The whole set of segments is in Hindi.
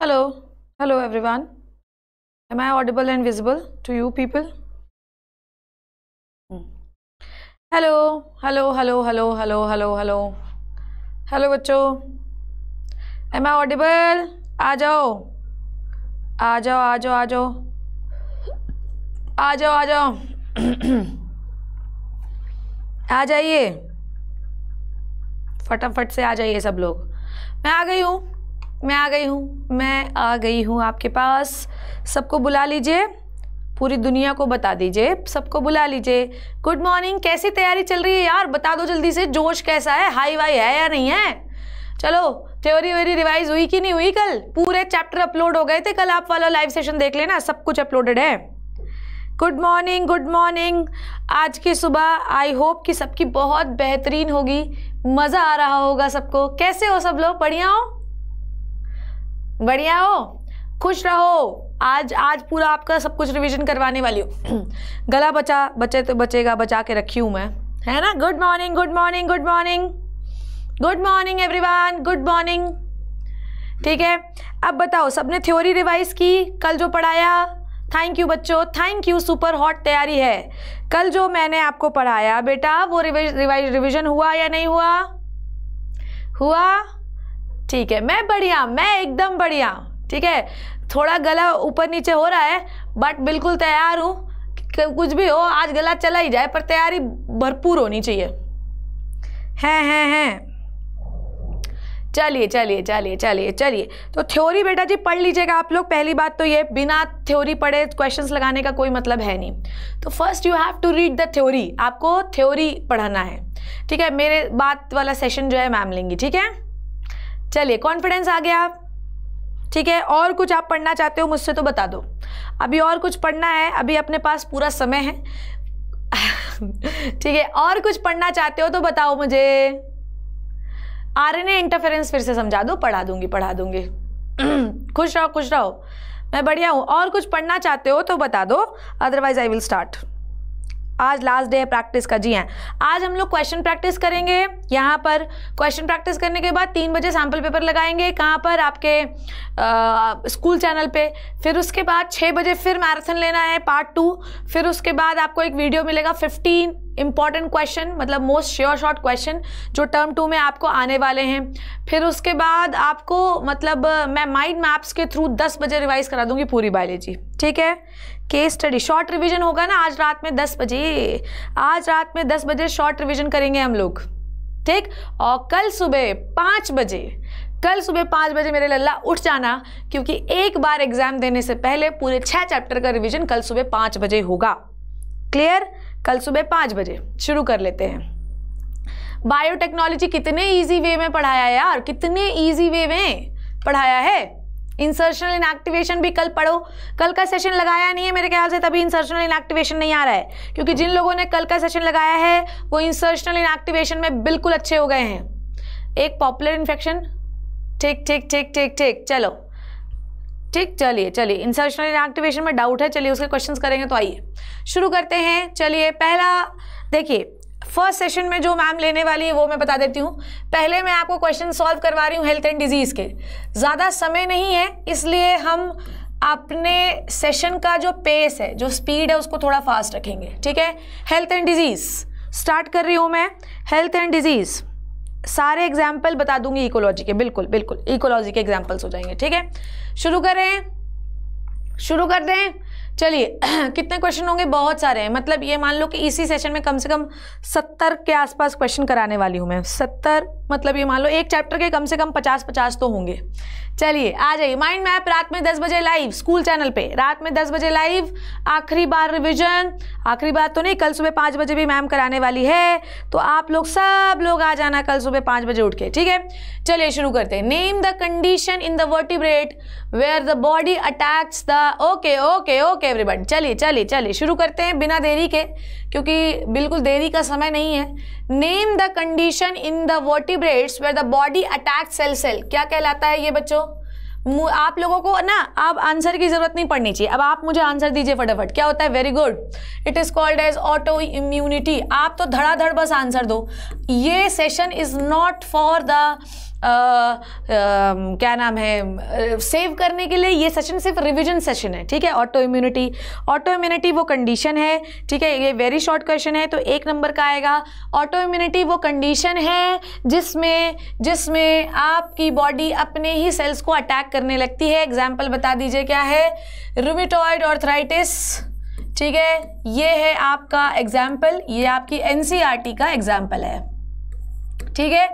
Hello, hello everyone. Am I audible and visible to you people? Hello, hello, hello, hello, hello, hello, hello. Hello बच्चों एम आई ऑडिबल आ जाओ आ जाओ आ जाओ आ जाओ आ जाओ आ जाओ आ जाइए फटाफट से आ जाइए सब लोग मैं आ गई हूँ मैं आ गई हूँ मैं आ गई हूँ आपके पास सबको बुला लीजिए पूरी दुनिया को बता दीजिए सबको बुला लीजिए गुड मॉर्निंग कैसी तैयारी चल रही है यार बता दो जल्दी से जोश कैसा है हाई वाई है या नहीं है चलो थ्योरी वेरी रिवाइज हुई कि नहीं हुई कल पूरे चैप्टर अपलोड हो गए थे कल आप वाला लाइव सेशन देख लेना सब कुछ अपलोडेड है गुड मॉर्निंग गुड मॉर्निंग आज की सुबह आई होप कि सबकी बहुत बेहतरीन होगी मज़ा आ रहा होगा सबको कैसे हो सब लोग बढ़िया हो बढ़िया हो खुश रहो आज आज पूरा आपका सब कुछ रिवीजन करवाने वाली हूँ गला बचा बचे तो बचेगा बचा के रखी हूँ मैं है ना good morning good morning good morning good morning everyone good morning ठीक है अब बताओ सबने थ्योरी रिवाइज की कल जो पढ़ाया थैंक यू बच्चों थैंक यू सुपर हॉट तैयारी है कल जो मैंने आपको पढ़ाया बेटा वो रिवाइज रिवाइज रिविजन हुआ या नहीं हुआ हुआ ठीक है मैं बढ़िया मैं एकदम बढ़िया ठीक है थोड़ा गला ऊपर नीचे हो रहा है बट बिल्कुल तैयार हूँ कुछ भी हो आज गला चला ही जाए पर तैयारी भरपूर होनी चाहिए हैं हैं हैं चलिए चलिए चलिए चलिए चलिए तो थ्योरी बेटा जी पढ़ लीजिएगा आप लोग पहली बात तो ये बिना थ्योरी पढ़े क्वेश्चंस लगाने का कोई मतलब है नहीं तो first you have to read the theory आपको थ्योरी पढ़ाना है ठीक है मेरे बात वाला सेशन जो है मैम लेंगी ठीक है चलिए कॉन्फिडेंस आ गया आप ठीक है और कुछ आप पढ़ना चाहते हो मुझसे तो बता दो अभी और कुछ पढ़ना है अभी अपने पास पूरा समय है ठीक है और कुछ पढ़ना चाहते हो तो बताओ मुझे आरएनए इंटरफेरेंस फिर से समझा दो पढ़ा दूंगी पढ़ा दूंगी खुश रहो खुश रहो मैं बढ़िया हूँ और कुछ पढ़ना चाहते हो तो बता दो अदरवाइज आई विल स्टार्ट आज लास्ट डे है प्रैक्टिस का जी हाँ आज हम लोग क्वेश्चन प्रैक्टिस करेंगे यहाँ पर क्वेश्चन प्रैक्टिस करने के बाद तीन बजे सैम्पल पेपर लगाएंगे कहाँ पर आपके आ, स्कूल चैनल पे फिर उसके बाद छः बजे फिर मैराथन लेना है पार्ट टू फिर उसके बाद आपको एक वीडियो मिलेगा फिफ्टीन इंपॉर्टेंट क्वेश्चन मतलब मोस्ट श्योर शॉर्ट क्वेश्चन जो टर्म टू में आपको आने वाले हैं फिर उसके बाद आपको मतलब मैं माइंड मैप्स के थ्रू दस बजे रिवाइज करा दूंगी पूरी बायोलॉजी ठीक है केस स्टडी शॉर्ट रिवीजन होगा ना आज रात में दस बजे आज रात में दस बजे शॉर्ट रिवीजन करेंगे हम लोग ठीक और कल सुबह पाँच बजे कल सुबह पाँच बजे मेरे लल्ला उठ जाना क्योंकि एक बार एग्ज़ाम देने से पहले पूरे छः चैप्टर का रिवीजन कल सुबह पाँच बजे होगा क्लियर कल सुबह पाँच बजे शुरू कर लेते हैं बायोटेक्नोलॉजी कितने इजी वे में पढ़ाया यार कितने इजी वे में पढ़ाया है इंसर्शनल इनएक्टिवेशन भी कल पढ़ो कल का सेशन लगाया नहीं है मेरे ख्याल से तभी इंसर्शनल इनएक्टिवेशन नहीं आ रहा है क्योंकि जिन लोगों ने कल का सेशन लगाया है वो इंसर्शनल इनएक्टिवेशन में बिल्कुल अच्छे हो गए हैं एक पॉपुलर इन्फेक्शन ठीक ठीक ठीक ठीक ठीक चलो ठीक चलिए चलिए इंसर्शनल इनएक्टिवेशन में डाउट है चलिए उसके क्वेश्चन करेंगे तो आइए शुरू करते हैं चलिए पहला देखिए फर्स्ट सेशन में जो मैम लेने वाली है वो मैं बता देती हूँ पहले मैं आपको क्वेश्चन सॉल्व करवा रही हूँ हेल्थ एंड डिजीज़ के ज़्यादा समय नहीं है इसलिए हम अपने सेशन का जो पेस है जो स्पीड है उसको थोड़ा फास्ट रखेंगे ठीक है हेल्थ एंड डिजीज़ स्टार्ट कर रही हूँ मैं हेल्थ एंड डिजीज़ सारे एग्जाम्पल बता दूंगी इकोलॉजी के बिल्कुल बिल्कुल इकोलॉजी के एग्जाम्पल्स हो जाएंगे ठीक है शुरू करें शुरू कर दें चलिए कितने क्वेश्चन होंगे बहुत सारे हैं मतलब ये मान लो कि इसी सेशन में कम से कम सत्तर के आसपास क्वेश्चन कराने वाली हूँ मैं सत्तर मतलब ये मान लो एक चैप्टर के कम से कम पचास पचास तो होंगे चलिए आ जाइए माइंड मैप रात में दस बजे लाइव स्कूल चैनल पे रात में दस बजे लाइव आखिरी बार रिवीजन आखिरी बार तो नहीं कल सुबह पाँच बजे भी मैम कराने वाली है तो आप लोग सब लोग आ जाना कल सुबह पाँच बजे उठ के ठीक है चलिए शुरू करते हैं name the condition in the vertebrate where the body attacks the okay okay okay everyone चलिए चलिए चलिए शुरू करते हैं बिना देरी के क्योंकि बिल्कुल देरी का समय नहीं है name the condition in the vertebrates where the body attack cell cell क्या कहलाता है ये बच्चों आप लोगों को ना आप आंसर की जरूरत नहीं पड़नी चाहिए अब आप मुझे आंसर दीजिए फटाफट क्या होता है very good it is called as autoimmunity आप तो धड़ाधड़ बस आंसर दो ये session is not for the uh, uh, क्या नाम है सेव करने के लिए ये सेशन सिर्फ रिविजन सेशन है ठीक है ऑटो इम्यूनिटी ऑटो इम्यूनिटी वो कंडीशन है ठीक है ये वेरी शॉर्ट क्वेश्चन है तो एक नंबर का आएगा ऑटो इम्यूनिटी वो कंडीशन है जिसमें जिसमें आपकी बॉडी अपने ही सेल्स को अटैक करने लगती है एग्जाम्पल बता दीजिए क्या है रूमिटॉयड ऑर्थराइटिस ठीक है ये है आपका एग्जाम्पल ये आपकी एन e का एग्जाम्पल है ठीक है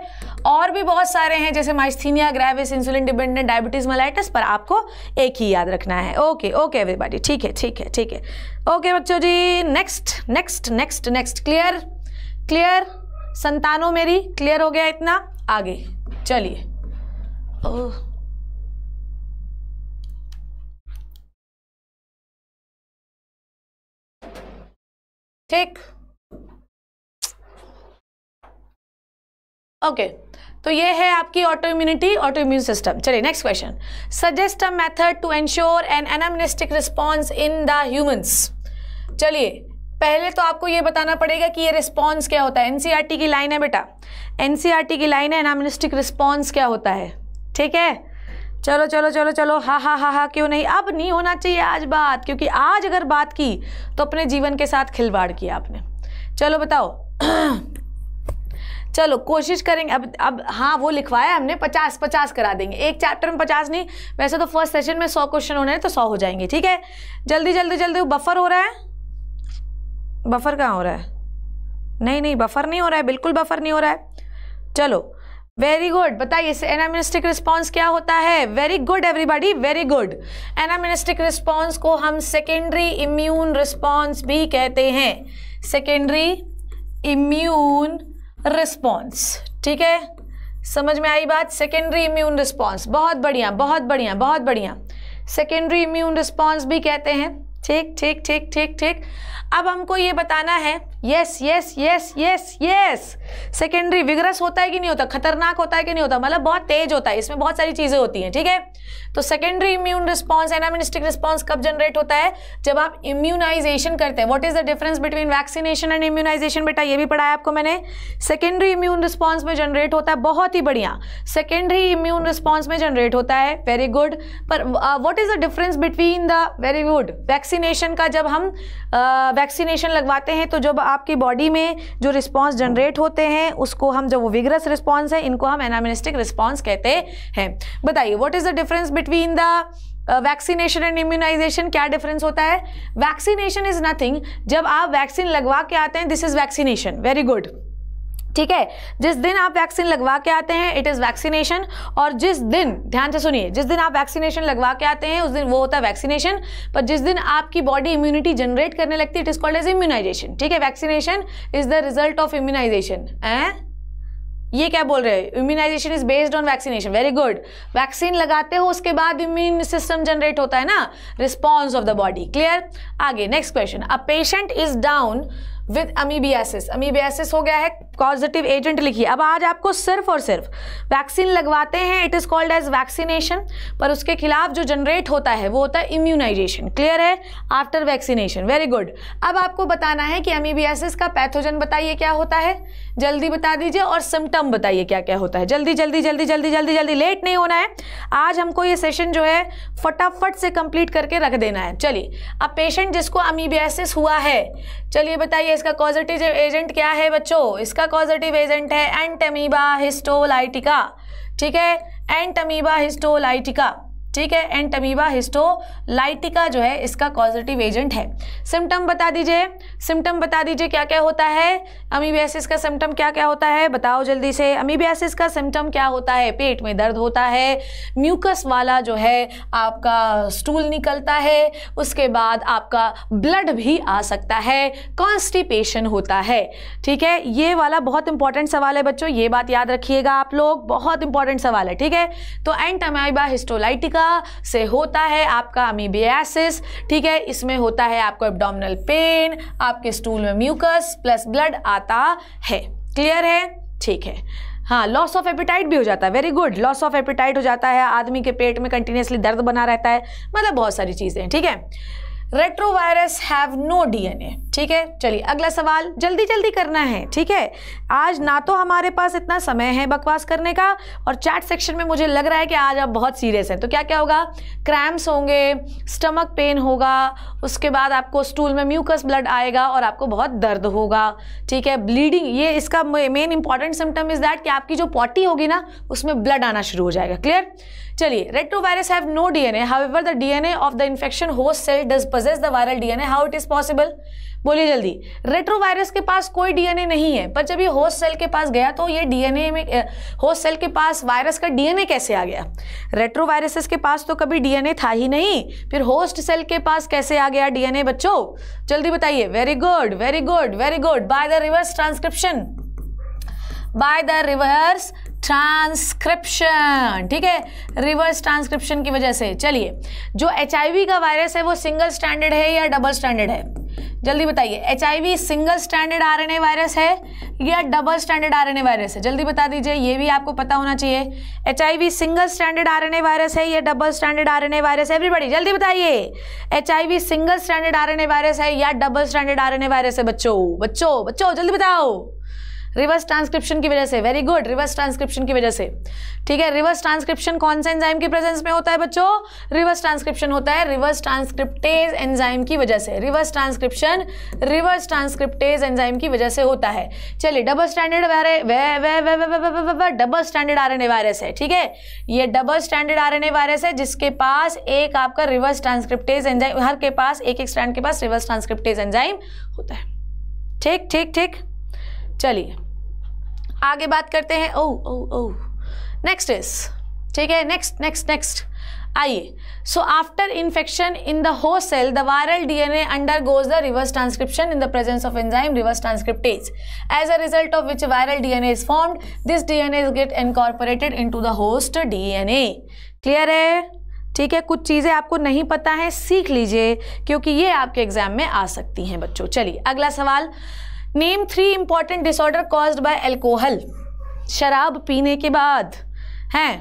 और भी बहुत सारे हैं जैसे myasthenia gravis insulin dependent diabetes mellitus पर आपको एक ही याद रखना है ओके ओके एवरीबॉडी ठीक है ठीक है ठीक है ओके बच्चों जी next next next next clear clear संतानों मेरी क्लियर हो गया इतना आगे चलिए oh। ठीक oh. Okay okay. तो ये है आपकी autoimmunity autoimmune system चलिए next question suggest a method to ensure an anamnestic response in the humans चलिए पहले तो आपको ये बताना पड़ेगा कि ये रिस्पॉन्स क्या होता है एनसीईआरटी e की लाइन है बेटा एनसीईआरटी e की लाइन है एनामिनिस्टिक रिस्पॉन्स क्या होता है ठीक है चलो चलो चलो चलो हा हा हा हा क्यों नहीं अब नहीं होना चाहिए आज बात क्योंकि आज अगर बात की तो अपने जीवन के साथ खिलवाड़ किया आपने चलो बताओ चलो कोशिश करेंगे अब अब हाँ वो लिखवाया हमने पचास पचास करा देंगे एक चैप्टर में पचास नहीं वैसे तो फर्स्ट सेशन में सौ क्वेश्चन होने हैं तो सौ हो जाएंगे ठीक है जल्दी जल्दी जल्दी बफर हो रहा है बफर कहाँ हो रहा है नहीं नहीं बफर नहीं हो रहा है बिल्कुल बफर नहीं हो रहा है चलो वेरी गुड बताइए एनामिनिस्टिक रिस्पॉन्स क्या होता है very good everybody very good anamnestic response को हम सेकेंडरी इम्यून रिस्पॉन्स भी कहते हैं सेकेंडरी इम्यून रिस्पॉन्स ठीक है समझ में आई बात सेकेंडरी इम्यून रिस्पॉन्स बहुत बढ़िया बहुत बढ़िया बहुत बढ़िया सेकेंडरी इम्यून रिस्पॉन्स भी कहते हैं ठीक ठीक ठीक ठीक ठीक अब हमको ये बताना है yes yes yes yes yes secondary vigorous होता है कि नहीं होता खतरनाक होता है कि नहीं होता मतलब बहुत तेज होता है इसमें बहुत सारी चीज़ें होती हैं ठीक है तो secondary immune response anamnestic response कब जनरेट होता है जब आप इम्यूनाइजेशन करते हैं what is the difference between vaccination and immunization बेटा ये भी पढ़ाया आपको मैंने सेकेंडरी इम्यून रिस्पॉन्स में जनरेट होता है बहुत ही बढ़िया सेकेंडरी इम्यून रिस्पॉन्स में जनरेट होता है वेरी गुड पर what is the difference between the very good vaccination का जब हम uh, वैक्सीनेशन लगवाते हैं तो जब आपकी बॉडी में जो रिस्पॉन्स जनरेट होते हैं उसको हम जो वो विग्रस रिस्पॉन्स है इनको हम एनामिनिस्टिक रिस्पॉन्स कहते हैं बताइए what is the difference between the vaccination and immunization क्या डिफरेंस होता है वैक्सीनेशन इज़ नथिंग जब आप वैक्सीन लगवा के आते हैं this is vaccination very good ठीक है जिस दिन आप वैक्सीन लगवा के आते हैं इट इज़ वैक्सीनेशन और जिस दिन ध्यान से सुनिए जिस दिन आप वैक्सीनेशन लगवा के आते हैं उस दिन वो होता है वैक्सीनेशन पर जिस दिन आपकी बॉडी इम्यूनिटी जनरेट करने लगती है it is called as immunization ठीक है vaccination is the result of immunization है ये क्या बोल रहे हैं immunization is based on vaccination very good vaccine लगाते हो उसके बाद इम्यून सिस्टम जनरेट होता है ना response of the body clear आगे next question a patient is down with amoebiasis amoebiasis हो गया है पॉजिटिव एजेंट लिखिए अब आज आपको सिर्फ और सिर्फ वैक्सीन लगवाते हैं it is called as vaccination पर उसके खिलाफ जो जनरेट होता है वो होता है इम्यूनाइजेशन क्लियर है आफ्टर वैक्सीनेशन वेरी गुड अब आपको बताना है कि अमीबियासिस का पैथोजन बताइए क्या होता है जल्दी बता दीजिए और सिम्टम बताइए क्या क्या होता है जल्दी जल्दी जल्दी जल्दी जल्दी जल्दी लेट नहीं होना है आज हमको ये सेशन जो है फटाफट से कंप्लीट करके रख देना है चलिए अब पेशेंट जिसको अमीबियासिस हुआ है चलिए बताइए इसका कॉजिटिव एजेंट क्या है बच्चों इसका कॉजिटिव एजेंट है एंटमीबा हिस्टोलाइटिका ठीक है एंटमीबा हिस्टोलाइटिका ठीक है एंड हिस्टोलाइटिका जो है इसका कॉजिटिव एजेंट है सिम्टम बता दीजिए सिम्टम बता दीजिए क्या क्या होता है अमीबियासिस का सिम्टम क्या क्या होता है बताओ जल्दी से अमीबियासिस का सिम्टम क्या होता है पेट में दर्द होता है म्यूकस वाला जो है आपका स्टूल निकलता है उसके बाद आपका ब्लड भी आ सकता है कॉन्स्टिपेशन होता है ठीक है ये वाला बहुत इंपॉर्टेंट सवाल है बच्चों ये बात याद रखिएगा आप लोग बहुत इंपॉर्टेंट सवाल है ठीक है तो एंटमाइबा हिस्टोलाइटिका आपका से होता है आपका अमीबियासिस ठीक है इसमें होता है आपको एब्डोमिनल पेन आपके स्टूल में म्यूकस प्लस ब्लड आता है क्लियर है ठीक है हाँ लॉस ऑफ एपिटाइट भी हो जाता है very good loss of appetite हो जाता है आदमी के पेट में कंटिन्यूसली दर्द बना रहता है मतलब बहुत सारी चीज़ें ठीक है रेट्रोवायरस हैव नो डीएनए ठीक है चलिए अगला सवाल जल्दी जल्दी करना है ठीक है आज ना तो हमारे पास इतना समय है बकवास करने का और चैट सेक्शन में मुझे लग रहा है कि आज आप बहुत सीरियस हैं तो क्या क्या होगा क्रैम्स होंगे स्टमक पेन होगा उसके बाद आपको स्टूल में म्यूकस ब्लड आएगा और आपको बहुत दर्द होगा ठीक है ब्लीडिंग ये इसका main important symptom is that कि आपकी जो पॉटी होगी ना उसमें ब्लड आना शुरू हो जाएगा क्लियर चलिए retrovirus have no DNA however the DNA of the infection host cell does possess the viral DNA how it is possible बोलिए जल्दी रेट्रोवायरस के पास कोई डीएनए नहीं है पर जब ये होस्ट सेल के पास गया तो ये डीएनए में होस्ट सेल के पास वायरस का डीएनए कैसे आ गया रेट्रोवायरसेस के पास तो कभी डीएनए था ही नहीं फिर होस्ट सेल के पास कैसे आ गया डीएनए बच्चों जल्दी बताइए very good very good very good by the reverse transcription by the reverse transcription ठीक है रिवर्स ट्रांसक्रिप्शन की वजह से चलिए जो एच का वायरस है वो सिंगल स्टैंडर्ड है या डबल स्टैंडर्ड है जल्दी बताइए H single standard R virus है या डबल स्टैंडर्ड आर वायरस है जल्दी बता दीजिए ये भी आपको पता होना चाहिए H single standard R virus है या डबल स्टैंडर्ड आर वायरस है एवरीबडी जल्दी बताइए H single standard R virus है या डबल स्टैंडर्ड आर वायरस है बच्चों बच्चों बच्चों जल्दी बताओ रिवर्स ट्रांसक्रिप्शन की वजह से वेरी गुड रिवर्स ट्रांसक्रिप्शन की वजह से ठीक है रिवर्स ट्रांसक्रिप्शन कौन सा एंजाइम के प्रेजेंस में होता है बच्चों रिवर्स ट्रांसक्रिप्शन होता है रिवर्स ट्रांसक्रिप्टेज एंजाइम की वजह से reverse transcription reverse transcriptase enzyme की वजह से होता है चलिए double standard double standard A virus है ठीक है ये डबल स्टैंडर्ड ए वायरस है जिसके पास एक आपका रिवर्स ट्रांसक्रिप्टेज एंजाइम हर के पास एक एक स्टैंड के पास रिवर्स ट्रांसक्रिप्टेज एंजाइम होता है ठीक ठीक ठीक चलिए आगे बात करते हैं ओ ओ ओ नेक्स्ट इज ठीक है नेक्स्ट नेक्स्ट नेक्स्ट आइए so after infection in the हो cell the viral DNA undergoes the reverse transcription in the presence of enzyme reverse transcriptase as a result of which viral DNA is form this DNA is get incorporated in to the host DNA clear है ठीक है कुछ चीज़ें आपको नहीं पता है सीख लीजिए क्योंकि ये आपके एग्जाम में आ सकती हैं बच्चों चलिए अगला सवाल name three important disorder caused by alcohol शराब पीने के बाद हैं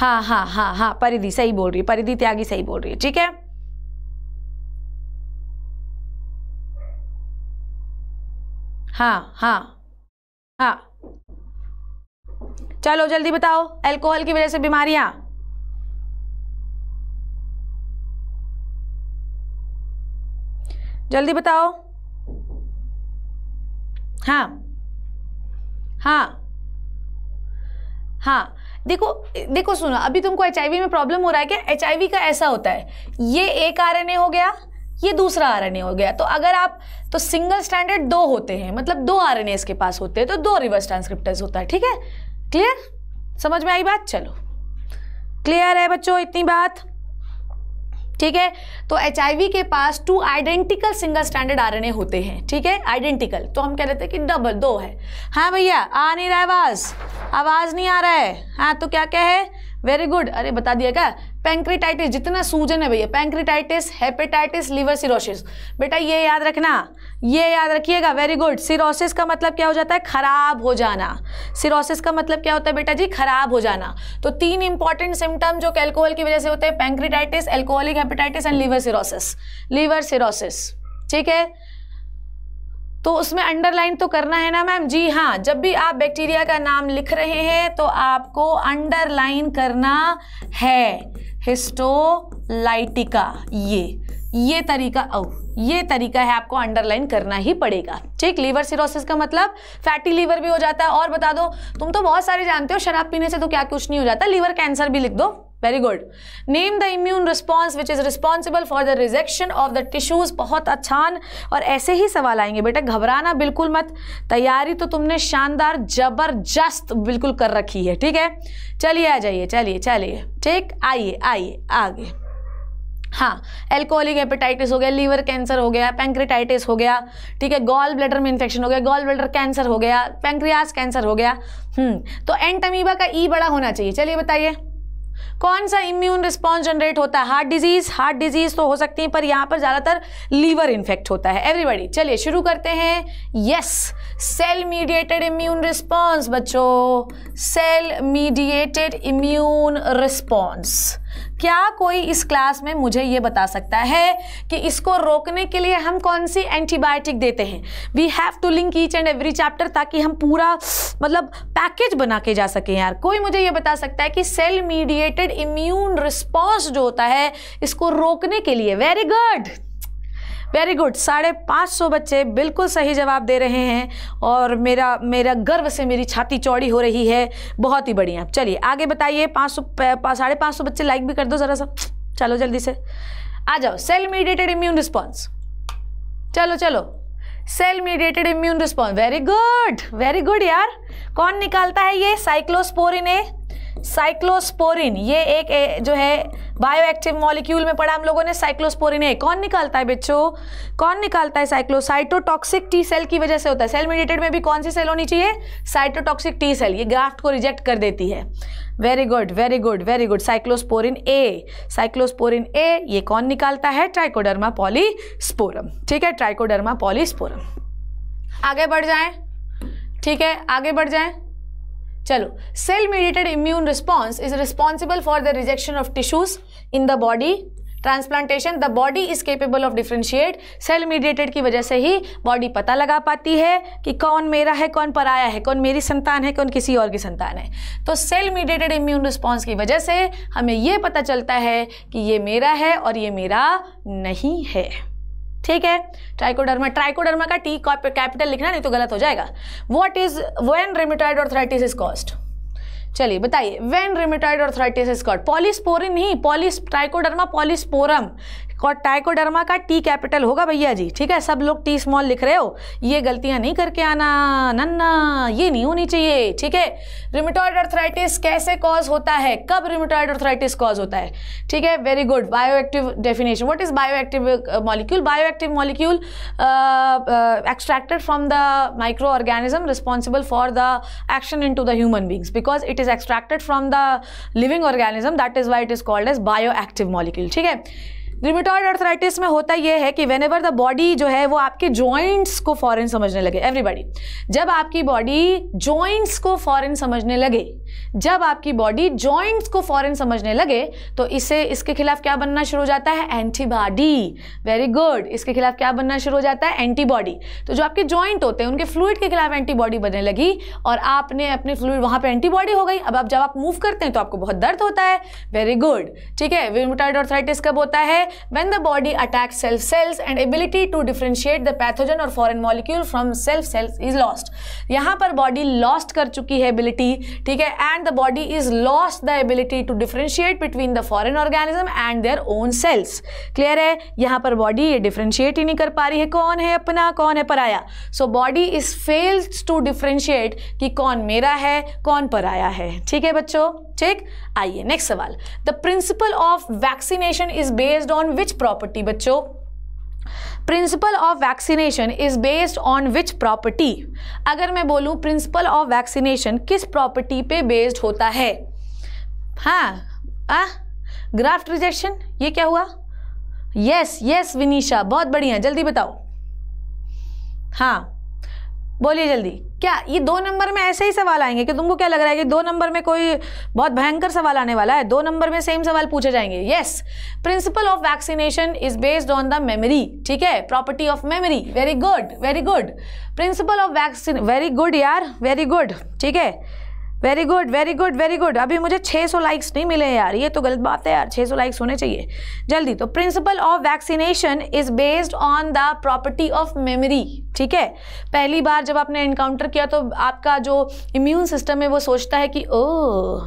हाँ हाँ हाँ हाँ परिधि सही बोल रही है परिधि त्यागी सही बोल रही है ठीक है हाँ हाँ हाँ चलो जल्दी बताओ एल्कोहल की वजह से बीमारियां जल्दी बताओ हाँ हाँ हाँ देखो देखो सुनो अभी तुमको एच में प्रॉब्लम हो रहा है क्या एच का ऐसा होता है ये एक आर हो गया ये दूसरा आर हो गया तो अगर आप तो सिंगल स्टैंडर्ड दो होते हैं मतलब दो आर इसके पास होते हैं तो दो रिवर्स ट्रांसक्रिप्टर्स होता है ठीक है क्लियर समझ में आई बात चलो क्लियर है बच्चों इतनी बात ठीक है तो एच के पास two identical single standard R होते हैं ठीक है आइडेंटिकल तो हम कह लेते हैं कि डबल दो है हाँ भैया आ नहीं रहा है आवाज़ आवाज़ नहीं आ रहा है हाँ तो क्या क्या है वेरी गुड अरे बता दिया क्या पेंक्रिटाइटिस जितना सूजन है भैया पेंक्रिटाइटिस हेपेटाइटिस लीवर सिरोसिस बेटा ये याद रखना ये याद रखिएगा वेरी गुड सिरोसिस का मतलब क्या हो जाता है खराब हो जाना सिरोसिस का मतलब क्या होता है बेटा जी खराब हो जाना तो तीन इंपॉर्टेंट सिम्टम जो एल्कोहल की वजह से होते हैं pancreatitis alcoholic hepatitis and liver cirrhosis liver cirrhosis ठीक है तो उसमें अंडरलाइन तो करना है ना मैम जी हाँ जब भी आप बैक्टीरिया का नाम लिख रहे हैं तो आपको अंडरलाइन करना है हिस्टोलाइटिका ये ये तरीका ओ ये तरीका है आपको अंडरलाइन करना ही पड़ेगा ठीक लीवर सिरोसिस का मतलब फैटी लीवर भी हो जाता है और बता दो तुम तो बहुत सारे जानते हो शराब पीने से तो क्या कुछ नहीं हो जाता लीवर कैंसर भी लिख दो very good name the immune response which is responsible for the rejection of the tissues बहुत अच्छान और ऐसे ही सवाल आएंगे बेटा घबराना बिल्कुल मत तैयारी तो तुमने शानदार जबरदस्त बिल्कुल कर रखी है ठीक है चलिए आ जाइए चलिए चलिए ठीक आइए आइए आगे हाँ एल्कोहलिक हेपेटाइटिस हो गया लीवर कैंसर हो गया पेंक्रेटाइटिस हो गया ठीक है गॉल ब्लेडर में इन्फेक्शन हो गया गॉल ब्लेडर कैंसर हो गया पेंक्रियास कैंसर हो गया हम्म, तो एंटमीबा का ई e बड़ा होना चाहिए चलिए बताइए कौन सा इम्यून रिस्पॉन्स जनरेट होता है हार्ट डिजीज हार्ट डिजीज तो हो सकती है पर यहाँ पर ज़्यादातर लीवर इन्फेक्ट होता है एवरीबडी चलिए शुरू करते हैं yes cell mediated immune response बच्चों सेल मीडिएटेड इम्यून रिस्पॉन्स क्या कोई इस क्लास में मुझे ये बता सकता है कि इसको रोकने के लिए हम कौन सी एंटीबायोटिक देते हैं we have to link each and every chapter ताकि हम पूरा मतलब पैकेज बना के जा सकें यार कोई मुझे ये बता सकता है कि सेल मीडिएटेड इम्यून रिस्पॉन्स जो होता है इसको रोकने के लिए वेरी गुड वेरी गुड साढ़े पाँच सौ बच्चे बिल्कुल सही जवाब दे रहे हैं और मेरा मेरा गर्व से मेरी छाती चौड़ी हो रही है बहुत ही बढ़िया चलिए आगे बताइए पाँच सौ साढ़े पाँच सौ बच्चे लाइक भी कर दो ज़रा सा चलो जल्दी से आ जाओ सेल मीडिएटेड इम्यून रिस्पॉन्स चलो चलो cell mediated immune response very good very good यार कौन निकालता है ये साइक्लोस्पोरिन ए साइक्लोस्पोरिन ये एक ए, जो है बायो एक्टिव मॉलिक्यूल में पड़ा हम लोगों ने साइक्लोस्पोरिन ए कौन निकालता है बच्चों कौन निकालता है साइक्लोसाइटोटॉक्सिक टी सेल की वजह से होता है सेल मीडिएटेड में भी कौन सी सेल होनी चाहिए साइटोटॉक्सिक टी सेल ये ग्राफ्ट को रिजेक्ट कर देती है very good very good very good cyclosporin A cyclosporin A ये कौन निकालता है ट्राइकोडर्मा पॉलीस्पोरम ठीक है ट्राइकोडर्मा पॉलीस्पोरम आगे बढ़ जाएं ठीक है आगे बढ़ जाएं चलो cell mediated immune response is responsible for the rejection of tissues in the body transplantation the body is capable of differentiate cell mediated की वजह से ही बॉडी पता लगा पाती है कि कौन मेरा है कौन पराया है कौन मेरी संतान है कौन किसी और की संतान है तो सेल मीडिएटेड इम्यून रिस्पॉन्स की वजह से हमें यह पता चलता है कि ये मेरा है और ये मेरा नहीं है ठीक है ट्राइकोडर्मा ट्राइकोडर्मा का टी कैपिटल लिखना नहीं तो गलत हो जाएगा वॉट इज वेन रेमिटाइड और थ्राइटिस इज कॉस्ट चलिए बताइए when rheumatoid arthritis is polysporin नहीं पॉलिस ट्राइकोडर्मा पॉलिस्पोरम और टाइकोडर्मा का टी कैपिटल होगा भैया जी ठीक है सब लोग टी स्मॉल लिख रहे हो ये गलतियां नहीं करके आना नन्ना ये नहीं होनी चाहिए ठीक है रिमिटॉइड अर्थराइटिस कैसे कॉज होता है कब रिमिटॉइड अर्थराइटिस कॉज होता है ठीक है very good bioactive definition what is bioactive molecule bioactive molecule extracted from the microorganism responsible for the action in to the human beings because it is extracted from the living organism that is why it is called as bioactive molecule ठीक है रिमिटॉइड अर्थराइटिस में होता यह है कि वेन एवर द बॉडी जो है वो आपके जॉइंट्स को फॉरेन समझने लगे एवरीबॉडी जब आपकी बॉडी जॉइंट्स को फॉरेन समझने लगे जब आपकी बॉडी जॉइंट्स को फॉरेन समझने लगे तो इसे इसके खिलाफ क्या बनना शुरू हो जाता है एंटीबॉडी वेरी गुड इसके खिलाफ क्या बनना शुरू हो जाता है एंटीबॉडी तो जो आपके जॉइंट होते हैं उनके फ्लूड के खिलाफ एंटीबॉडी बनने लगी और आपने अपने फ्लूड वहां पर एंटीबॉडी हो गई अब आप जब आप मूव करते हैं तो आपको बहुत दर्द होता है वेरी गुड ठीक है विमोटाइड ऑर्थराइटिस कब होता है when the body attack self cells and ability to differentiate the pathogen और foreign molecule from self cells is lost यहां पर बॉडी लॉस्ट कर चुकी है एबिलिटी ठीक है and the body is lost the ability to differentiate between the foreign organism and their own cells clear है यहाँ पर body ये differentiate ही नहीं कर पा रही है कौन है अपना कौन है पराया so body is fails to differentiate कि कौन मेरा है कौन पराया है ठीक है बच्चों ठीक आइए नेक्स्ट सवाल the principle of vaccination is based on which property बच्चों principle of vaccination is based on which property अगर मैं बोलूँ प्रिंसिपल ऑफ वैक्सीनेशन किस प्रॉपर्टी पे बेस्ड होता है हाँ आ? ग्राफ्ट रिजेक्शन ये क्या हुआ यस यस विनीशा बहुत बढ़िया जल्दी बताओ हाँ बोलिए जल्दी क्या ये दो नंबर में ऐसे ही सवाल आएंगे कि तुमको क्या लग रहा है कि दो नंबर में कोई बहुत भयंकर सवाल आने वाला है दो नंबर में सेम सवाल पूछे जाएंगे yes principle of vaccination is based on the memory ठीक है property of memory very good very good principle of vaccine very good यार वेरी गुड ठीक है very good very good very good अभी मुझे 600 लाइक्स नहीं मिले यार ये तो गलत बात है यार 600 लाइक्स होने चाहिए जल्दी तो principle of vaccination is based on the property of memory ठीक है पहली बार जब आपने इनकाउंटर किया तो आपका जो इम्यून सिस्टम है वो सोचता है कि ओह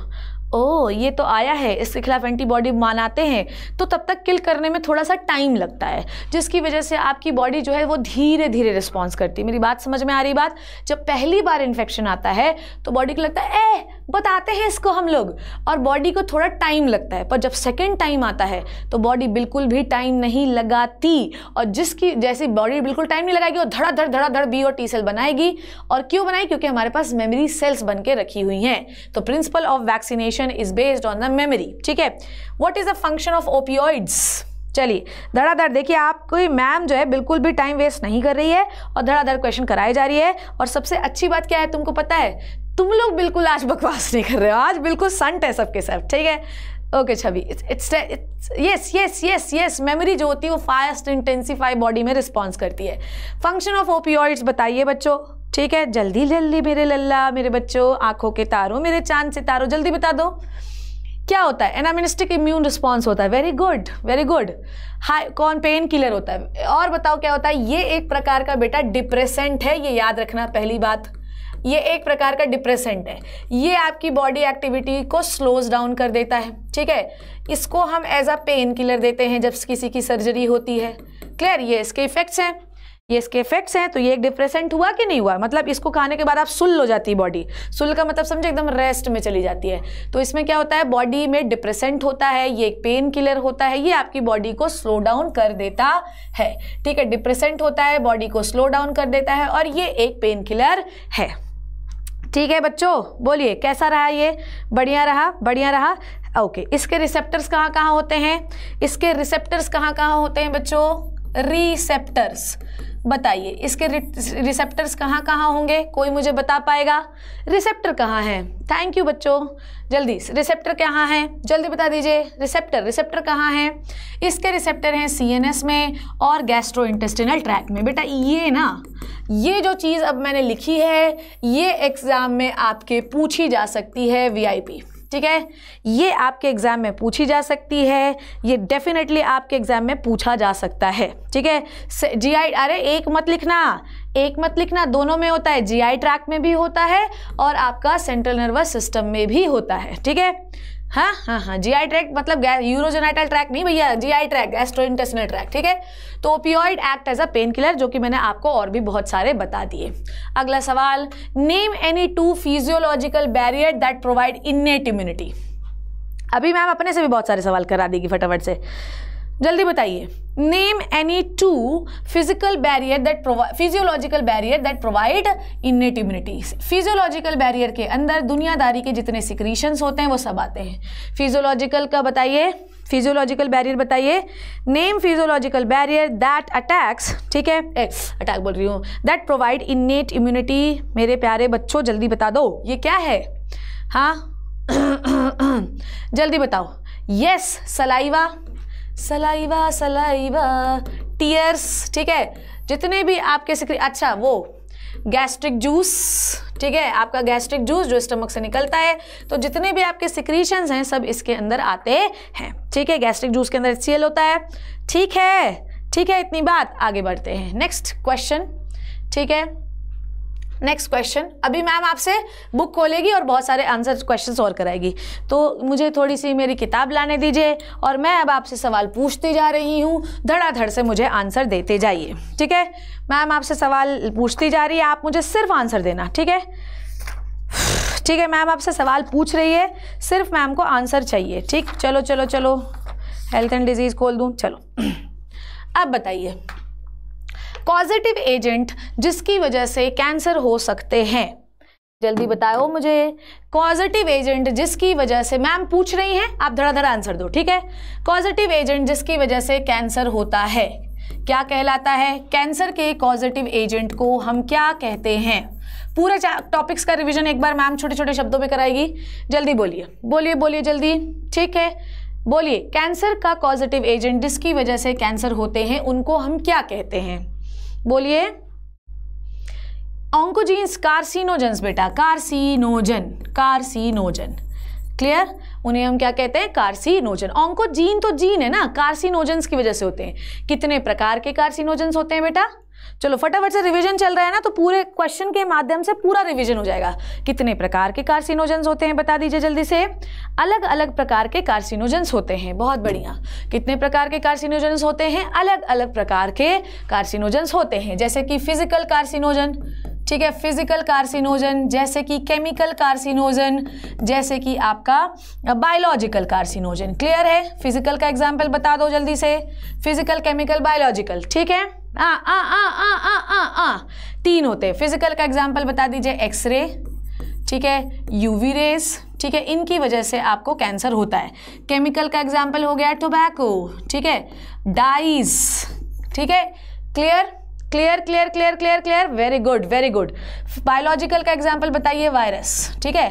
ओ ये तो आया है इसके खिलाफ एंटीबॉडी मानाते हैं तो तब तक किल करने में थोड़ा सा टाइम लगता है जिसकी वजह से आपकी बॉडी जो है वो धीरे धीरे रिस्पॉन्स करती है मेरी बात समझ में आ रही बात जब पहली बार इन्फेक्शन आता है तो बॉडी को लगता है ए बताते हैं इसको हम लोग और बॉडी को थोड़ा टाइम लगता है पर जब सेकेंड टाइम आता है तो बॉडी बिल्कुल भी टाइम नहीं लगाती और जिसकी जैसे बॉडी बिल्कुल टाइम नहीं लगाएगी वो धड़ा धड़ धड़ा धड़ बी और टी सेल बनाएगी और क्यों बनाएगी क्योंकि हमारे पास मेमोरी सेल्स बन के रखी हुई हैं तो principle of vaccination is based on the memory ठीक है what is the function of opioids चलिए धड़ाधड़ देखिए आप कोई मैम जो है बिल्कुल भी टाइम वेस्ट नहीं कर रही है और धड़ाधड़ क्वेश्चन कराई जा रही है और सबसे अच्छी बात क्या है तुमको पता है तुम लोग बिल्कुल आज बकवास नहीं कर रहे हो आज बिल्कुल संट है सबके सब ठीक है okay Chhavi it's it's yes yes yes yes memory जो होती है वो फास्ट इंटेंसीफाई बॉडी में रिस्पॉन्स करती है फंक्शन ऑफ ओपियोइड्स बताइए बच्चों ठीक है जल्दी जल्दी मेरे लल्ला मेरे बच्चों आंखों के तारों मेरे चांद से तारों जल्दी बता दो क्या होता है एनामिनिस्टिक इम्यून रिस्पॉन्स होता है very good very good high कौन पेन किलर होता है और बताओ क्या होता है ये एक प्रकार का बेटा डिप्रेसेंट है ये याद रखना पहली बात ये एक प्रकार का डिप्रेसेंट है ये आपकी बॉडी एक्टिविटी को स्लोज डाउन कर देता है ठीक है इसको हम एज अ पेन किलर देते हैं जब किसी की सर्जरी होती है क्लियर ये इसके इफ़ेक्ट्स हैं ये इसके इफेक्ट्स हैं तो ये एक डिप्रेसेंट हुआ कि नहीं हुआ मतलब इसको खाने के बाद आप सुल हो जाती है बॉडी सुल का मतलब समझे एकदम रेस्ट में चली जाती है तो इसमें क्या होता है बॉडी में डिप्रेसेंट होता है ये एक पेन किलर होता है ये आपकी बॉडी को स्लो डाउन कर देता है ठीक है डिप्रेसेंट होता है बॉडी को स्लो डाउन कर देता है और ये एक पेन किलर है ठीक है बच्चों बोलिए कैसा रहा ये बढ़िया रहा बढ़िया रहा ओके इसके रिसेप्टर्स कहाँ कहाँ होते हैं इसके रिसेप्टर्स कहाँ कहाँ होते हैं बच्चों रिसेप्टर्स बताइए इसके रिसेप्टर्स कहाँ कहाँ होंगे कोई मुझे बता पाएगा रिसेप्टर कहाँ हैं थैंक यू बच्चों जल्दी रिसेप्टर कहाँ हैं जल्दी बता दीजिए रिसेप्टर रिसेप्टर कहाँ हैं इसके रिसेप्टर हैं सीएनएस में और गैस्ट्रो इंटेस्टिनल ट्रैक में बेटा ये ना ये जो चीज़ अब मैंने लिखी है ये एग्ज़ाम में आपके पूछी जा सकती है पी ठीक है ये आपके एग्ज़ाम में पूछी जा सकती है ये डेफिनेटली आपके एग्ज़ाम में पूछा जा सकता है ठीक है जी आई अरे एक मत लिखना एक मत लिखना दोनों में होता है जी आई ट्रैक में भी होता है और आपका सेंट्रल नर्वस सिस्टम में भी होता है ठीक है हाँ हाँ हाँ जी आई ट्रैक मतलब यूरोजेनाइटल ट्रैक नहीं भैया G I tract gastrointestinal tract ठीक है तो opioid act as a painkiller जो कि मैंने आपको और भी बहुत सारे बता दिए अगला सवाल name any two physiological barrier that provide innate immunity अभी मैम अपने से भी बहुत सारे सवाल करा देगी फटाफट से जल्दी बताइए name any two physical barrier that physiological barrier that provide innate immunity physiological barrier के अंदर दुनियादारी के जितने सिक्रीशंस होते हैं वो सब आते हैं फिजियोलॉजिकल का बताइए फिजियोलॉजिकल बैरियर बताइए name physiological barrier that attacks ठीक है एक्स अटैक बोल रही हूँ दैट प्रोवाइड इन्नेट इम्यूनिटी मेरे प्यारे बच्चों जल्दी बता दो ये क्या है हाँ जल्दी बताओ yes yes, saliva saliva saliva tears ठीक है जितने भी आपके सिक्री अच्छा वो गैस्ट्रिक जूस ठीक है आपका गैस्ट्रिक जूस जो स्टमक से निकलता है तो जितने भी आपके सिक्रीशंस हैं सब इसके अंदर आते हैं ठीक है गैस्ट्रिक जूस के अंदर एच होता है ठीक है ठीक है इतनी बात आगे बढ़ते हैं नेक्स्ट क्वेश्चन ठीक है नेक्स्ट क्वेश्चन अभी मैम आपसे बुक खोलेगी और बहुत सारे आंसर क्वेश्चन और कराएगी तो मुझे थोड़ी सी मेरी किताब लाने दीजिए और मैं अब आपसे सवाल पूछती जा रही हूँ धड़ाधड़ से मुझे आंसर देते जाइए ठीक है मैम आपसे सवाल पूछती जा रही है आप मुझे सिर्फ आंसर देना ठीक है ठीक है मैम आपसे सवाल पूछ रही है सिर्फ मैम को आंसर चाहिए ठीक चलो चलो चलो हेल्थ एंड डिजीज़ खोल दूँ चलो अब बताइए पॉजिटिव एजेंट जिसकी वजह से कैंसर हो सकते हैं जल्दी बताओ मुझे कॉजिटिव एजेंट जिसकी वजह से मैम पूछ रही हैं आप धड़ाधड़ा आंसर दो ठीक है कॉजिटिव एजेंट जिसकी वजह से कैंसर होता है क्या कहलाता है कैंसर के कॉजिटिव एजेंट को हम क्या कहते हैं पूरे टॉपिक्स का रिवीजन एक बार मैम छोटे छोटे शब्दों में कराएगी जल्दी बोलिए बोलिए बोलिए जल्दी ठीक है बोलिए कैंसर का कॉजिटिव एजेंट जिसकी वजह से कैंसर होते हैं उनको हम क्या कहते हैं बोलिए ऑन्कोजीन्स कार्सिनोजन्स बेटा कार्सिनोजन कार्सिनोजन क्लियर उन्हें हम क्या कहते हैं कार्सिनोजन ऑंकोजीन तो जीन है ना कार्सिनोजेंस की वजह से होते हैं कितने प्रकार के कार्सिनोजेंस होते हैं बेटा चलो फटाफट से रिवीजन चल रहा है ना तो पूरे क्वेश्चन के माध्यम से पूरा रिवीजन हो जाएगा कितने प्रकार के कार्सिनोजेंस होते हैं बता दीजिए जल्दी से अलग अलग प्रकार के कार्सिनोजेंस होते हैं बहुत बढ़िया कितने प्रकार के कार्सिनोजेंस होते हैं अलग अलग प्रकार के कार्सिनोजेंस होते हैं जैसे कि फिजिकल कार्सिनोजन ठीक है फिजिकल कार्सिनोजन जैसे कि केमिकल कार्सिनोजन जैसे कि आपका बायोलॉजिकल कार्सिनोजन क्लियर है फिजिकल का एग्जाम्पल बता दो जल्दी से फिजिकल केमिकल बायोलॉजिकल ठीक है आ आ आ आ आ आ आ तीन होते हैं फिजिकल का एग्जाम्पल बता दीजिए एक्सरे ठीक है यूवी रेस ठीक है इनकी वजह से आपको कैंसर होता है केमिकल का एग्जाम्पल हो गया टोबैको ठीक है डाइस ठीक है clear clear clear clear clear clear very good very good biological का एग्जाम्पल बताइए वायरस ठीक है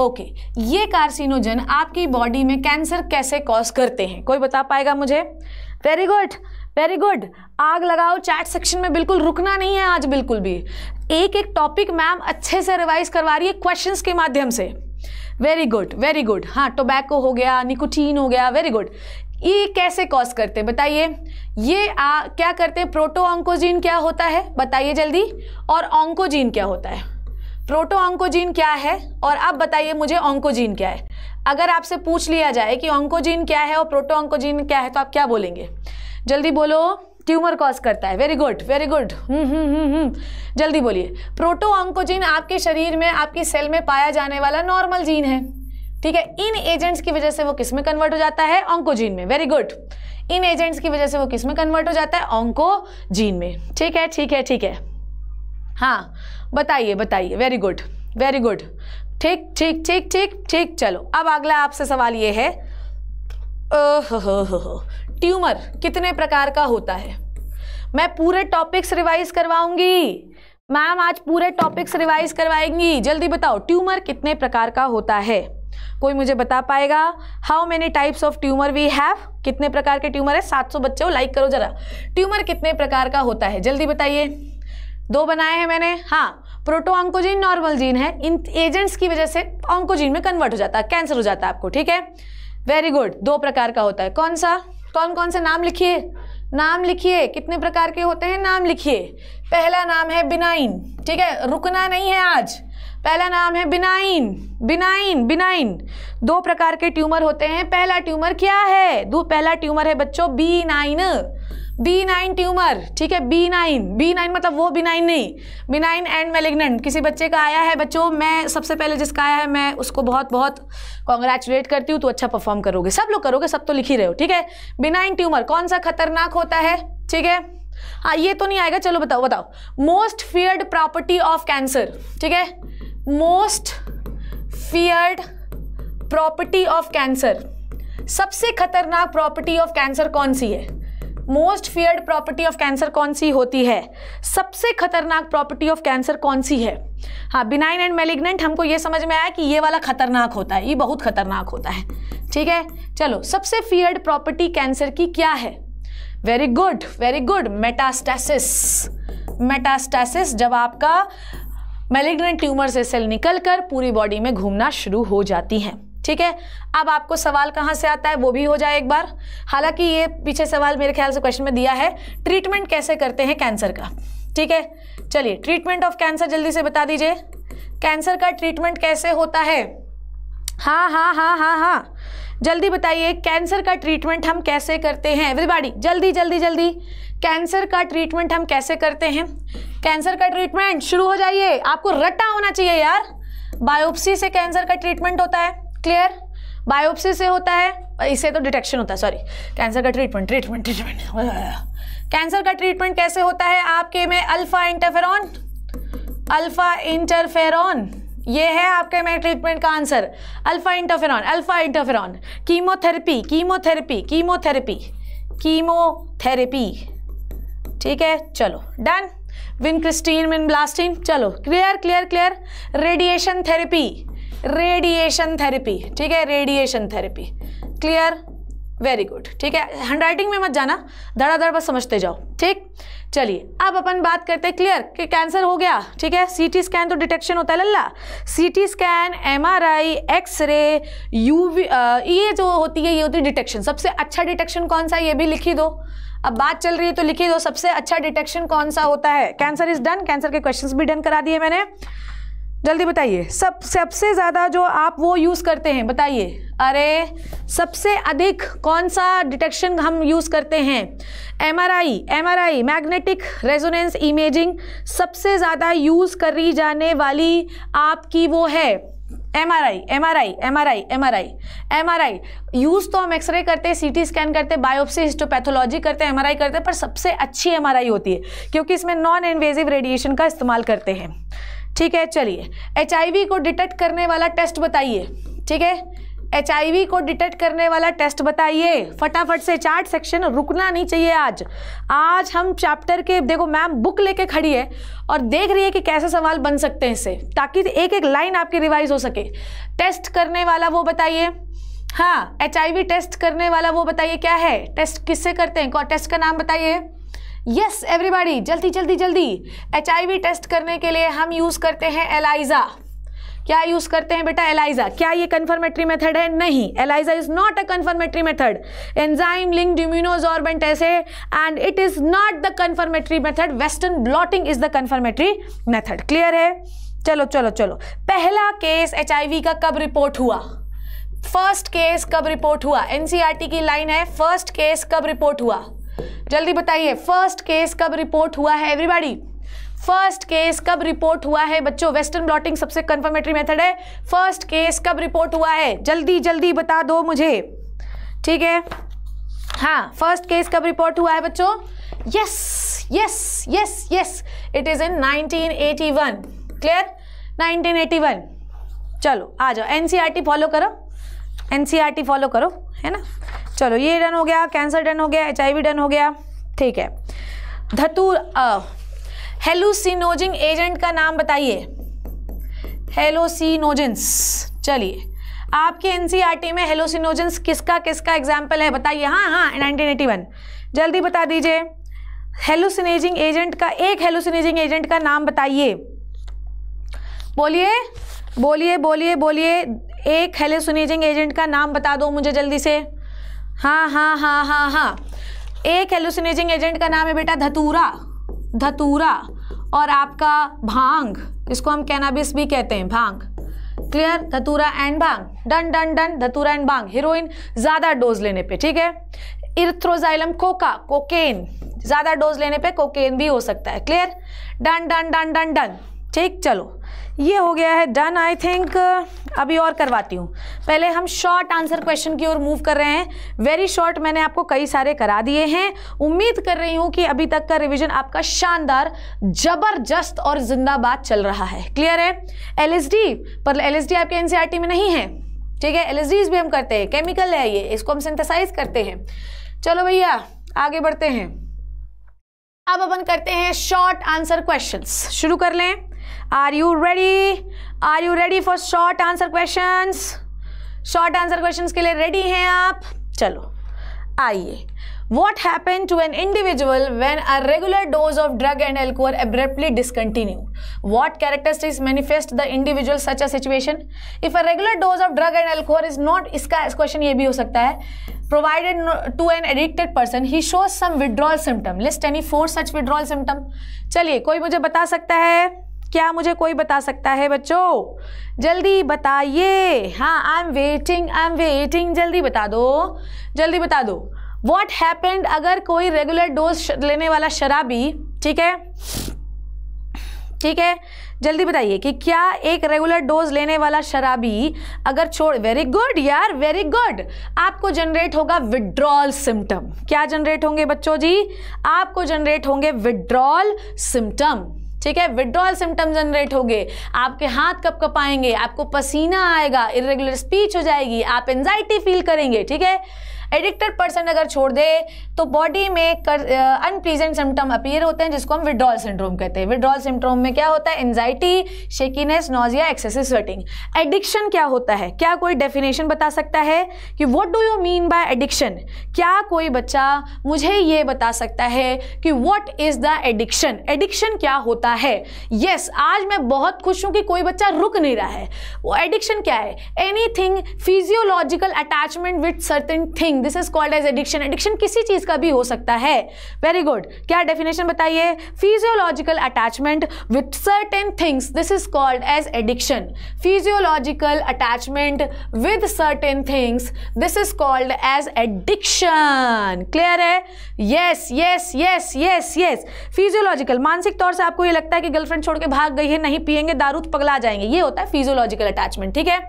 ओके okay. ये कार्सिनोजन आपकी बॉडी में कैंसर कैसे कॉज करते हैं कोई बता पाएगा मुझे वेरी गुड वेरी गुड आग लगाओ चैट सेक्शन में बिल्कुल रुकना नहीं है आज बिल्कुल भी एक एक टॉपिक मैम अच्छे से रिवाइज करवा रही है क्वेश्चंस के माध्यम से वेरी गुड वेरी गुड हाँ टोबैको हो गया निकोटीन हो गया वेरी गुड ये कैसे कॉज करते हैं बताइए ये आ, क्या करते हैं प्रोटो ऑंकोजीन क्या होता है बताइए जल्दी और ऑंकोजीन क्या होता है प्रोटो ऑंकोजीन क्या है और अब बताइए मुझे ऑंकोजीन क्या है अगर आपसे पूछ लिया जाए कि ऑंकोजीन क्या है और प्रोटो ऑंकोजीन क्या है तो आप क्या बोलेंगे जल्दी बोलो ट्यूमर कॉज करता है वेरी गुड वेरी गुड जल्दी बोलिए प्रोटो ऑंकोजीन आपके शरीर में आपकी सेल में पाया जाने वाला नॉर्मल जीन है ठीक है इन एजेंट्स की वजह से वो किस में कन्वर्ट हो जाता है ऑंकोजीन में वेरी गुड इन एजेंट्स की वजह से वो किस में कन्वर्ट हो जाता है ऑंकोजीन में ठीक है ठीक है ठीक है हाँ बताइए बताइए वेरी गुड वेरी गुड ठीक ठीक ठीक ठीक ठीक चलो अब अगला आपसे सवाल ये है ट्यूमर कितने प्रकार का होता है मैं पूरे टॉपिक्स रिवाइज करवाऊंगी मैम आज पूरे टॉपिक्स रिवाइज करवाएंगी जल्दी बताओ ट्यूमर कितने प्रकार का होता है कोई मुझे बता पाएगा how many types of tumour we have कितने प्रकार के ट्यूमर है 700 बच्चे हो लाइक करो जरा ट्यूमर कितने प्रकार का होता है जल्दी बताइए दो बनाए हैं मैंने हाँ प्रोटो ऑंकोजीन नॉर्मल जीन है इन एजेंट्स की वजह से ऑंकोजीन में कन्वर्ट हो जाता है कैंसर हो जाता है आपको ठीक है वेरी गुड दो प्रकार का होता है कौन सा कौन कौन सा नाम लिखिए नाम लिखिए कितने प्रकार के होते हैं नाम लिखिए पहला नाम है बिनाइन ठीक है रुकना नहीं है आज पहला नाम है बिनाइन बिनाइन बिनाइन दो प्रकार के ट्यूमर होते हैं पहला ट्यूमर क्या है दो पहला ट्यूमर है बच्चों benign benign tumour ठीक है बी नाइन बी नाइन मतलब वो बिनाइन नहीं बिनाइन एंड मेलेग्नेंट किसी बच्चे का आया है बच्चों मैं सबसे पहले जिसका आया है मैं उसको बहुत बहुत कॉन्ग्रेचुलेट करती हूँ तो अच्छा परफॉर्म करोगे सब लोग करोगे सब तो लिख ही रहे हो ठीक है बिनाइन ट्यूमर कौन सा खतरनाक होता है ठीक है हाँ ये तो नहीं आएगा चलो बताओ बताओ most feared property of cancer ठीक है most feared property of cancer सबसे खतरनाक प्रॉपर्टी ऑफ कैंसर कौन सी है most feared property of cancer कौन सी होती है सबसे खतरनाक प्रॉपर्टी ऑफ कैंसर कौन सी है हाँ बिनाइन एंड मेलिग्नेंट हमको ये समझ में आया कि ये वाला खतरनाक होता है ये बहुत खतरनाक होता है ठीक है चलो सबसे फियर्ड प्रॉपर्टी कैंसर की क्या है very good very good metastasis metastasis जब आपका मेलेग्नेंट ट्यूमर से सेल निकलकर पूरी बॉडी में घूमना शुरू हो जाती हैं ठीक है अब आपको सवाल कहाँ से आता है वो भी हो जाए एक बार हालांकि ये पीछे सवाल मेरे ख्याल से क्वेश्चन में दिया है ट्रीटमेंट कैसे करते हैं कैंसर का ठीक है चलिए ट्रीटमेंट ऑफ कैंसर जल्दी से बता दीजिए कैंसर का ट्रीटमेंट कैसे होता है हाँ हाँ हाँ हाँ हाँ जल्दी बताइए कैंसर का ट्रीटमेंट हम कैसे करते हैं एवरीबॉडी जल्दी जल्दी जल्दी कैंसर का ट्रीटमेंट हम कैसे करते हैं कैंसर का ट्रीटमेंट शुरू हो जाइए आपको रट्टा होना चाहिए यार बायोप्सी से कैंसर का ट्रीटमेंट होता है क्लियर बायोप्सी से होता है इसे तो डिटेक्शन होता है सॉरी कैंसर का ट्रीटमेंट ट्रीटमेंट ट्रीटमेंट कैंसर का ट्रीटमेंट कैसे होता है आपके में अल्फा इंटरफेरॉन अल्फा इंटरफेरॉन ये है आपके में ट्रीटमेंट का answer alpha interferon alpha interferon chemotherapy chemotherapy chemotherapy chemotherapy ठीक है चलो done vincristine vinblastine चलो clear clear clear radiation therapy radiation therapy ठीक है radiation therapy clear very good ठीक है हैंड राइटिंग में मत जाना धड़ाधड़ बस समझते जाओ ठीक चलिए अब अपन बात करते हैं क्लियर कि कैंसर हो गया ठीक है सीटी स्कैन तो डिटेक्शन होता है लल्ला CT scan MRI x ray UV ये जो होती है ये होती है डिटेक्शन सबसे अच्छा डिटेक्शन कौन सा है ये भी लिखी दो अब बात चल रही है तो लिखी दो सबसे अच्छा डिटेक्शन कौन सा होता है कैंसर इज डन कैंसर के क्वेश्चन भी डन करा दिए मैंने जल्दी बताइए सब सबसे ज़्यादा जो आप वो यूज़ करते हैं बताइए अरे सबसे अधिक कौन सा डिटेक्शन हम यूज़ करते हैं MRI MRI magnetic resonance imaging सबसे ज़्यादा यूज़ करी जाने वाली आपकी वो है M R I M R I M R I M R I M R I use तो हम एक्सरे करते हैं सी टी स्कैन करते हैं बायोप्सी हिस्टोपैथोलॉजी करते हैं एम आर आई करते हैं पर सबसे अच्छी एम आर आई होती है क्योंकि इसमें नॉन इन्वेजिव रेडिएशन का इस्तेमाल करते हैं ठीक है चलिए एच आई वी को डिटेक्ट करने वाला टेस्ट बताइए ठीक है एच को डिटेक्ट करने वाला टेस्ट बताइए फटाफट से चार्ट सेक्शन रुकना नहीं चाहिए आज आज हम चैप्टर के देखो मैम बुक लेके खड़ी है और देख रही है कि कैसे सवाल बन सकते हैं इससे ताकि एक एक लाइन आपकी रिवाइज हो सके टेस्ट करने वाला वो बताइए हाँ एच टेस्ट करने वाला वो बताइए क्या है टेस्ट किससे करते हैं टेस्ट का नाम बताइए यस एवरीबॉडी जल्दी जल्दी जल्दी एच टेस्ट करने के लिए हम यूज़ करते हैं एलाइजा क्या यूज करते हैं बेटा एलाइजा क्या ये कन्फर्मेटरी मेथड है नहीं ELISA is not a confirmatory method enzyme linked immunosorbent assay and it is not the confirmatory method western blotting is the confirmatory method clear है चलो चलो चलो पहला केस एच का कब रिपोर्ट हुआ फर्स्ट केस कब रिपोर्ट हुआ एनसीईआरटी e की लाइन है फर्स्ट केस कब रिपोर्ट हुआ जल्दी बताइए फर्स्ट केस कब रिपोर्ट हुआ है एवरीबॉडी फर्स्ट केस कब रिपोर्ट हुआ है बच्चों वेस्टर्न ब्लॉटिंग सबसे कंफर्मेटरी मेथड है फर्स्ट केस कब रिपोर्ट हुआ है जल्दी जल्दी बता दो मुझे ठीक है हाँ फर्स्ट केस कब रिपोर्ट हुआ है बच्चों yes yes yes yes it is in 1981 clear 1981 चलो आ जाओ एनसीईआरटी फॉलो e करो एनसीईआरटी फॉलो e करो है ना चलो ये डन हो गया कैंसर डन हो गया एच डन हो गया ठीक है धतूर हेलोसिनोजिंग एजेंट का नाम बताइए हेलोसिनोजेंस चलिए आपके एनसीईआरटी e में हेलोसिनोजेंस किसका किसका एग्जाम्पल है बताइए हाँ हाँ नाइनटीन एटी वन जल्दी बता दीजिए हेलोसिनेजिंग एजेंट का एक हेलोसिनेजिंग एजेंट का नाम बताइए बोलिए बोलिए बोलिए बोलिए एक हेलोसिनेजिंग एजेंट का नाम बता दो मुझे जल्दी से हाँ हाँ हाँ हाँ हाँ एक हेलोसिनेजिंग एजेंट का नाम है बेटा धतूरा धतूरा और आपका भांग इसको हम कैनाबिस भी कहते हैं bhang clear datura and bhang done done done datura and bhang heroin ज़्यादा डोज लेने पे ठीक है इर्थ्रोजाइलम कोका कोकेन ज़्यादा डोज लेने पे कोकेन भी हो सकता है clear done done done done done ठीक चलो ये हो गया है डन आई थिंक अभी और करवाती हूँ पहले हम शॉर्ट आंसर क्वेश्चन की ओर मूव कर रहे हैं वेरी शॉर्ट मैंने आपको कई सारे करा दिए हैं उम्मीद कर रही हूँ कि अभी तक का रिवीजन आपका शानदार जबरदस्त और जिंदाबाद चल रहा है क्लियर है एलएसडी पर एलएसडी आपके एन e में नहीं है ठीक है एल भी हम करते हैं केमिकल है ये इसको हम सिंथेसाइज करते हैं चलो भैया आगे बढ़ते हैं अब अपन करते हैं शॉर्ट आंसर क्वेश्चंस शुरू कर लें are you ready are you ready for short answer question short answer question के लिए रेडी हैं आप चलो आइए what happen to an individual when a regular dose of drug and alcohol abruptly discontinue what is manifest the individual such a situation if a regular dose of drug and alcohol is not इसका क्वेश्चन ये भी हो सकता है provided to an addicted person he shows some withdrawal symptom list any four such withdrawal symptom चलिए कोई मुझे बता सकता है क्या मुझे कोई बता सकता है बच्चों जल्दी बताइए हाँ I am waiting I am waiting जल्दी बता दो जल्दी बता दो वॉट हैपेंड अगर कोई रेगुलर डोज लेने वाला शराबी ठीक है ठीक है जल्दी बताइए कि क्या एक रेगुलर डोज लेने वाला शराबी अगर छोड़ वेरी गुड यार वेरी गुड आपको जनरेट होगा विड्रॉल सिम्टम क्या जनरेट होंगे बच्चों जी आपको जनरेट होंगे विड्रॉल सिम्टम ठीक है विड्रॉल सिम्टम जनरेट गए आपके हाथ कप कपाएंगे आपको पसीना आएगा इरेगुलर स्पीच हो जाएगी आप एनजाइटी फील करेंगे ठीक है एडिक्टेड पर्सन अगर छोड़ दे तो बॉडी में अनप्लीजेंट सिम्टम अपीयर होते हैं जिसको हम विड्रॉल सिंड्रोम कहते हैं विड्रॉल सिंड्रोम में क्या होता है anxiety shakiness nausea excessive sweating addiction क्या होता है क्या कोई डेफिनेशन बता सकता है कि what do you mean by addiction क्या कोई बच्चा मुझे ये बता सकता है कि what is the addiction addiction क्या होता है यस yes, आज मैं बहुत खुश हूँ कि कोई बच्चा रुक नहीं रहा है वो एडिक्शन क्या है anything physiological attachment with certain thing addiction this is called as addiction addiction किसी चीज़ का भी हो सकता है वेरी गुड क्या डेफिनेशन बताइए physiological attachment with certain things this is called as addiction physiological attachment with certain things this is called as addiction clear है yes yes yes yes yes physiological मानसिक तौर से आपको ये लगता है कि गर्लफ्रेंड छोड़ के भाग गई है नहीं पियेंगे दारू पगला जाएंगे ये होता है फिजियोलॉजिकल अटैचमेंट ठीक है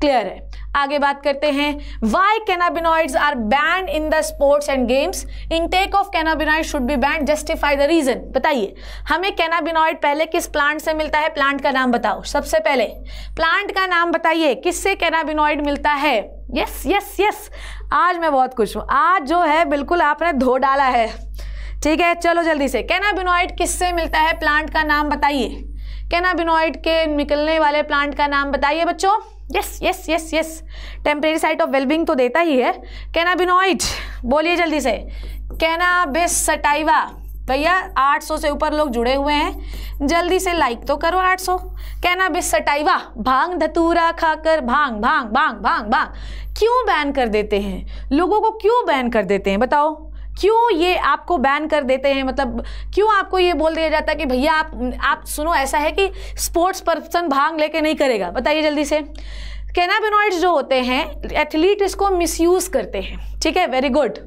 क्लियर है आगे बात करते हैं why cannabinoid are banned in the sports and games intake of cannabinoid should be banned justify the reason बताइए हमें कैनाबिनॉइड पहले किस प्लांट से मिलता है प्लांट का नाम बताओ सबसे पहले प्लांट का नाम बताइए किससे कैनाबिनॉइड मिलता है यस यस यस आज मैं बहुत खुश हूँ आज जो है बिल्कुल आपने धो डाला है ठीक है चलो जल्दी से कैनाबिनॉइड किससे मिलता है प्लांट का नाम बताइए कैनाबिनॉइड के निकलने वाले प्लांट का नाम बताइए बच्चों yes yes yes yes temporary sight of wellbeing तो देता ही है कैनाबिनॉइड बोलिए जल्दी से कैनाबिस सटाइवा भैया 800 से ऊपर लोग जुड़े हुए हैं जल्दी से लाइक तो करो 800 सौ कैनाबिस सटाइवा भांग धतूरा खाकर भांग भांग भांग भांग भांग क्यों बैन कर देते हैं लोगों को क्यों बैन कर देते हैं बताओ क्यों ये आपको बैन कर देते हैं मतलब क्यों आपको ये बोल दिया जाता है कि भैया आप आप सुनो ऐसा है कि स्पोर्ट्स पर्सन भाग लेके नहीं करेगा बताइए जल्दी से कैनाबिनॉइड्स जो होते हैं एथलीट इसको मिसयूज़ करते हैं ठीक है वेरी गुड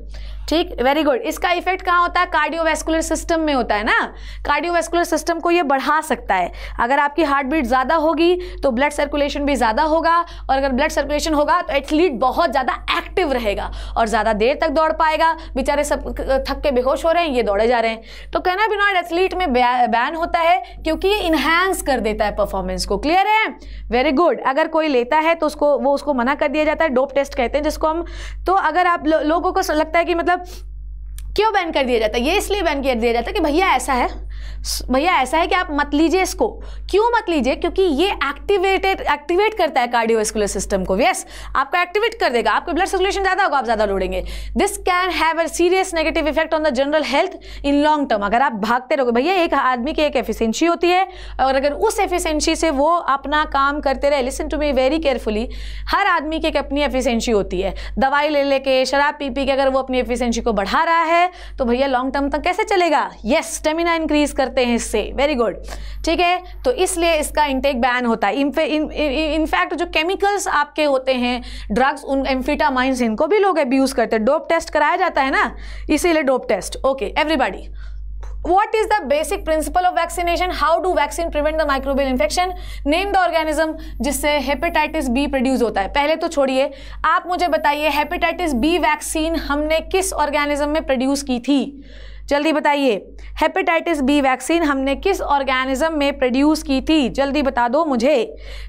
ठीक वेरी गुड इसका इफेक्ट कहाँ होता है कार्डियोवेस्कुलर सिस्टम में होता है ना कार्डियोवेस्कुलर सिस्टम को ये बढ़ा सकता है अगर आपकी हार्ट बीट ज़्यादा होगी तो ब्लड सर्कुलेशन भी ज़्यादा होगा और अगर ब्लड सर्कुलेशन होगा तो एथलीट बहुत ज़्यादा एक्टिव रहेगा और ज़्यादा देर तक दौड़ पाएगा बेचारे सब थक के बेहोश हो रहे हैं ये दौड़े जा रहे हैं तो कहना कैनाबिनॉइड एथलीट में बैन होता है क्योंकि ये इन्हांस कर देता है परफॉर्मेंस को क्लियर है वेरी गुड अगर कोई लेता है तो उसको वो उसको मना कर दिया जाता है डोप टेस्ट कहते हैं जिसको हम तो अगर आप लोगों को लगता है कि मतलब मतलब क्यों बैन कर दिया जाता है ये इसलिए बैन कर दिया जाता है कि भैया ऐसा है भैया ऐसा है कि आप मत लीजिए इसको क्यों मत लीजिए क्योंकि ये एक्टिवेटेड एक्टिवेट करता है कार्डियोवेस्कुलर सिस्टम को यस आपको एक्टिवेट कर देगा आपके ब्लड सर्कुलेशन ज़्यादा होगा आप ज़्यादा लोड़ेंगे this can have a serious negative effect on the general health in long term अगर आप भागते रहोगे भैया एक आदमी की एक एफिशिएंसी होती है और अगर उस एफिशिएंसी से वो अपना काम करते रहे listen to me very carefully हर आदमी की एक अपनी एफिशिएंसी होती है दवाई ले लेके शराब पी पी के अगर वो अपनी एफिशिएंसी को बढ़ा रहा है है तो भैया लॉन्ग टर्म तक कैसे चलेगा यस स्टेमिना इंक्रीज करते हैं इससे वेरी गुड ठीक है तो इसलिए इसका इंटेक बैन होता है इनफैक्ट जो केमिकल्स आपके होते हैं ड्रग्स उन एम्फिटामाइंस इनको भी लोग अब्यूज़ करते हैं डोप टेस्ट कराया जाता है ना इसीलिए dope test okay everybody what is the basic principle of vaccination how do vaccine prevent the microbial infection name the organism jisse hepatitis b produce hota hai pehle to chhodiye aap mujhe bataiye hepatitis b vaccine humne kis organism mein produce ki thi जल्दी बताइए हेपेटाइटिस बी वैक्सीन हमने किस ऑर्गेनिज्म में प्रोड्यूस की थी जल्दी बता दो मुझे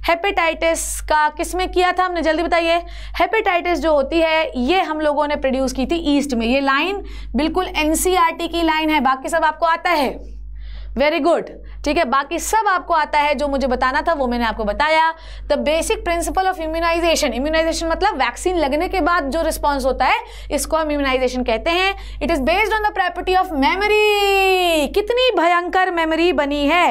हेपेटाइटिस का किस में किया था हमने जल्दी बताइए हेपेटाइटिस जो होती है ये हम लोगों ने प्रोड्यूस की थी ईस्ट में ये लाइन बिल्कुल एन e की लाइन है बाकी सब आपको आता है वेरी गुड ठीक है बाकी सब आपको आता है जो मुझे बताना था वो मैंने आपको बताया the basic principle of immunization immunization मतलब वैक्सीन लगने के बाद जो रिस्पॉन्स होता है इसको हम इम्यूनाइजेशन कहते हैं it is based on the property of memory कितनी भयंकर मेमोरी बनी है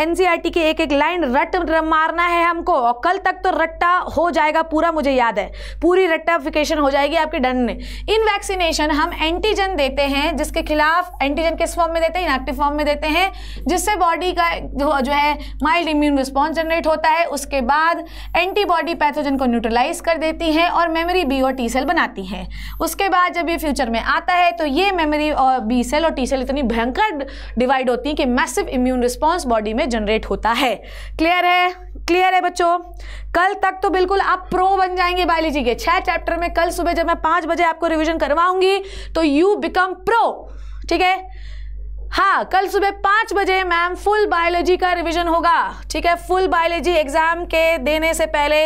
एनसीआरटी की एक एक लाइन रट मारना है हमको और कल तक तो रट्टा हो जाएगा पूरा मुझे याद है पूरी रट्टाफिकेशन हो जाएगी आपके डन में इन वैक्सीनेशन हम एंटीजन देते हैं जिसके खिलाफ एंटीजन किस फॉर्म में देते हैं इनएक्टिव फॉर्म में देते हैं जिससे बॉडी का जो है माइल्ड इम्यून रिस्पॉन्स जनरेट होता है उसके बाद एंटीबॉडी पैथोजन को न्यूट्रलाइज कर देती हैं और मेमोरी बी और टी सेल बनाती हैं उसके बाद जब ये फ्यूचर में आता है तो ये मेमोरी और बी सेल और टी सेल इतनी भयंकर डिवाइड होती हैं कि मैसिव इम्यून रिस्पॉन्स बॉडी में जनरेट होता है क्लियर है क्लियर है बच्चों कल तक तो बिल्कुल आप प्रो बन जाएंगे बायोलॉजी के छह चैप्टर में कल सुबह जब मैं पांच बजे आपको रिविजन करवाऊंगी तो यू बिकम प्रो ठीक है हाँ कल सुबह पाँच बजे मैम फुल बायोलॉजी का रिवीजन होगा ठीक है फुल बायोलॉजी एग्ज़ाम के देने से पहले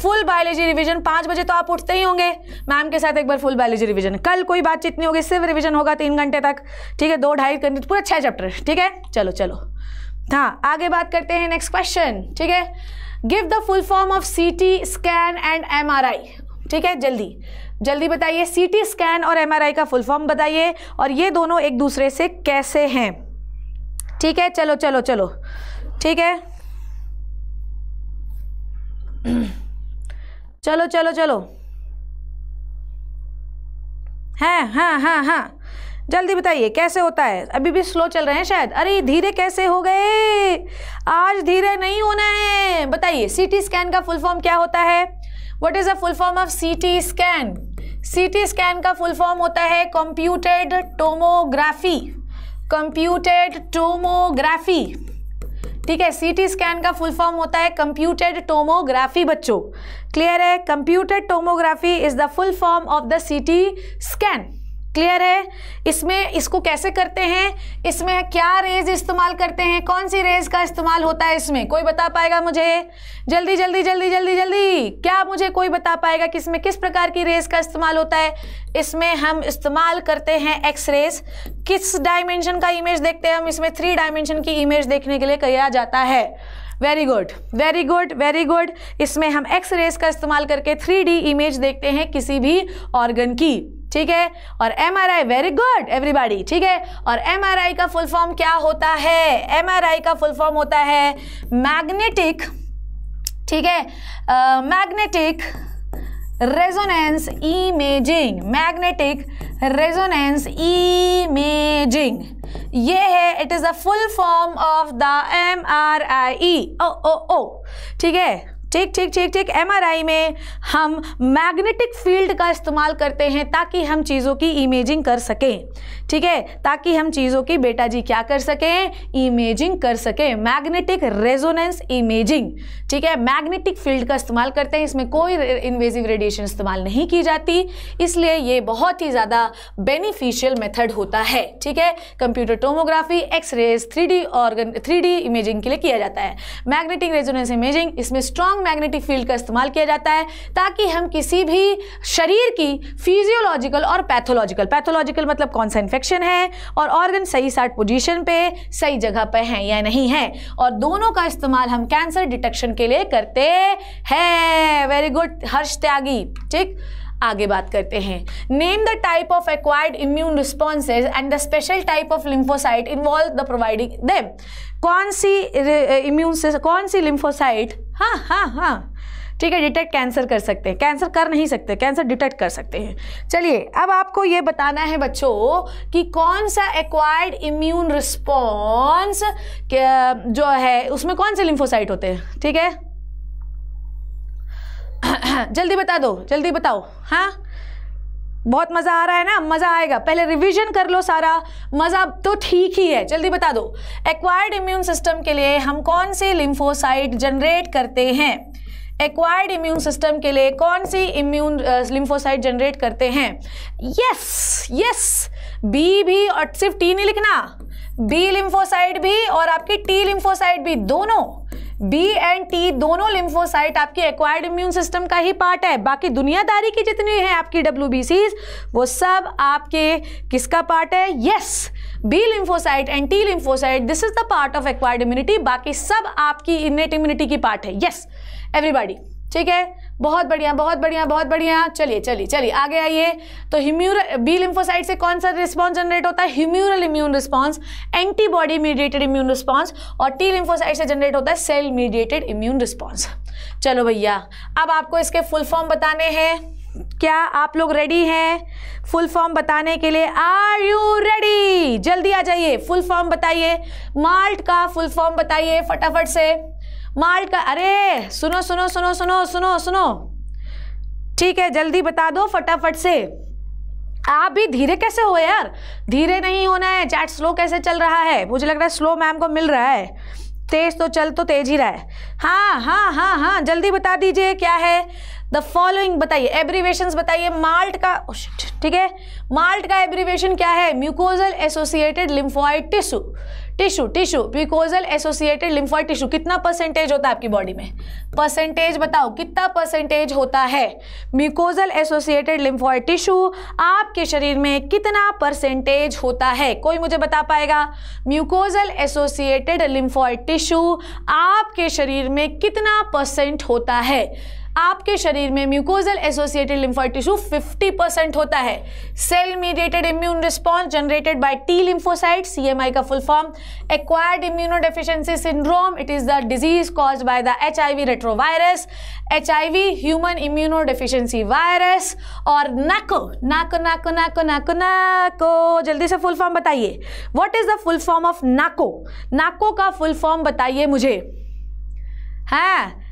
फुल बायोलॉजी रिवीजन पाँच बजे तो आप उठते ही होंगे मैम के साथ एक बार फुल बायोलॉजी रिवीजन कल कोई बातचीत नहीं होगी सिर्फ रिवीजन होगा तीन घंटे तक ठीक है दो ढाई घंटे पूरा छः चैप्टर ठीक है चलो चलो हाँ आगे बात करते हैं नेक्स्ट क्वेश्चन ठीक है give the full form of C T scan and M R I ठीक है जल्दी जल्दी बताइए सीटी स्कैन और एमआरआई का फुल फॉर्म बताइए और ये दोनों एक दूसरे से कैसे हैं ठीक है चलो चलो चलो ठीक है चलो चलो चलो है हाँ, हाँ हाँ हाँ जल्दी बताइए कैसे होता है अभी भी स्लो चल रहे हैं शायद अरे धीरे कैसे हो गए आज धीरे नहीं होना है बताइए सीटी स्कैन का फुल फॉर्म क्या होता है what is the full form of CT scan CT scan का फुल फॉर्म होता है कंप्यूटेड टोमोग्राफी कंप्यूटेड टोमोग्राफी ठीक है सीटी स्कैन का फुल फॉर्म होता है कंप्यूटेड टोमोग्राफी बच्चों क्लियर है computed tomography is the full form of the CT scan clear है इसमें इसको कैसे करते हैं इसमें क्या रेज इस्तेमाल करते हैं कौन सी रेज का इस्तेमाल होता है इसमें कोई बता पाएगा मुझे जल्दी जल्दी जल्दी जल्दी जल्दी क्या मुझे कोई बता पाएगा कि इसमें किस प्रकार की रेज का इस्तेमाल होता है इसमें हम इस्तेमाल करते हैं एक्स रेज किस डायमेंशन का इमेज देखते हैं हम इसमें थ्री डायमेंशन की इमेज देखने के लिए किया जाता है very good very good very good इसमें हम एक्स रेज का इस्तेमाल करके थ्री इमेज देखते हैं किसी भी ऑर्गन की ठीक है और M R I very good everybody ठीक है और एम आर आई का फुल फॉर्म क्या होता है एम आर आई का फुल फॉर्म होता है मैग्नेटिक ठीक है magnetic resonance imaging magnetic resonance imaging ये है it is a full form of the M R I ई ओ ओ ओ ठीक है ठीक ठीक ठीक ठीक एमआरआई में हम मैग्नेटिक फील्ड का इस्तेमाल करते हैं ताकि हम चीज़ों की इमेजिंग कर सकें ठीक है ताकि हम चीज़ों की बेटा जी क्या कर सकें इमेजिंग कर सकें मैग्नेटिक रेजोनेंस इमेजिंग ठीक है मैग्नेटिक फील्ड का इस्तेमाल करते हैं इसमें कोई इन्वेजिव रेडिएशन इस्तेमाल नहीं की जाती इसलिए ये बहुत ही ज़्यादा बेनिफिशियल मेथड होता है ठीक है computer tomography x-rays three D organ three imaging के लिए किया जाता है मैग्नेटिक रेजोनेंस इमेजिंग इसमें स्ट्रांग स्ट्रॉन्ग मैग्नेटिक फील्ड का इस्तेमाल किया जाता है ताकि हम किसी भी शरीर की फिजियोलॉजिकल और पैथोलॉजिकल पैथोलॉजिकल मतलब कौन सा इन्फेक्शन है और ऑर्गन सही साठ पोजीशन पे सही जगह पे हैं या नहीं है और दोनों का इस्तेमाल हम कैंसर डिटेक्शन के लिए करते हैं वेरी गुड हर्ष त्यागी ठीक आगे बात करते हैं name the type of acquired immune responses and the special type of lymphocyte involve the providing them कौन सी इम्यून से कौन सी लिम्फोसाइट हाँ हाँ हाँ ठीक है डिटेक्ट कैंसर कर सकते हैं कैंसर कर नहीं सकते कैंसर डिटेक्ट कर सकते हैं चलिए अब आपको ये बताना है बच्चों कि कौन सा एक्वायर्ड इम्यून रिस्पॉन्स जो है उसमें कौन से लिम्फोसाइट होते हैं ठीक है जल्दी बता दो जल्दी बताओ हाँ बहुत मज़ा आ रहा है ना मज़ा आएगा पहले रिवीजन कर लो सारा मज़ा तो ठीक ही है जल्दी बता दो एक्वायर्ड इम्यून सिस्टम के लिए हम कौन से लिम्फोसाइट जनरेट करते हैं एक्वायर्ड इम्यून सिस्टम के लिए कौन सी इम्यून लिम्फोसाइट जनरेट करते हैं यस यस बी भी और सिर्फ टी नहीं लिखना बी लिम्फोसाइट भी और आपकी टी लिम्फोसाइट भी दोनों बी एंड टी दोनों लिम्फोसाइट आपके एक्वायर्ड इम्यून सिस्टम का ही पार्ट है बाकी दुनियादारी की जितनी है आपकी डब्ल्यू वो सब आपके किसका पार्ट है yes B lymphocyte and T lymphocyte this is the part of acquired immunity बाकी सब आपकी इनेट इम्यूनिटी की पार्ट है यस एवरीबॉडी ठीक है बहुत बढ़िया बहुत बढ़िया बहुत बढ़िया चलिए चलिए चलिए आगे आइए तो ह्यूम्यूरल बी लिम्फोसाइट से कौन सा रिस्पॉन्स जनरेट होता है humoral immune response antibody mediated immune response और टी लिम्फोसाइट से जनरेट होता है सेल मीडिएटेड इम्यून रिस्पॉन्स चलो भैया अब आपको इसके फुल फॉर्म बताने हैं क्या आप लोग रेडी हैं फुल फॉर्म बताने के लिए आर यू रेडी जल्दी आ जाइए फुल फॉर्म बताइए माल्ट का फुल फॉर्म बताइए फटाफट से माल का अरे सुनो सुनो सुनो सुनो सुनो सुनो ठीक है जल्दी बता दो फटाफट से आप भी धीरे कैसे हो यार धीरे नहीं होना है चैट स्लो कैसे चल रहा है मुझे लग रहा है स्लो मैम को मिल रहा है तेज तो चल तो तेज ही रहा है हाँ हाँ हाँ हाँ जल्दी बता दीजिए क्या है द फॉलोइंग बताइए एब्रीवेशन बताइए माल्ट का ठीक है माल्ट का एब्रीवेशन क्या है mucosal associated lymphoid tissue tissue tissue प्रिकोजल एसोसिएटेड लिम्फॉइड टिश्यू कितना परसेंटेज होता है आपकी बॉडी में परसेंटेज बताओ कितना परसेंटेज होता है म्यूकोजल एसोसिएटेड लिम्फॉइड टिश्यू आपके शरीर में कितना परसेंटेज होता है कोई मुझे बता पाएगा म्यूकोजल एसोसिएटेड लिम्फॉइड टिश्यू आपके शरीर में कितना परसेंट होता है आपके शरीर में mucosal associated lymphoid tissue 50 percent होता है cell mediated immune response generated by T lymphocyte CMI का full form acquired immuno deficiency syndrome it is the disease cause by the H I retrovirus H I V human immuno deficiency virus और NACO NACO NACO NACO NACO NACO जल्दी से फुल फॉर्म बताइए what is the full form of NACO NACO का फुल फॉर्म बताइए मुझे हाँ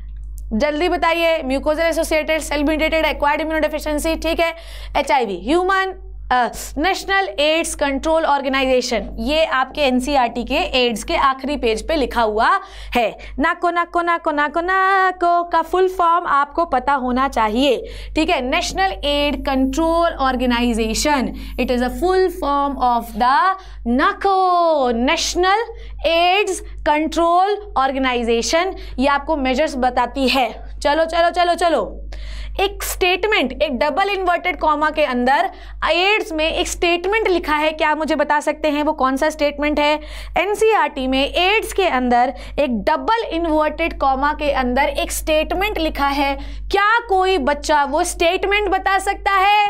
जल्दी बताइए mucosal associated cell mediated acquired immunodeficiency ठीक है H human national AIDS control organisation ये आपके एन e के एड्स के आखिरी पेज पे लिखा हुआ है नाको नाको नाको नाको नाको का फुल फॉर्म आपको पता होना चाहिए ठीक है national aid control organisation it is a full form of the NACO national AIDS control organisation ये आपको मेजर्स बताती है चलो चलो चलो चलो एक स्टेटमेंट एक डबल इन्वर्टेड कॉमा के अंदर एड्स में एक स्टेटमेंट लिखा है क्या मुझे बता सकते हैं वो कौन सा स्टेटमेंट है एनसीईआरटी e में एड्स के अंदर एक डबल इन्वर्टेड कॉमा के अंदर एक स्टेटमेंट लिखा है क्या कोई बच्चा वो स्टेटमेंट बता सकता है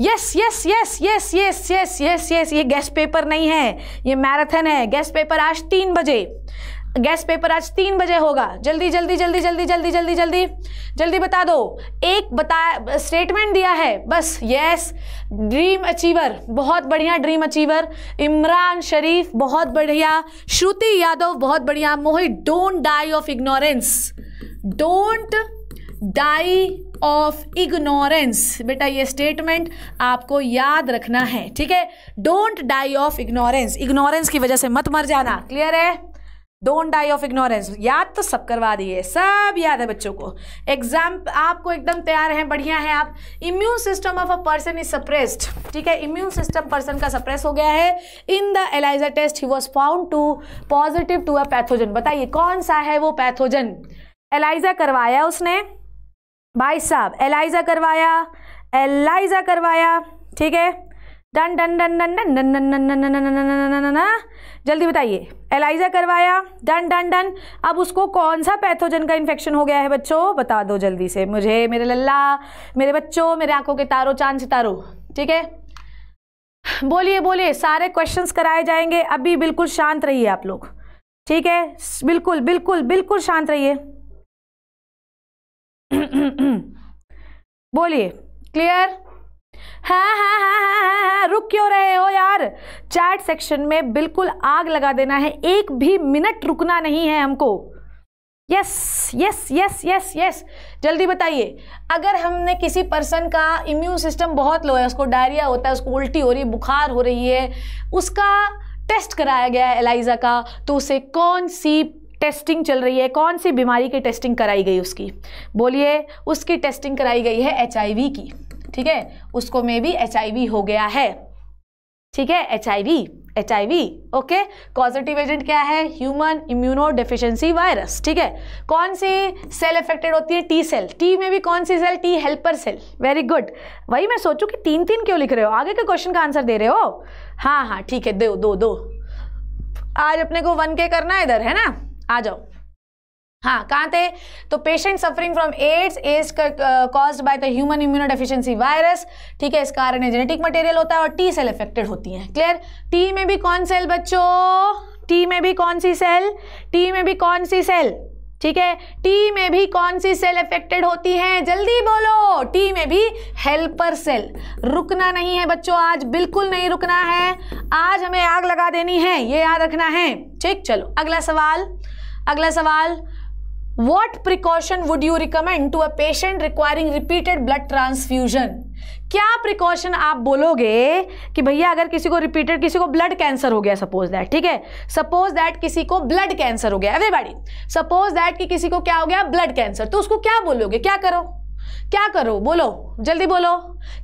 yes yes yes yes yes yes yes yes ये गेस्ट पेपर नहीं है ये मैराथन है गेस्ट पेपर आज तीन बजे गैस पेपर आज तीन बजे होगा जल्दी जल्दी जल्दी जल्दी जल्दी जल्दी जल्दी जल्दी बता दो एक बता स्टेटमेंट दिया है बस यस ड्रीम अचीवर बहुत बढ़िया ड्रीम अचीवर इमरान शरीफ बहुत बढ़िया श्रुति यादव बहुत बढ़िया Mohit don't die of ignorance don't die of ignorance बेटा ये स्टेटमेंट आपको याद रखना है ठीक है don't die of ignorance ignorance की वजह से मत मर जाना क्लियर है डोंट डाई ऑफ इग्नोरेंस याद तो सब करवा दिए सब याद है बच्चों को एग्जाम आपको एकदम तैयार हैं बढ़िया है आप immune system of a person is suppressed ठीक है इम्यून सिस्टम पर्सन का सप्रेस हो गया है in the ELISA test he was found to positive to a pathogen बताइए कौन सा है वो पैथोजन एलाइजा करवाया उसने भाई साहब एलाइजा करवाया एलाइजा करवाया ठीक है done done done done done done done done done done done जल्दी बताइए एलाइजा करवाया डन डन डन अब उसको कौन सा पैथोजन का इन्फेक्शन हो गया है बच्चों बता दो जल्दी से मुझे मेरे लल्ला मेरे बच्चों मेरे आंखों के तारो चांद सितारो ठीक है बोलिए बोलिए सारे क्वेश्चंस कराए जाएंगे अभी बिल्कुल शांत रहिए आप लोग ठीक है बिल्कुल बिल्कुल बिल्कुल शांत रहिए बोलिए क्लियर हाँ हाँ हाँ हाँ हाँ रुक क्यों रहे हो यार चैट सेक्शन में बिल्कुल आग लगा देना है एक भी मिनट रुकना नहीं है हमको yes yes yes yes yes जल्दी बताइए अगर हमने किसी पर्सन का इम्यून सिस्टम बहुत लो है उसको डायरिया होता है उसको उल्टी हो रही है बुखार हो रही है उसका टेस्ट कराया गया है एलाइजा का तो उसे कौन सी टेस्टिंग चल रही है कौन सी बीमारी की टेस्टिंग कराई गई उसकी बोलिए उसकी टेस्टिंग कराई गई है एच की ठीक है उसको मे भी एच हो गया है ठीक है H I V H I V okay positive agent क्या है ह्यूमन इम्यूनो डेफिशिएंसी वायरस ठीक है कौन सी सेल इफेक्टेड होती है टी सेल टी में भी कौन सी cell T helper cell very good वही मैं सोचू कि तीन तीन क्यों लिख रहे हो आगे के क्वेश्चन का आंसर दे रहे हो हाँ हाँ ठीक है दो दो दो आज अपने को वन के करना है इधर है ना आ जाओ हाँ कहाँ थे तो patient suffering from AIDS as caused by the human immuno deficiency virus ठीक है इस कारण जेनेटिक मटेरियल होता है और टी सेल इफेक्टेड होती हैं क्लियर टी में भी कौन सेल बच्चों टी में भी कौन सी सेल टी में भी कौन सी सेल ठीक है टी में भी कौन सी सेल अफेक्टेड होती है जल्दी बोलो टी में भी हेल्पर सेल रुकना नहीं है बच्चों आज बिल्कुल नहीं रुकना है आज हमें आग लगा देनी है ये याद रखना है ठीक चलो अगला सवाल अगला सवाल what precaution would you recommend to a patient requiring repeated blood transfusion क्या प्रिकॉशन आप बोलोगे कि भैया अगर किसी को रिपीटेड किसी को ब्लड कैंसर हो गया सपोज दैट ठीक है सपोज दैट किसी को ब्लड कैंसर हो गया एवरीबॉडी सपोज दैट कि किसी को क्या हो गया ब्लड कैंसर तो उसको क्या बोलोगे क्या करो क्या करो बोलो जल्दी बोलो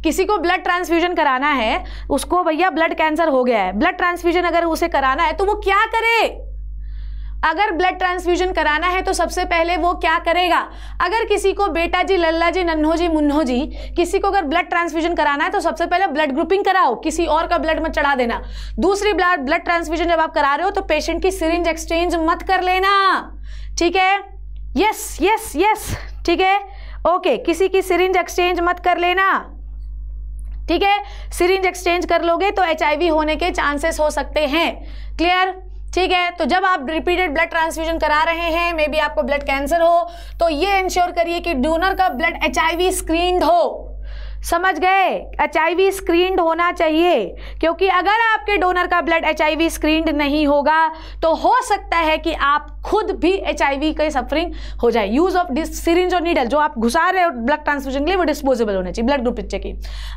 किसी को ब्लड ट्रांसफ्यूजन कराना है उसको भैया ब्लड कैंसर हो गया है ब्लड ट्रांसफ्यूजन अगर उसे कराना है तो वो क्या करे अगर ब्लड ट्रांसफ्यूजन कराना है तो सबसे पहले वो क्या करेगा अगर किसी को बेटा जी लल्ला जी नन्हो जी मुन्नो जी किसी को अगर ब्लड ट्रांसफ्यूजन कराना है तो सबसे पहले ब्लड ग्रुपिंग कराओ किसी और का ब्लड मत चढ़ा देना दूसरी ब्लड ब्लड ट्रांसफ्यूजन जब आप करा रहे हो तो पेशेंट की सिरिंज एक्सचेंज मत कर लेना ठीक है यस यस यस ठीक है ओके किसी की सिरिंज एक्सचेंज मत कर लेना ठीक है सिरिंज एक्सचेंज कर लोगे तो एच होने के चांसेस हो सकते हैं क्लियर ठीक है तो जब आप रिपीटेड ब्लड ट्रांसफ्यूजन करा रहे हैं मे बी आपको ब्लड कैंसर हो तो ये इंश्योर करिए कि डोनर का ब्लड एच आई स्क्रीन्ड हो समझ गए एच आई स्क्रीन्ड होना चाहिए क्योंकि अगर आपके डोनर का ब्लड एच आई स्क्रीन्ड नहीं होगा तो हो सकता है कि आप खुद भी एच आई के सफरिंग हो जाए यूज़ ऑफ सिरिंज और नीडल जो आप घुसा रहे हो ब्लड ट्रांसफ्यूजन के लिए वो डिस्पोजेबल होने चाहिए ब्लड ग्रुप पिक्चर की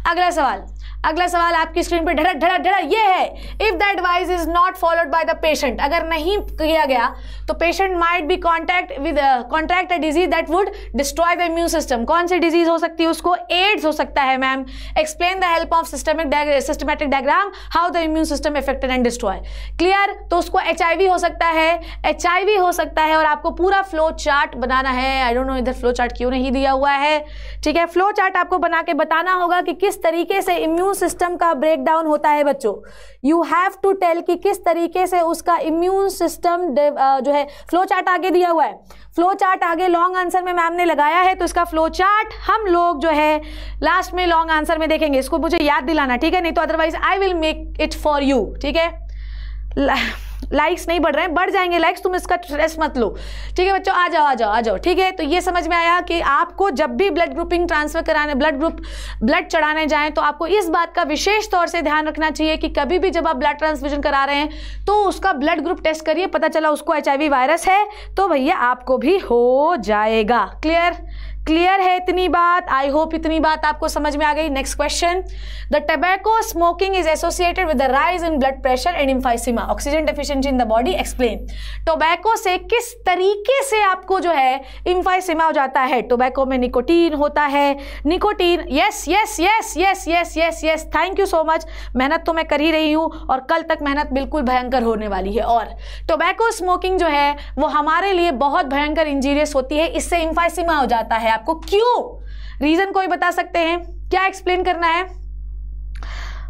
अगला सवाल अगला सवाल आपकी स्क्रीन पर ढड़क ढड़क ढड़क ये है if the advice is not followed by the patient अगर नहीं किया गया तो patient might be contact with contract a disease that would destroy the immune system कौन सी डिजीज हो सकती है उसको एड्स हो सकता सकता है ma'am explain the help of systemic systematic diagram how the immune system affected and destroy clear तो उसको एच हो सकता है एच हो सकता है और आपको पूरा फ्लो चार्ट बनाना है आई डोंट नो इधर फ्लो चार्ट क्यों नहीं दिया हुआ है ठीक है फ्लो चार्ट आपको बना के बताना होगा कि किस तरीके से इम्यून सिस्टम का ब्रेकडाउन होता है बच्चों यू हैव टू टेल कि किस तरीके से उसका इम्यून सिस्टम uh, जो है फ्लो चार्ट आगे दिया हुआ है फ्लो चार्ट आगे लॉन्ग आंसर में मैम ने लगाया है तो इसका फ्लो चार्ट हम लोग जो है लास्ट में लॉन्ग आंसर में देखेंगे इसको मुझे याद दिलाना ठीक है नहीं तो otherwise I will make it for you ठीक है लाइक्स नहीं बढ़ रहे हैं बढ़ जाएंगे लाइक्स तुम इसका स्ट्रेस मत लो ठीक है बच्चों आ जाओ आ जाओ आ जाओ ठीक है तो ये समझ में आया कि आपको जब भी ब्लड ग्रुपिंग ट्रांसफर कराने ब्लड ग्रुप ब्लड चढ़ाने जाएं तो आपको इस बात का विशेष तौर से ध्यान रखना चाहिए कि कभी भी जब आप ब्लड ट्रांसफ्यूजन करा रहे हैं तो उसका ब्लड ग्रुप टेस्ट करिए पता चला उसको एच वायरस है तो भैया आपको भी हो जाएगा क्लियर क्लियर है इतनी बात आई होप इतनी बात आपको समझ में आ गई next question the tobacco smoking is associated with the rise in blood pressure and emphysema oxygen deficiency in the body explain tobacco से किस तरीके से आपको जो है इम्फाइसिमा हो जाता है टोबैको में निकोटीन होता है nicotine yes yes yes yes yes yes yes thank you so much मेहनत तो मैं कर ही रही हूँ और कल तक मेहनत बिल्कुल भयंकर होने वाली है और टोबैको स्मोकिंग जो है वो हमारे लिए बहुत भयंकर इंजीरियस होती है इससे इम्फाइसिमा हो जाता है आपको क्यों रीजन कोई बता सकते हैं क्या एक्सप्लेन करना है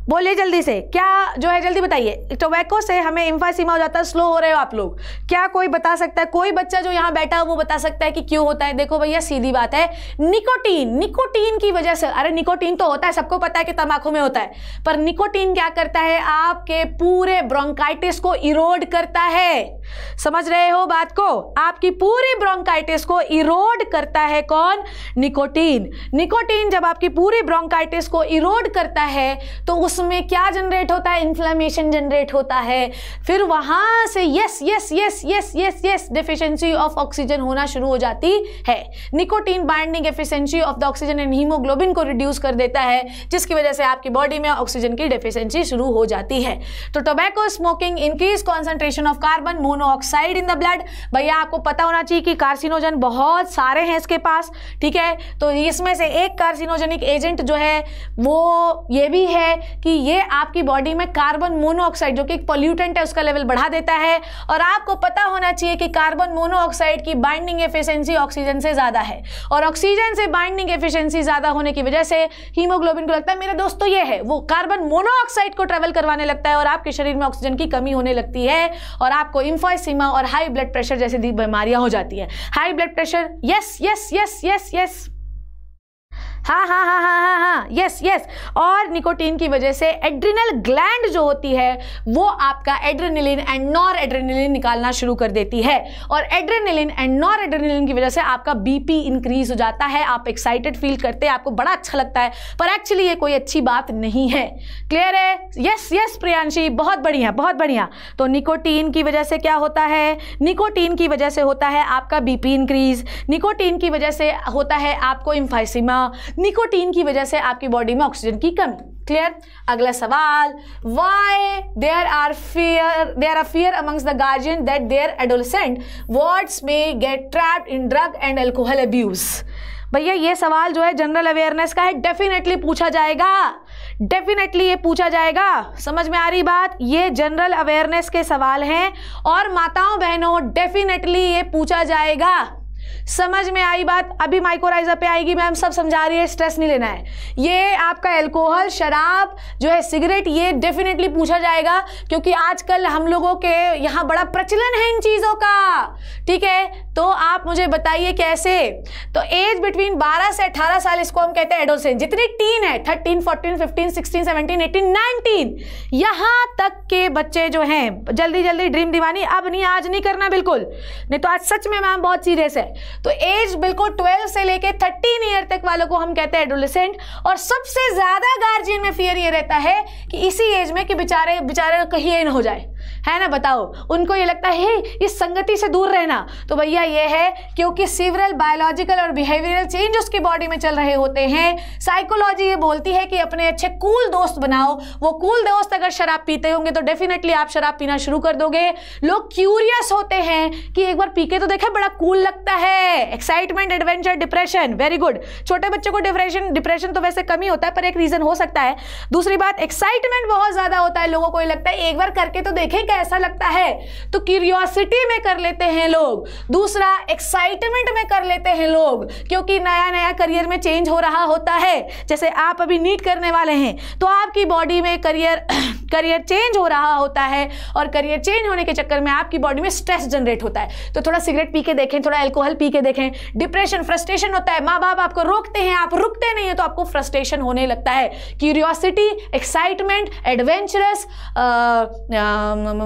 बोलिए जल्दी से क्या जो है जल्दी बताइए टोबैको से हमें इम्फासीमा हो जाता है स्लो हो रहे हो आप लोग क्या कोई बता सकता है कोई बच्चा जो यहाँ बैठा हो वो बता सकता है कि क्यों होता है देखो भैया सीधी बात है निकोटीन निकोटीन की वजह से अरे निकोटीन तो होता है सबको पता है कि तंबाकू में होता है पर निकोटीन क्या करता है आपके पूरे ब्रोंकाइटिस को इरोड करता है समझ रहे हो बात को आपकी पूरी ब्रोंकाइटिस को इरोड करता है कौन निकोटीन निकोटीन जब आपकी पूरी ब्रोंकाइटिस को इरोड करता है तो उसमें क्या जनरेट होता है इन्फ्लेमेशन जनरेट होता है फिर वहां से yes yes yes yes yes yes deficiency of oxygen होना शुरू हो जाती है nicotine binding efficiency of the oxygen and haemoglobin को रिड्यूस कर देता है जिसकी वजह से आपकी बॉडी में ऑक्सीजन की डिफिशियंसी शुरू हो जाती है तो tobacco smoking increase concentration of carbon monoxide in the blood भैया आपको पता होना चाहिए कि कार्सिनोजन बहुत सारे हैं इसके पास ठीक है तो इसमें से एक कार्सिनोजेनिक एजेंट जो है वो ये भी है कि ये आपकी बॉडी में कार्बन मोनोऑक्साइड जो कि एक पॉल्यूटेंट है उसका लेवल बढ़ा देता है और आपको पता होना चाहिए कि कार्बन मोनोऑक्साइड की बाइंडिंग एफिशिएंसी ऑक्सीजन से ज़्यादा है और ऑक्सीजन से बाइंडिंग एफिशिएंसी ज़्यादा होने की वजह से हीमोग्लोबिन को लगता है मेरे दोस्तों ये है वो कार्बन मोनोऑक्साइड को ट्रेवल करवाने लगता है और आपके शरीर में ऑक्सीजन की कमी होने लगती है और आपको इन्फॉर्म लिम्फोइसीमा और हाई ब्लड प्रेशर जैसी बीमारियां हो जाती है high blood pressure yes yes yes yes yes हाँ हाँ हाँ हाँ हाँ हाँ यस यस और निकोटीन की वजह से एड्रिनल ग्लैंड जो होती है वो आपका एड्रेनिलिन एंड नॉर एड्रेनिलिन निकालना शुरू कर देती है और एड्रेनिलिन एंड नॉर एड्रेनिलिन की वजह से आपका बीपी इंक्रीज हो जाता है आप एक्साइटेड फील करते हैं आपको बड़ा अच्छा लगता है पर एक्चुअली ये कोई अच्छी बात नहीं है क्लियर है यस यस प्रियांशी बहुत बढ़िया बहुत बढ़िया तो निकोटीन की वजह से क्या होता है निकोटीन की वजह से होता है आपका बीपी इंक्रीज निकोटीन की वजह से होता है आपको इम्फाइसिमा निकोटीन की वजह से आपकी बॉडी में ऑक्सीजन की कमी क्लियर अगला सवाल why there are fear there are fear amongst the guardian that their adolescent words में get trapped in drug and alcohol abuse भैया ये सवाल जो है जनरल अवेयरनेस का है डेफिनेटली पूछा जाएगा डेफिनेटली ये पूछा जाएगा समझ में आ रही बात ये जनरल अवेयरनेस के सवाल हैं और माताओं बहनों डेफिनेटली ये पूछा जाएगा समझ में आई बात अभी माइक्रोराइजर पे आएगी मैम सब समझा रही है स्ट्रेस नहीं लेना है ये आपका एल्कोहल शराब जो है सिगरेट ये डेफिनेटली पूछा जाएगा क्योंकि आजकल हम लोगों के यहाँ बड़ा प्रचलन है इन चीज़ों का ठीक है तो आप मुझे बताइए कैसे तो एज बिटवीन 12 से 18 साल इसको हम कहते हैं एडोलसेंट जितनी टीन है 13, 14, 15, 16, 17, 18, 19 यहाँ तक के बच्चे जो हैं जल्दी जल्दी ड्रीम दीवानी अब नहीं आज नहीं करना बिल्कुल नहीं तो आज सच में मैम बहुत सीरियस है तो एज बिल्कुल 12 से लेके 13 ईयर तक वालों को हम कहते हैं एडोलिसेंट और सबसे ज़्यादा गार्जियन में फियर ये रहता है कि इसी एज में कि बेचारे बेचारे कहीं न ना हो जाए है ना बताओ उनको ये लगता है इस संगति से दूर रहना तो भैया ये है क्योंकि सिवरल बायोलॉजिकल और बिहेवियरल चेंज उसकी बॉडी में चल रहे होते हैं साइकोलॉजी ये बोलती है कि अपने अच्छे कूल दोस्त बनाओ वो कूल दोस्त अगर शराब पीते होंगे तो डेफिनेटली आप शराब पीना शुरू कर दोगे लोग क्यूरियस होते हैं कि एक बार पी के तो देखें बड़ा कूल लगता है excitement adventure depression very good छोटे बच्चों को डिप्रेशन डिप्रेशन तो वैसे कम ही होता है पर एक रीजन हो सकता है दूसरी बात एक्साइटमेंट बहुत ज्यादा होता है लोगों को ये लगता है एक बार करके तो देखें ऐसा लगता है तो क्यूरियोसिटी में कर लेते हैं लोग दूसरा एक्साइटमेंट में कर लेते हैं लोग क्योंकि नया नया करियर में चेंज हो रहा होता है जैसे आप अभी नीट करने वाले हैं तो आपकी बॉडी में करियर करियर चेंज हो रहा होता है और करियर चेंज होने के चक्कर में आपकी बॉडी में स्ट्रेस जनरेट होता है तो थोड़ा सिगरेट पी के देखें थोड़ा एल्कोहल पी के देखें डिप्रेशन फ्रस्ट्रेशन होता है माँ बाप आपको रोकते हैं आप रुकते नहीं है तो आपको फ्रस्ट्रेशन होने लगता है curiosity excitement adventurous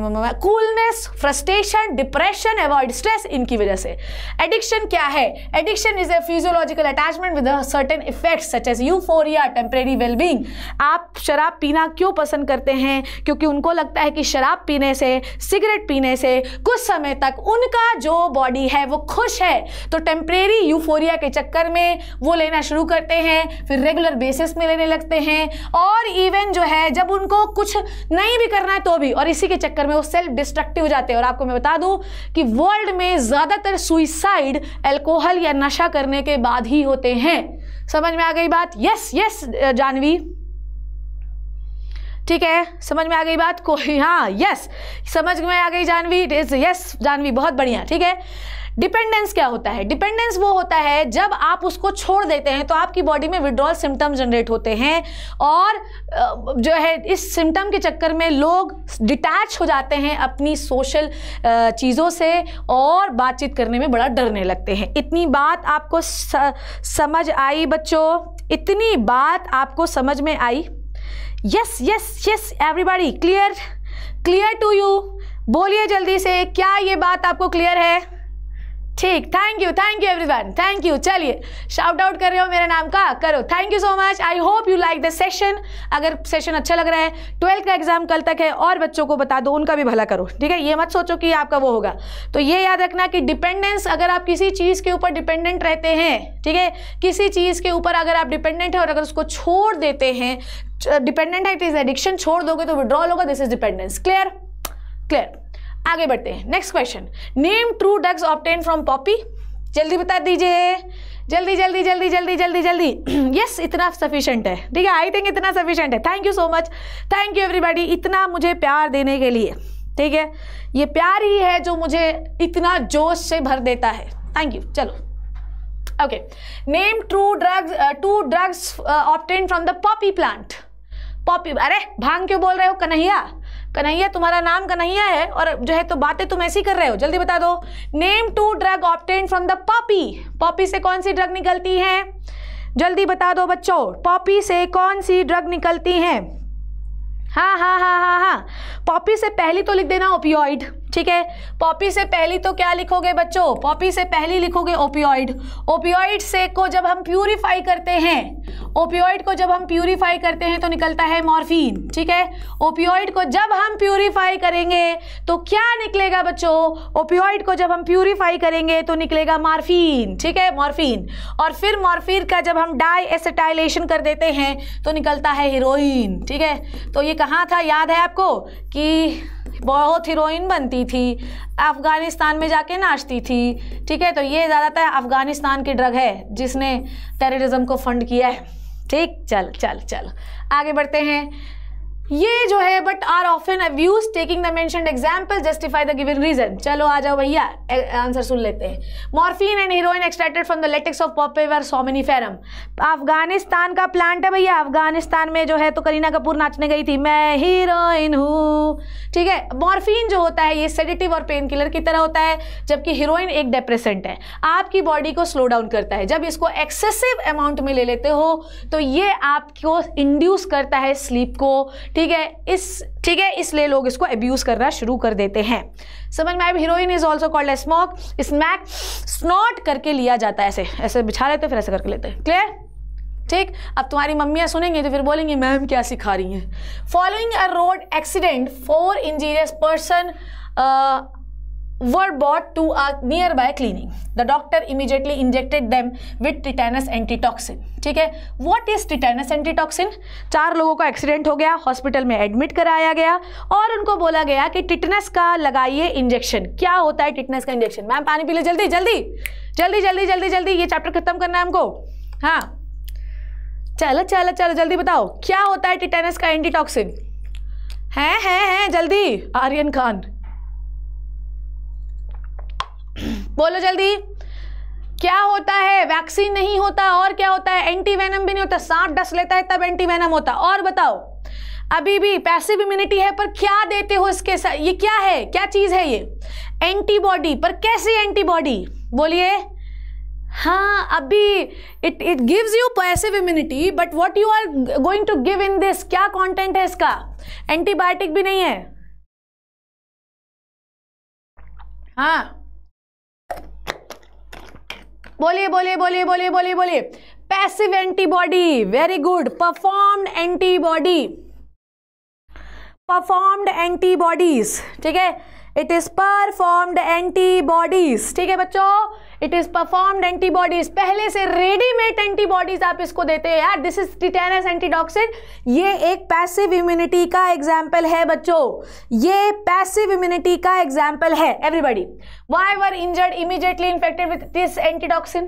coolness frustration depression avoid stress इनकी वजह से एडिक्शन क्या है addiction is a physiological attachment with certain effect such as euphoria temporary wellbeing आप शराब पीना क्यों पसंद करते हैं क्योंकि उनको लगता है कि शराब पीने से सिगरेट पीने से कुछ समय तक उनका जो बॉडी है वो खुश है तो टेम्परेरी यूफोरिया के चक्कर में वो लेना शुरू करते हैं फिर रेगुलर बेसिस में लेने लगते हैं और इवन जो है जब उनको कुछ नहीं भी करना है तो भी और इसी के चक्कर में में वो सेल्फ डिस्ट्रक्टिव हो जाते हैं और आपको मैं बता दूं कि वर्ल्ड में ज़्यादातर सुइसाइड एल्कोहल या नशा करने के बाद ही होते हैं समझ में आ गई बात यस यस जानवी ठीक है समझ में आ गई बात कोई हाँ यस समझ में आ गई Janvi it is yes Janvi बहुत बढ़िया ठीक है डिपेंडेंस क्या होता है डिपेंडेंस वो होता है जब आप उसको छोड़ देते हैं तो आपकी बॉडी में विड्रॉल सिम्टम जनरेट होते हैं और जो है इस सिम्टम के चक्कर में लोग डिटैच हो जाते हैं अपनी सोशल चीज़ों से और बातचीत करने में बड़ा डरने लगते हैं इतनी बात आपको समझ आई बच्चों इतनी बात आपको समझ में आई yes yes yes everybody clear clear to you बोलिए जल्दी से क्या ये बात आपको क्लियर है ठीक thank you thank you everyone thank you चलिए शाउट आउट कर रहे हो मेरे नाम का करो thank you so much I hope you like the session अगर सेशन अच्छा लग रहा है ट्वेल्थ का एग्जाम कल तक है और बच्चों को बता दो उनका भी भला करो ठीक है ये मत सोचो कि आपका वो होगा तो ये याद रखना कि डिपेंडेंस अगर आप किसी चीज़ के ऊपर डिपेंडेंट रहते हैं ठीक है किसी चीज़ के ऊपर अगर आप डिपेंडेंट है और अगर उसको छोड़ देते हैं डिपेंडेंट है इट इज़ एडिक्शन छोड़ दोगे तो विड्रॉल होगा this is dependence clear clear आगे बढ़ते हैं next question name two drugs obtain from poppy जल्दी बता दीजिए जल्दी जल्दी जल्दी जल्दी जल्दी जल्दी यस इतना सफिशियंट है ठीक है आई थिंक इतना सफिशियंट है thank you so much thank you everybody इतना मुझे प्यार देने के लिए ठीक है ये प्यार ही है जो मुझे इतना जोश से भर देता है थैंक यू चलो okay name two drugs two drugs obtain from the poppy plant poppy अरे भांग क्यों बोल रहे हो कन्हैया कन्हैया तुम्हारा नाम कन्हैया है और जो है तो बातें तुम ऐसी कर रहे हो जल्दी बता दो name two drug obtain from the poppy poppy से कौन सी ड्रग निकलती है जल्दी बता दो बच्चों पॉपी से कौन सी ड्रग निकलती है हाँ हाँ हाँ हाँ हाँ पॉपी से पहली तो लिख देना ओपियोइड ठीक है पॉपी से पहली तो क्या लिखोगे बच्चों पॉपी से पहली लिखोगे ओपियोइड ओपियोइड से को जब हम प्यूरिफाई करते हैं ओपियोइड को जब हम प्यूरिफाई करते हैं तो निकलता है मॉर्फिन ठीक है ओपियोइड को जब हम प्यूरिफाई करेंगे तो क्या निकलेगा बच्चों ओपियोइड को जब हम प्यूरिफाई करेंगे तो निकलेगा मॉर्फिन ठीक है मॉर्फिन और फिर मॉर्फिन का जब हम डाई एसेटाइलेशन कर देते हैं तो निकलता है हीरोइन ठीक है तो ये कहाँ था याद है आपको कि बहुत हीरोइन बनती थी अफ़गानिस्तान में जाके नाचती थी ठीक है तो ये ज़्यादातर अफ़गानिस्तान की ड्रग है जिसने टेररिज्म को फंड किया है ठीक चल चल चल आगे बढ़ते हैं ये जो है but are often abuse taking the main example justify the given reason चलो आ जाओ भैया आंसर सुन लेते हैं morphine and heroin extracted from the latex of papaver फेरम अफगानिस्तान का प्लांट है भैया अफगानिस्तान में जो है तो करीना कपूर नाचने गई थी मैं हीरोइन हूँ ठीक है मॉर्फिन जो होता है ये सेडेटिव और पेन किलर की तरह होता है जबकि हीरोइन एक डिप्रेसेंट है आपकी बॉडी को स्लो डाउन करता है जब इसको एक्सेसिव अमाउंट में ले लेते हो तो ये आपको इंड्यूस करता है स्लीप को ठीक ठीक है इस ठीक है इसलिए लोग इसको अब्यूज करना शुरू कर देते हैं समझ में heroin is also called smoke smack snort करके लिया जाता है ऐसे ऐसे बिछा लेते फिर ऐसे करके लेते हैं क्लियर ठीक अब तुम्हारी मम्मियाँ सुनेंगी तो फिर बोलेंगे मैम क्या सिखा रही हैं following a road accident four injurious person were brought to a nearby clinic. The doctor immediately injected them with tetanus antitoxin. ठीक है वॉट इज टिटेनस एंटीटॉक्सिन चार लोगों का एक्सीडेंट हो गया हॉस्पिटल में एडमिट कराया गया और उनको बोला गया कि टिटनस का लगाइए इंजेक्शन क्या होता है टिटनस का इंजेक्शन मैम पानी पी लो जल्दी जल्दी जल्दी जल्दी जल्दी जल्दी ये चैप्टर खत्म करना है हमको हाँ चलो चलो चलो जल्दी बताओ क्या होता है टिटेनस का एंटीटॉक्सिन है है है जल्दी आर्यन खान बोलो जल्दी क्या होता है वैक्सीन नहीं होता और क्या होता है एंटी भी नहीं होता सांप डस लेता है तब एंटी होता और बताओ अभी भी पैसिव इम्यूनिटी है पर क्या देते हो इसके साथ ये क्या है क्या चीज़ है ये एंटीबॉडी पर कैसी एंटीबॉडी बोलिए हाँ अभी it it gives you passive immunity but what you are going to give in this क्या कंटेंट है इसका एंटीबायोटिक भी नहीं है हाँ बोलिए बोलिए बोलिए बोलिए बोलिए बोलिए passive antibody very good preformed antibody preformed antibodies ठीक है इट इज परफॉर्म्ड एंटीबॉडीज ठीक है बच्चों इट इज परफॉर्म्ड एंटीबॉडीज पहले से रेडीमेड एंटीबॉडीज आप इसको देते हैं यार दिस इज टिटेनस एंटीडॉक्सिन ये एक पैसिव इम्यूनिटी का एग्जाम्पल है बच्चों ये पैसिव इम्यूनिटी का एग्जाम्पल है everybody why were injured immediately infected with this antitoxin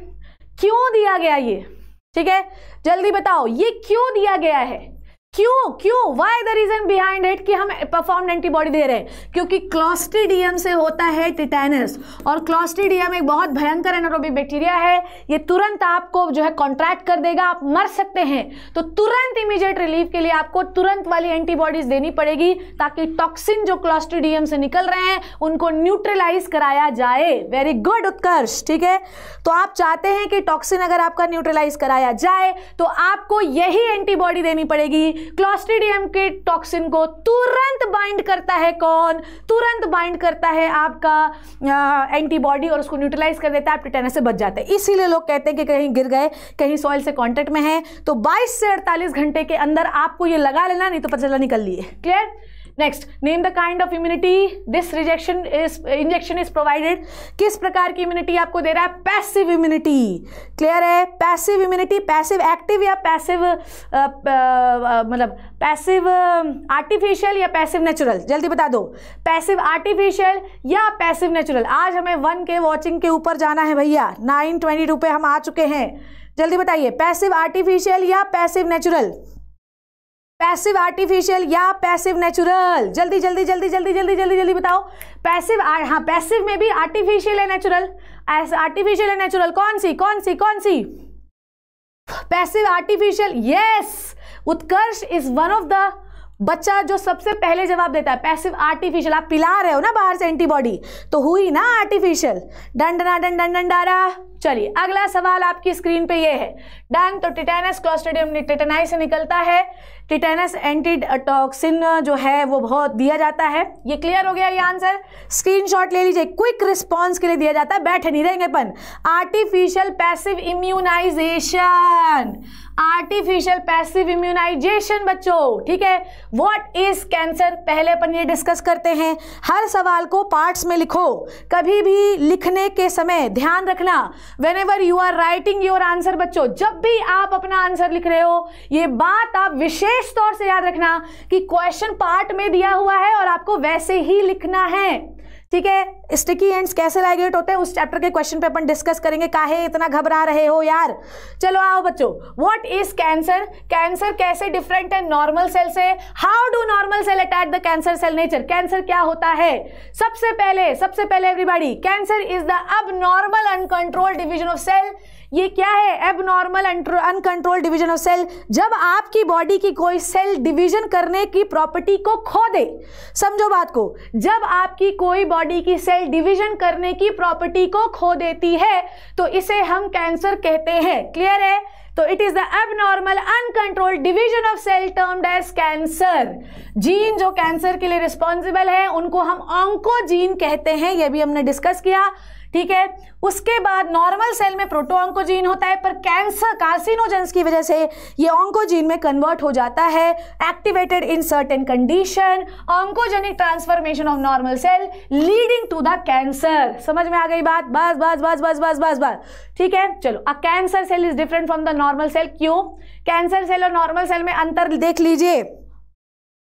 क्यों दिया गया ये ठीक है जल्दी बताओ ये क्यों दिया गया है क्यों क्यों why the reason behind it कि हम परफॉर्म एंटीबॉडी दे रहे हैं क्योंकि क्लॉस्टिडियम से होता है टिटैनस और क्लॉस्टिडियम एक बहुत भयंकर एनोरोबिक बैक्टीरिया है ये तुरंत आपको जो है कॉन्ट्रैक्ट कर देगा आप मर सकते हैं तो तुरंत इमीजिएट रिलीफ के लिए आपको तुरंत वाली एंटीबॉडीज देनी पड़ेगी ताकि टॉक्सिन जो क्लॉस्टिडियम से निकल रहे हैं उनको न्यूट्रलाइज कराया जाए वेरी गुड उत्कर्ष ठीक है तो आप चाहते हैं कि टॉक्सिन अगर आपका न्यूट्रलाइज कराया जाए तो आपको यही एंटीबॉडी देनी पड़ेगी क्लॉस्ट्रीडियम के टॉक्सिन को तुरंत बाइंड करता है कौन तुरंत बाइंड करता है आपका एंटीबॉडी और उसको न्यूट्रलाइज कर देता है आप टिटेनस से बच जाते हैं इसीलिए लोग कहते हैं कि कहीं गिर गए कहीं सॉइल से कॉन्टेक्ट में है तो बाईस से अड़तालीस घंटे के अंदर आपको ये लगा लेना नहीं तो पता चला निकल लिए clear next name the kind of immunity this rejection is injection is provided किस प्रकार की इम्यूनिटी आपको दे रहा है पैसिव इम्यूनिटी क्लियर है पैसिव इम्यूनिटी पैसिव एक्टिव या पैसिव मतलब पैसिव आर्टिफिशियल या पैसिव नेचुरल जल्दी बता दो पैसिव आर्टिफिशियल या पैसिव नेचुरल आज हमें वन के वॉचिंग के ऊपर जाना है भैया नाइन ट्वेंटी रुपये हम आ चुके हैं जल्दी बताइए पैसिव आर्टिफिशियल या पैसिव नेचुरल पैसिव आर्टिफिशियल या पैसिव नेचुरल जल्दी जल्दी जल्दी जल्दी जल्दी जल्दी जल्दी बताओ पैसिव हाँ पैसिव में भी आर्टिफिशियल है नेचुरल आर्टिफिशियल है नेचुरल कौन सी कौन सी कौन सी passive artificial yes Utkarsh is one of the बच्चा जो सबसे पहले जवाब देता है पैसिव आर्टिफिशियल आप पिला रहे हो ना बाहर से एंटीबॉडी तो हुई ना आर्टिफिशियल डंडना डंडन डंडारा चलिए अगला सवाल आपकी स्क्रीन पे ये है डैंग तो टिटेनस क्लोस्टेडियम टिटेनाई से निकलता है टिटेनस एंटीटॉक्सिन जो है वो बहुत दिया जाता है ये क्लियर हो गया ये आंसर स्क्रीनशॉट ले लीजिए क्विक रिस्पॉन्स के लिए दिया जाता है बैठे नहीं रहेंगे पन artificial passive immunisation artificial passive immunisation बच्चों ठीक है व्हाट इज कैंसर पहले अपन ये डिस्कस करते हैं हर सवाल को पार्ट्स में लिखो कभी भी लिखने के समय ध्यान रखना whenever you are writing your answer बच्चों जब भी आप अपना आंसर लिख रहे हो ये बात आप विशेष तौर से याद रखना कि क्वेश्चन पार्ट में दिया हुआ है और आपको वैसे ही लिखना है ठीक है स्टिकी एंड्स कैसे लाइगेट होते हैं उस चैप्टर के क्वेश्चन पे अपन डिस्कस करेंगे काहे इतना घबरा रहे हो यार चलो आओ बच्चों व्हाट इज कैंसर कैंसर कैसे डिफरेंट है नॉर्मल सेल से how do normal cell attack the cancer cell nature cancer क्या होता है सबसे पहले सबसे पहले everybody cancer is the abnormal uncontrolled division of cell ये क्या है abnormal uncontrolled division of cell जब आपकी बॉडी की कोई सेल डिवीजन करने की प्रॉपर्टी को खो दे समझो बात को जब आपकी कोई बॉडी की सेल डिवीजन करने की प्रॉपर्टी को खो देती है तो इसे हम कैंसर कहते हैं क्लियर है तो it is the abnormal uncontrolled division of cell termed as cancer gene जो कैंसर के लिए रिस्पॉन्सिबल है उनको हम ऑंको जीन कहते हैं यह भी हमने डिस्कस किया ठीक है उसके बाद नॉर्मल सेल में प्रोटो ऑंकोजीन होता है पर कैंसर कार्सिनोजेंस की वजह से ये ऑंकोजीन में कन्वर्ट हो जाता है activated in certain condition oncogenic transformation of normal cell leading to the cancer समझ में आ गई बात बस बस बस बस बस बस बस ठीक है चलो a cancer cell is different from the normal cell क्यों कैंसर सेल और नॉर्मल सेल में अंतर देख लीजिए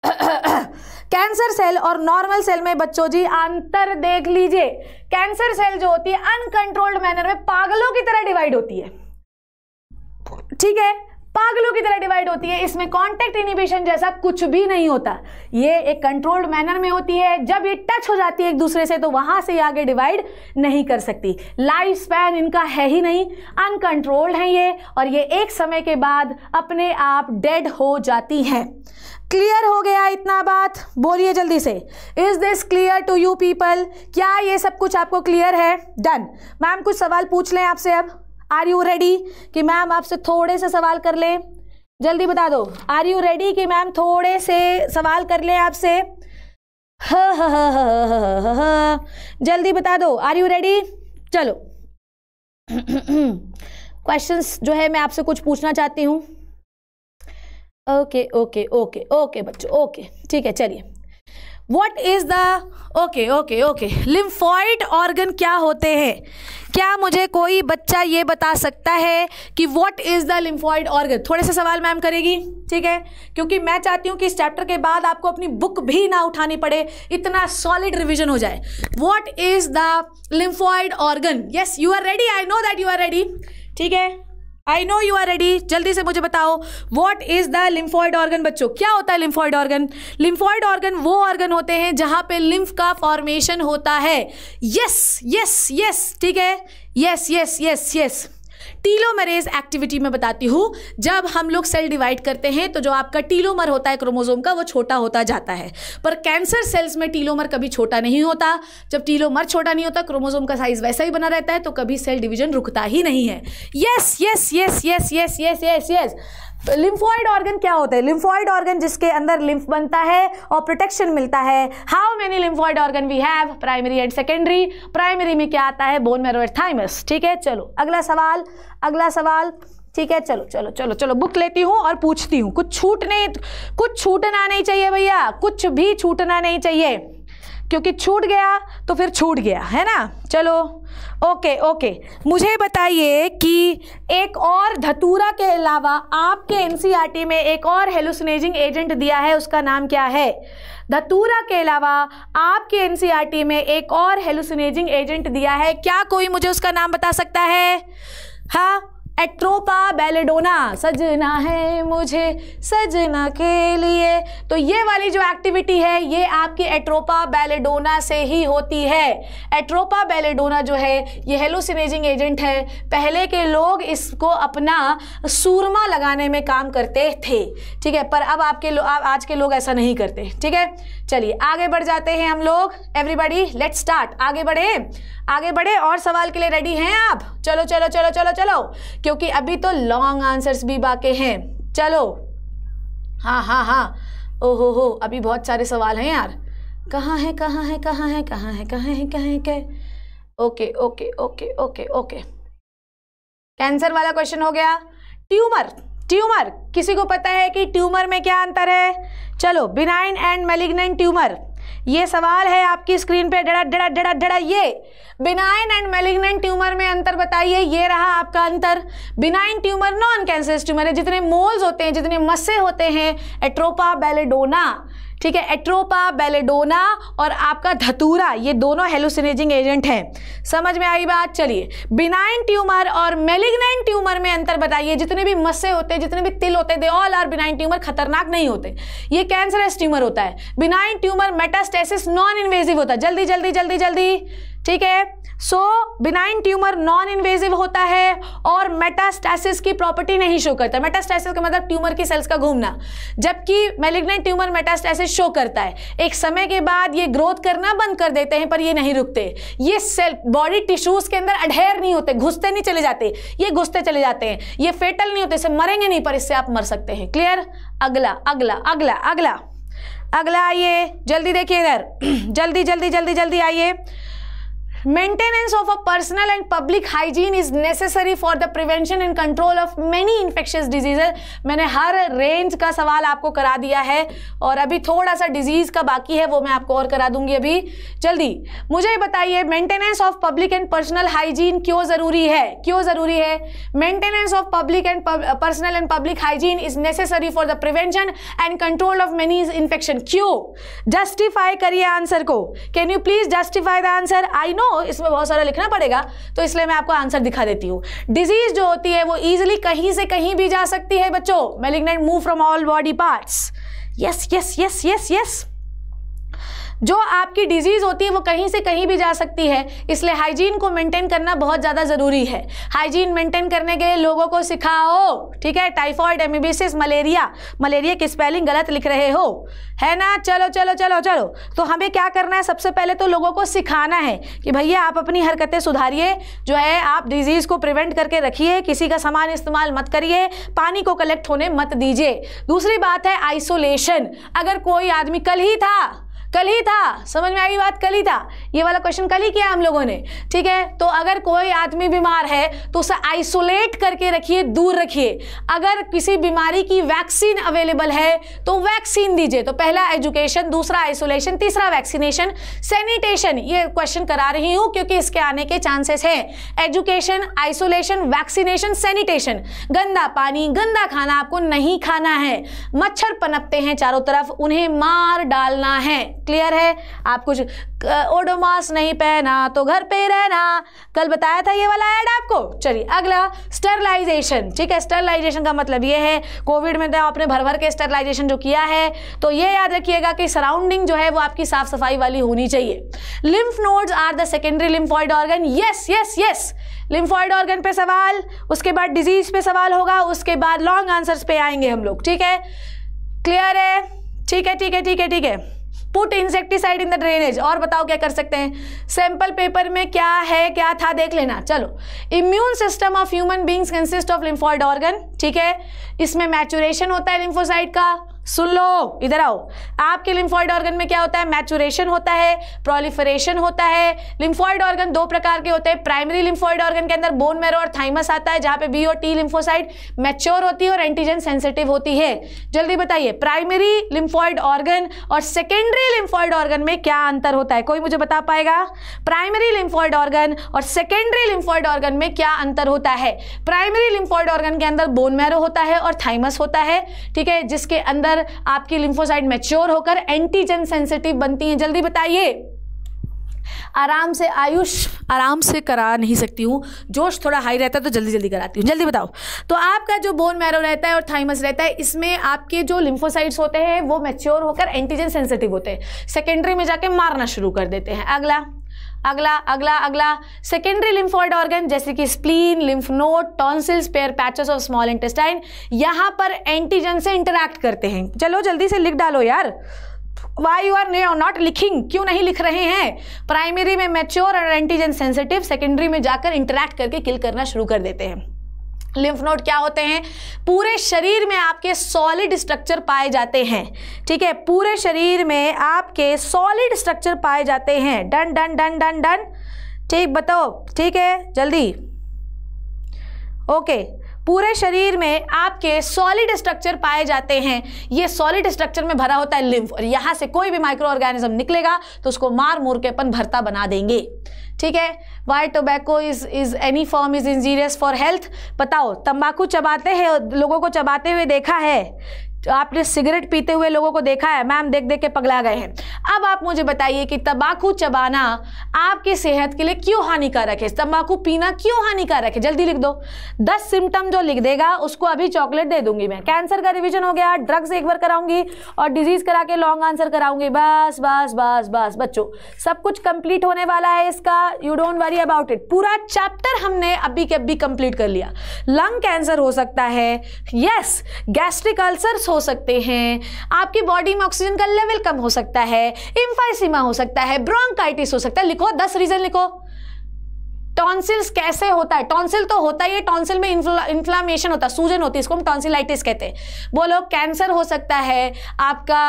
कैंसर सेल और नॉर्मल सेल में बच्चों जी अंतर देख लीजिए कैंसर सेल जो होती है अनकंट्रोल्ड मैनर में पागलों की तरह डिवाइड होती है ठीक है पागलों की तरह डिवाइड होती है इसमें कॉन्टेक्ट इनिबिशन जैसा कुछ भी नहीं होता ये एक कंट्रोल्ड मैनर में होती है जब ये टच हो जाती है एक दूसरे से तो वहां से आगे डिवाइड नहीं कर सकती लाइफ स्पैन इनका है ही नहीं अनकंट्रोल्ड है ये और ये एक समय के बाद अपने आप डेड हो जाती हैं क्लियर हो गया इतना बात बोलिए जल्दी से is this clear to you people क्या ये सब कुछ आपको क्लियर है डन मैम कुछ सवाल पूछ लें आपसे अब आर यू रेडी कि मैम आपसे थोड़े से सवाल कर लें जल्दी बता दो आर यू रेडी कि मैम थोड़े से सवाल कर लें आपसे जल्दी बता दो आर यू रेडी चलो क्वेश्चंस जो है मैं आपसे कुछ पूछना चाहती हूँ ओके ओके ओके ओके बच्चों ओके ठीक है चलिए what is the okay okay okay lymphoid organ क्या होते हैं क्या मुझे कोई बच्चा ये बता सकता है कि what is the lymphoid organ थोड़े से सवाल मैम करेगी ठीक है क्योंकि मैं चाहती हूँ कि इस चैप्टर के बाद आपको अपनी बुक भी ना उठानी पड़े इतना सॉलिड रिविजन हो जाए what is the lymphoid organ yes you are ready I know that you are ready ठीक है I know you are ready जल्दी से मुझे बताओ what is the lymphoid organ बच्चों क्या होता है लिम्फॉइड ऑर्गन लिम्फॉइड ऑर्गन वो ऑर्गन होते हैं जहां पे लिम्फ का फॉर्मेशन होता है यस यस यस ठीक है yes yes yes yes telomerase activity में बताती हूँ जब हम लोग सेल डिवाइड करते हैं तो जो आपका टीलोमर होता है क्रोमोजोम का वो छोटा होता जाता है पर कैंसर सेल्स में टीलोमर कभी छोटा नहीं होता जब टीलोमर छोटा नहीं होता क्रोमोजोम का साइज वैसा ही बना रहता है तो कभी सेल डिविजन रुकता ही नहीं है yes yes yes yes yes yes yes yes lymphoid organ क्या होता है लिम्फॉइड ऑर्गन जिसके अंदर लिम्फ बनता है और प्रोटेक्शन मिलता है how many lymphoid organ we have primary and secondary primary में क्या आता है बोन मेरो थाइमस ठीक है चलो अगला सवाल अगला सवाल ठीक है चलो चलो चलो चलो बुक लेती हूँ और पूछती हूँ कुछ छूटने कुछ छूटना नहीं चाहिए भैया कुछ भी छूटना नहीं चाहिए क्योंकि छूट गया तो फिर छूट गया है ना चलो ओके ओके मुझे बताइए कि एक और धतूरा के अलावा आपके एनसीईआरटी में एक और हेलुसिनेजिंग एजेंट दिया है उसका नाम क्या है धतूरा के अलावा आपके एनसीईआरटी में एक और हेलुसिनेजिंग एजेंट दिया है क्या कोई मुझे उसका नाम बता सकता है हाँ एट्रोपा बेलेडोना सजना है मुझे सजना के लिए तो ये वाली जो एक्टिविटी है ये आपकी एट्रोपा बेलेडोना से ही होती है एट्रोपा बेलेडोना जो है ये हेलोसिनेजिंग एजेंट है पहले के लोग इसको अपना सूरमा लगाने में काम करते थे ठीक है पर अब आपके आप आज के लोग ऐसा नहीं करते ठीक है चलिए आगे बढ़ जाते हैं हम लोग एवरीबडी लेट स्टार्ट आगे बढ़े आगे बढ़े और सवाल के लिए रेडी हैं आप चलो चलो चलो चलो चलो क्योंकि अभी तो लॉन्ग आंसर्स भी बाकी हैं चलो हाँ हाँ हाँ ओहो हो अभी बहुत सारे सवाल हैं यार कहाँ है कहाँ है कहाँ है कहाँ है कहाँ है कहाँ है okay okay okay okay okay cancer वाला क्वेश्चन हो गया ट्यूमर ट्यूमर किसी को पता है कि ट्यूमर में क्या अंतर है चलो बिनाइन एंड मेलिग्नेंट ट्यूमर ये सवाल है आपकी स्क्रीन पे डड़ा डड़ा डड़ा डड़ा ये बिनाइन एंड मेलिग्नेंट ट्यूमर में अंतर बताइए ये रहा आपका अंतर benign tumour non cancerous tumour है जितने मोल्स होते हैं जितने मस्से होते हैं एट्रोपा बेलेडोना ठीक है एट्रोपा बेलेडोना और आपका धतूरा ये दोनों हेलुसिनेजिंग एजेंट हैं समझ में आई बात चलिए बिनाइन ट्यूमर और मेलिग्नाइन ट्यूमर में अंतर बताइए जितने भी मस्से होते हैं जितने भी तिल होते हैं they all are benign tumour खतरनाक नहीं होते ये कैंसरस ट्यूमर होता है benign tumour metastasis non invasive होता है जल्दी जल्दी जल्दी जल्दी ठीक है so benign tumour non invasive होता है और मेटास्टैसिस की प्रॉपर्टी नहीं शो करता मेटास्टैसिस का मतलब ट्यूमर की सेल्स का घूमना जबकि मेलिग्नेंट ट्यूमर मेटास्टैसिस शो करता है एक समय के बाद ये ग्रोथ करना बंद कर देते हैं पर ये नहीं रुकते ये सेल बॉडी टिश्यूज के अंदर अढ़ेर नहीं होते घुसते नहीं चले जाते ये घुसते चले जाते हैं ये फेटल नहीं होते इससे मरेंगे नहीं पर इससे आप मर सकते हैं क्लियर अगला अगला अगला अगला अगला आइए जल्दी देखिए इधर जल्दी जल्दी जल्दी जल्दी आइए maintenance of a personal and public hygiene is necessary for the prevention and control of many infectious diseases. मैंने हर रेंज का सवाल आपको करा दिया है और अभी थोड़ा सा डिजीज का बाकी है वो मैं आपको और करा दूंगी अभी जल्दी मुझे बताइए maintenance of public and personal hygiene क्यों ज़रूरी है क्यों ज़रूरी है maintenance of public and personal and public hygiene is necessary for the prevention and control of many infection क्यों जस्टिफाई करिए आंसर को can you please justify the answer I know हो इसमें बहुत सारा लिखना पड़ेगा तो इसलिए मैं आपको आंसर दिखा देती हूँ डिजीज जो होती है वो ईजिली कहीं से कहीं भी जा सकती है बच्चों malignant move from all body parts yes yes yes yes yes जो आपकी डिजीज़ होती है वो कहीं से कहीं भी जा सकती है इसलिए हाइजीन को मेंटेन करना बहुत ज़्यादा ज़रूरी है हाइजीन मेंटेन करने के लिए लोगों को सिखाओ ठीक है टाइफॉइड एमिबिसिस मलेरिया मलेरिया की स्पेलिंग गलत लिख रहे हो है ना चलो चलो चलो चलो तो हमें क्या करना है सबसे पहले तो लोगों को सिखाना है कि भैया आप अपनी हरकतें सुधारिए जो है आप डिजीज़ को प्रिवेंट करके रखिए किसी का सामान इस्तेमाल मत करिए पानी को कलेक्ट होने मत दीजिए दूसरी बात है आइसोलेशन अगर कोई आदमी कल ही था कल ही था समझ में आई बात कल ही था ये वाला क्वेश्चन कल ही किया हम लोगों ने ठीक है तो अगर कोई आदमी बीमार है तो उसे आइसोलेट करके रखिए दूर रखिए अगर किसी बीमारी की वैक्सीन अवेलेबल है तो वैक्सीन दीजिए तो पहला एजुकेशन दूसरा आइसोलेशन तीसरा वैक्सीनेशन सैनिटेशन ये क्वेश्चन करा रही हूँ क्योंकि इसके आने के चांसेस हैं एजुकेशन आइसोलेशन वैक्सीनेशन सैनिटेशन गंदा पानी गंदा खाना आपको नहीं खाना है मच्छर पनपते हैं चारों तरफ उन्हें मार डालना है क्लियर है आप कुछ ओडोमास नहीं पहना तो घर पे रहना कल बताया था ये वाला ऐड आपको चलिए अगला स्टरलाइजेशन ठीक है स्टरलाइजेशन का मतलब ये है कोविड में तो आपने भर भर के स्टरलाइजेशन जो किया है तो ये याद रखिएगा कि सराउंडिंग जो है वो आपकी साफ सफाई वाली होनी चाहिए lymph nodes are the secondary lymphoid organ yes yes yes lymphoid organ पे सवाल उसके बाद डिजीज पे सवाल होगा उसके बाद लॉन्ग आंसर्स पे आएंगे हम लोग ठीक है क्लियर है ठीक है ठीक है ठीक है ठीक है put insecticide in the drainage और बताओ क्या कर सकते हैं सैंपल पेपर में क्या है क्या था देख लेना चलो immune system of human beings consist of lymphoid organ ठीक है इसमें मैचुरेशन होता है लिम्फोसाइड का सुन लो इधर आओ आपके लिम्फॉइड ऑर्गन में क्या होता है मैचुरेशन होता है प्रोलिफरेशन होता है लिम्फॉइड ऑर्गन दो प्रकार के होते हैं प्राइमरी लिम्फॉइड ऑर्गन के अंदर बोन मेरो और थाइमस आता है जहां पे बी और टी लिम्फोसाइड मैच्योर होती है और एंटीजन सेंसिटिव होती है जल्दी बताइए प्राइमरी लिम्फॉइड ऑर्गन और सेकेंडरी लिम्फॉइड ऑर्गन में क्या अंतर होता है कोई मुझे बता पाएगा प्राइमरी लिम्फॉइड ऑर्गन और सेकेंडरी लिम्फॉइड ऑर्गन में क्या अंतर होता है प्राइमरी लिम्फॉइड ऑर्गन के अंदर बोन मैरो होता है और थाइमस होता है ठीक है जिसके अंदर होकर आपकी लिम्फोसाइट मैच्योर होकर एंटीजन सेंसिटिव बनती हैं जल्दी बताइए आराम से आयुष आराम से करा नहीं सकती हूँ जोश थोड़ा हाई रहता है तो जल्दी जल्दी कराती हूँ जल्दी बताओ तो आपका जो बोन मैरो रहता है और थाइमस रहता है इसमें आपके जो लिम्फोसाइड्स होते हैं वो मैच्योर होकर एंटीजन सेंसिटिव होते हैं सेकेंडरी में जाके मारना शुरू कर देते हैं अगला अगला अगला अगला सेकेंडरी लिम्फॉइड ऑर्गन जैसे कि spleen lymph node tonsils Peyer patches of small intestine यहाँ पर एंटीजन से इंटरैक्ट करते हैं चलो जल्दी से लिख डालो यार वाई यू आर नॉट लिखिंग क्यों नहीं लिख रहे हैं प्राइमरी में मेच्योर और एंटीजन सेंसिटिव सेकेंडरी में जाकर इंटरैक्ट करके किल करना शुरू कर देते हैं लिम्फ नोड क्या होते हैं पूरे शरीर में आपके सॉलिड स्ट्रक्चर पाए जाते हैं ठीक है पूरे शरीर में आपके सॉलिड स्ट्रक्चर पाए जाते हैं done done done done done ठीक बताओ ठीक है जल्दी ओके पूरे शरीर में आपके सॉलिड स्ट्रक्चर पाए जाते हैं ये सॉलिड स्ट्रक्चर में भरा होता है लिम्फ और यहाँ से कोई भी माइक्रो ऑर्गेनिज्म निकलेगा तो उसको मार मूर के अपन भरता बना देंगे ठीक है why tobacco is is any form is injurious for health बताओ तंबाकू चबाते हैं लोगों को चबाते हुए देखा है आपने सिगरेट पीते हुए लोगों को देखा है मैम देख देख के पगला गए हैं अब आप मुझे बताइए कि तंबाकू चबाना आपके सेहत के लिए क्यों हानिकारक है तंबाकू पीना क्यों हानिकारक है जल्दी लिख दो दस सिम्टम जो लिख देगा उसको अभी चॉकलेट दे दूंगी मैं कैंसर का रिविजन हो गया ड्रग्स एक बार कराऊंगी और डिजीज करा के लॉन्ग आंसर कराऊंगी बस बस बस बस बच्चों सब कुछ कंप्लीट होने वाला है इसका you don't worry about it पूरा चैप्टर हमने अभी के अभी कंप्लीट कर लिया लंग कैंसर हो सकता है यस गैस्ट्रिक अल्सर्स हो सकते हैं आपकी बॉडी में ऑक्सीजन का लेवल कम हो सकता है इम्फाइसिमा हो सकता है ब्रोंकाइटिस हो सकता है लिखो दस रीजन लिखो टॉन्सिल्स कैसे होता है टॉन्सिल तो होता ही है टॉन्सिल में इन्फ्लामेशन होता है सूजन होती है इसको हम टॉन्सिलाइटिस कहते हैं बोलो कैंसर हो सकता है आपका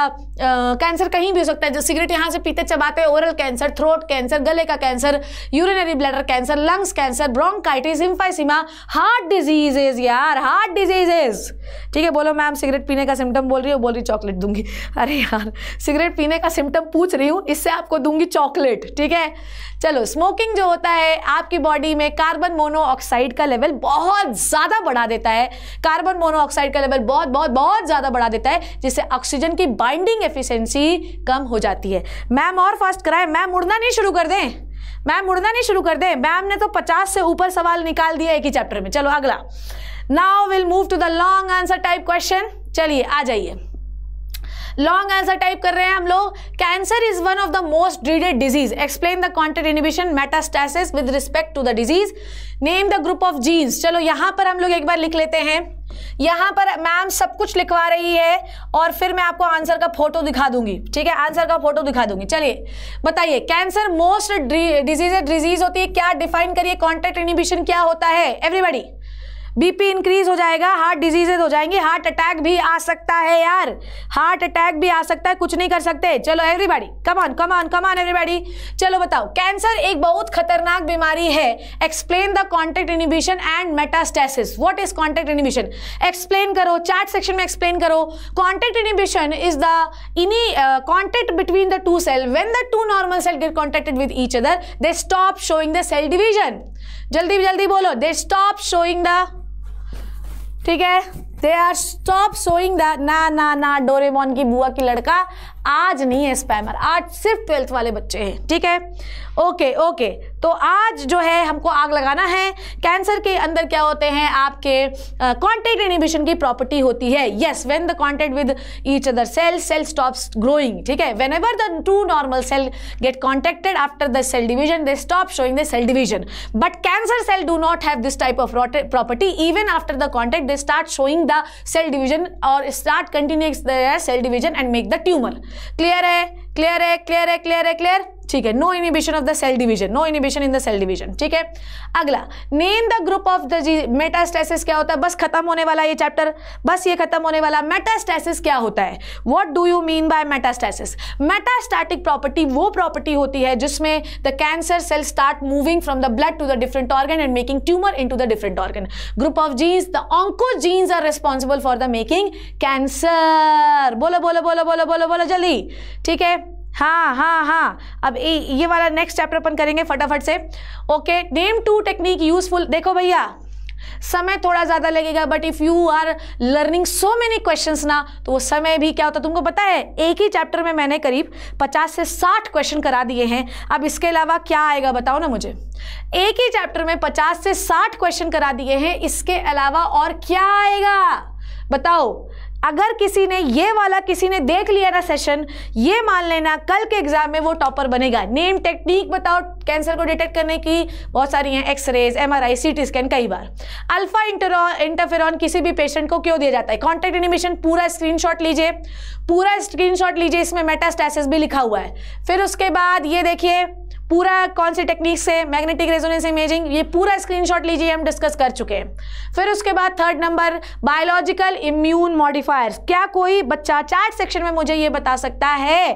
कैंसर कहीं भी हो सकता है जो सिगरेट यहाँ से पीते चबाते हैं ओरल कैंसर थ्रोट कैंसर गले का cancer urinary bladder cancer lungs cancer bronchitis emphysema heart diseases यार हार्ट डिजीजेज ठीक है बोलो मैम सिगरेट पीने का सिम्टम बोल रही हूँ बोल रही चॉकलेट दूंगी अरे यार सिगरेट पीने का सिम्टम पूछ रही हूँ इससे आपको दूंगी चॉकलेट ठीक है चलो स्मोकिंग जो होता है आपकी आपकी बॉडी में कार्बन मोनोऑक्साइड का लेवल बहुत ज़्यादा बढ़ा देता है कार्बन मोनोऑक्साइड का लेवल बहुत बहुत बहुत ज़्यादा बढ़ा देता है जिससे ऑक्सीजन की बाइंडिंग एफिशिएंसी कम हो जाती है मैम और फास्ट कराए मैम उड़ना नहीं शुरू कर दें मैम उड़ना नहीं शुरू कर दें मैम ने तो पचास से ऊपर सवाल निकाल दिया एक ही चैप्टर में चलो अगला now will move to the long answer type question चलिए आ जाइए लॉन्ग आंसर टाइप कर रहे हैं हम लोग cancer is one of the most dreaded disease explain the contact inhibition metastasis with respect to the disease name the group of genes चलो यहाँ पर हम लोग एक बार लिख लेते हैं यहाँ पर मैम सब कुछ लिखवा रही है और फिर मैं आपको आंसर का फोटो दिखा दूंगी ठीक है आंसर का फोटो दिखा दूंगी चलिए बताइए कैंसर मोस्ट डिजीज डिजीज होती है क्या डिफाइन करिए कॉन्टेक्ट इनिबिशन क्या होता है एवरीबडी बीपी इंक्रीज हो जाएगा हार्ट डिजीजेज हो जाएंगी हार्ट अटैक भी आ सकता है यार हार्ट अटैक भी आ सकता है कुछ नहीं कर सकते चलो एवरीबॉडी कमान कमान कमान एवरीबॉडी चलो बताओ कैंसर एक बहुत खतरनाक बीमारी है explain the contact inhibition and metastasis what is contact inhibition explain करो चार्ट सेक्शन में एक्सप्लेन करो contact inhibition is the any contact between the two cell when the two normal cell get contacted with each other they stop showing the cell division जल्दी जल्दी बोलो दे स्टॉप शोइंग द ठीक है they are stop showing the ना ना ना डोरेमोन की बुआ की लड़का आज नहीं है स्पैमर आज सिर्फ ट्वेल्थ वाले बच्चे हैं ठीक है ओके ओके तो आज जो है हमको आग लगाना है कैंसर के अंदर क्या होते हैं आपके uh, इनिबिशन की प्रॉपर्टी होती है yes when the contact with each other cell cell stops growing ठीक है whenever the two normal cell get contacted after the cell division they stop showing the cell division but cancer cell do not have this type of property even after the contact they start showing the cell division और start continuous the cell division and make the tumour clear है क्लियर है क्लियर है क्लियर है क्लियर ठीक है no inhibition of the cell division no inhibition in the cell division ठीक है अगला name the group of the metastasis क्या होता है बस खत्म होने वाला ये चैप्टर बस ये खत्म होने वाला मेटास्टेसिस क्या होता है what do you mean by metastasis metastatic property वो प्रॉपर्टी होती है जिसमें the cancer cell start moving from the blood to the different organ and making tumour in to the different organ group of genes the oncogenes are responsible for the making cancer बोलो बोलो बोलो बोलो बोलो बोलो जल्दी ठीक है हाँ हाँ हाँ अब ए, ये वाला नेक्स्ट चैप्टर अपन करेंगे फटाफट से okay name two technique useful देखो भैया समय थोड़ा ज़्यादा लगेगा but if you are learning so many questions ना तो वो समय भी क्या होता है तुमको पता है एक ही चैप्टर में मैंने करीब 50 से 60 क्वेश्चन करा दिए हैं अब इसके अलावा क्या आएगा बताओ ना मुझे एक ही चैप्टर में 50 से 60 क्वेश्चन करा दिए हैं इसके अलावा और क्या आएगा बताओ अगर किसी ने ये वाला किसी ने देख लिया ना सेशन ये मान लेना कल के एग्जाम में वो टॉपर बनेगा नेम टेक्निक बताओ कैंसर को डिटेक्ट करने की बहुत सारी हैं x-rays M R I C T scan कई बार अल्फा इंटरफेरॉन किसी भी पेशेंट को क्यों दिया जाता है कॉन्टैक्ट एनिमेशन पूरा स्क्रीन लीजिए पूरा स्क्रीन लीजिए इसमें मेटास्टैसिस भी लिखा हुआ है फिर उसके बाद ये देखिए पूरा कौन सी टेक्निक से मैग्नेटिक रेजोनेंस इमेजिंग ये पूरा स्क्रीनशॉट लीजिए हम डिस्कस कर चुके हैं फिर उसके बाद third number biological immune modifiers क्या कोई बच्चा चार्ट सेक्शन में मुझे ये बता सकता है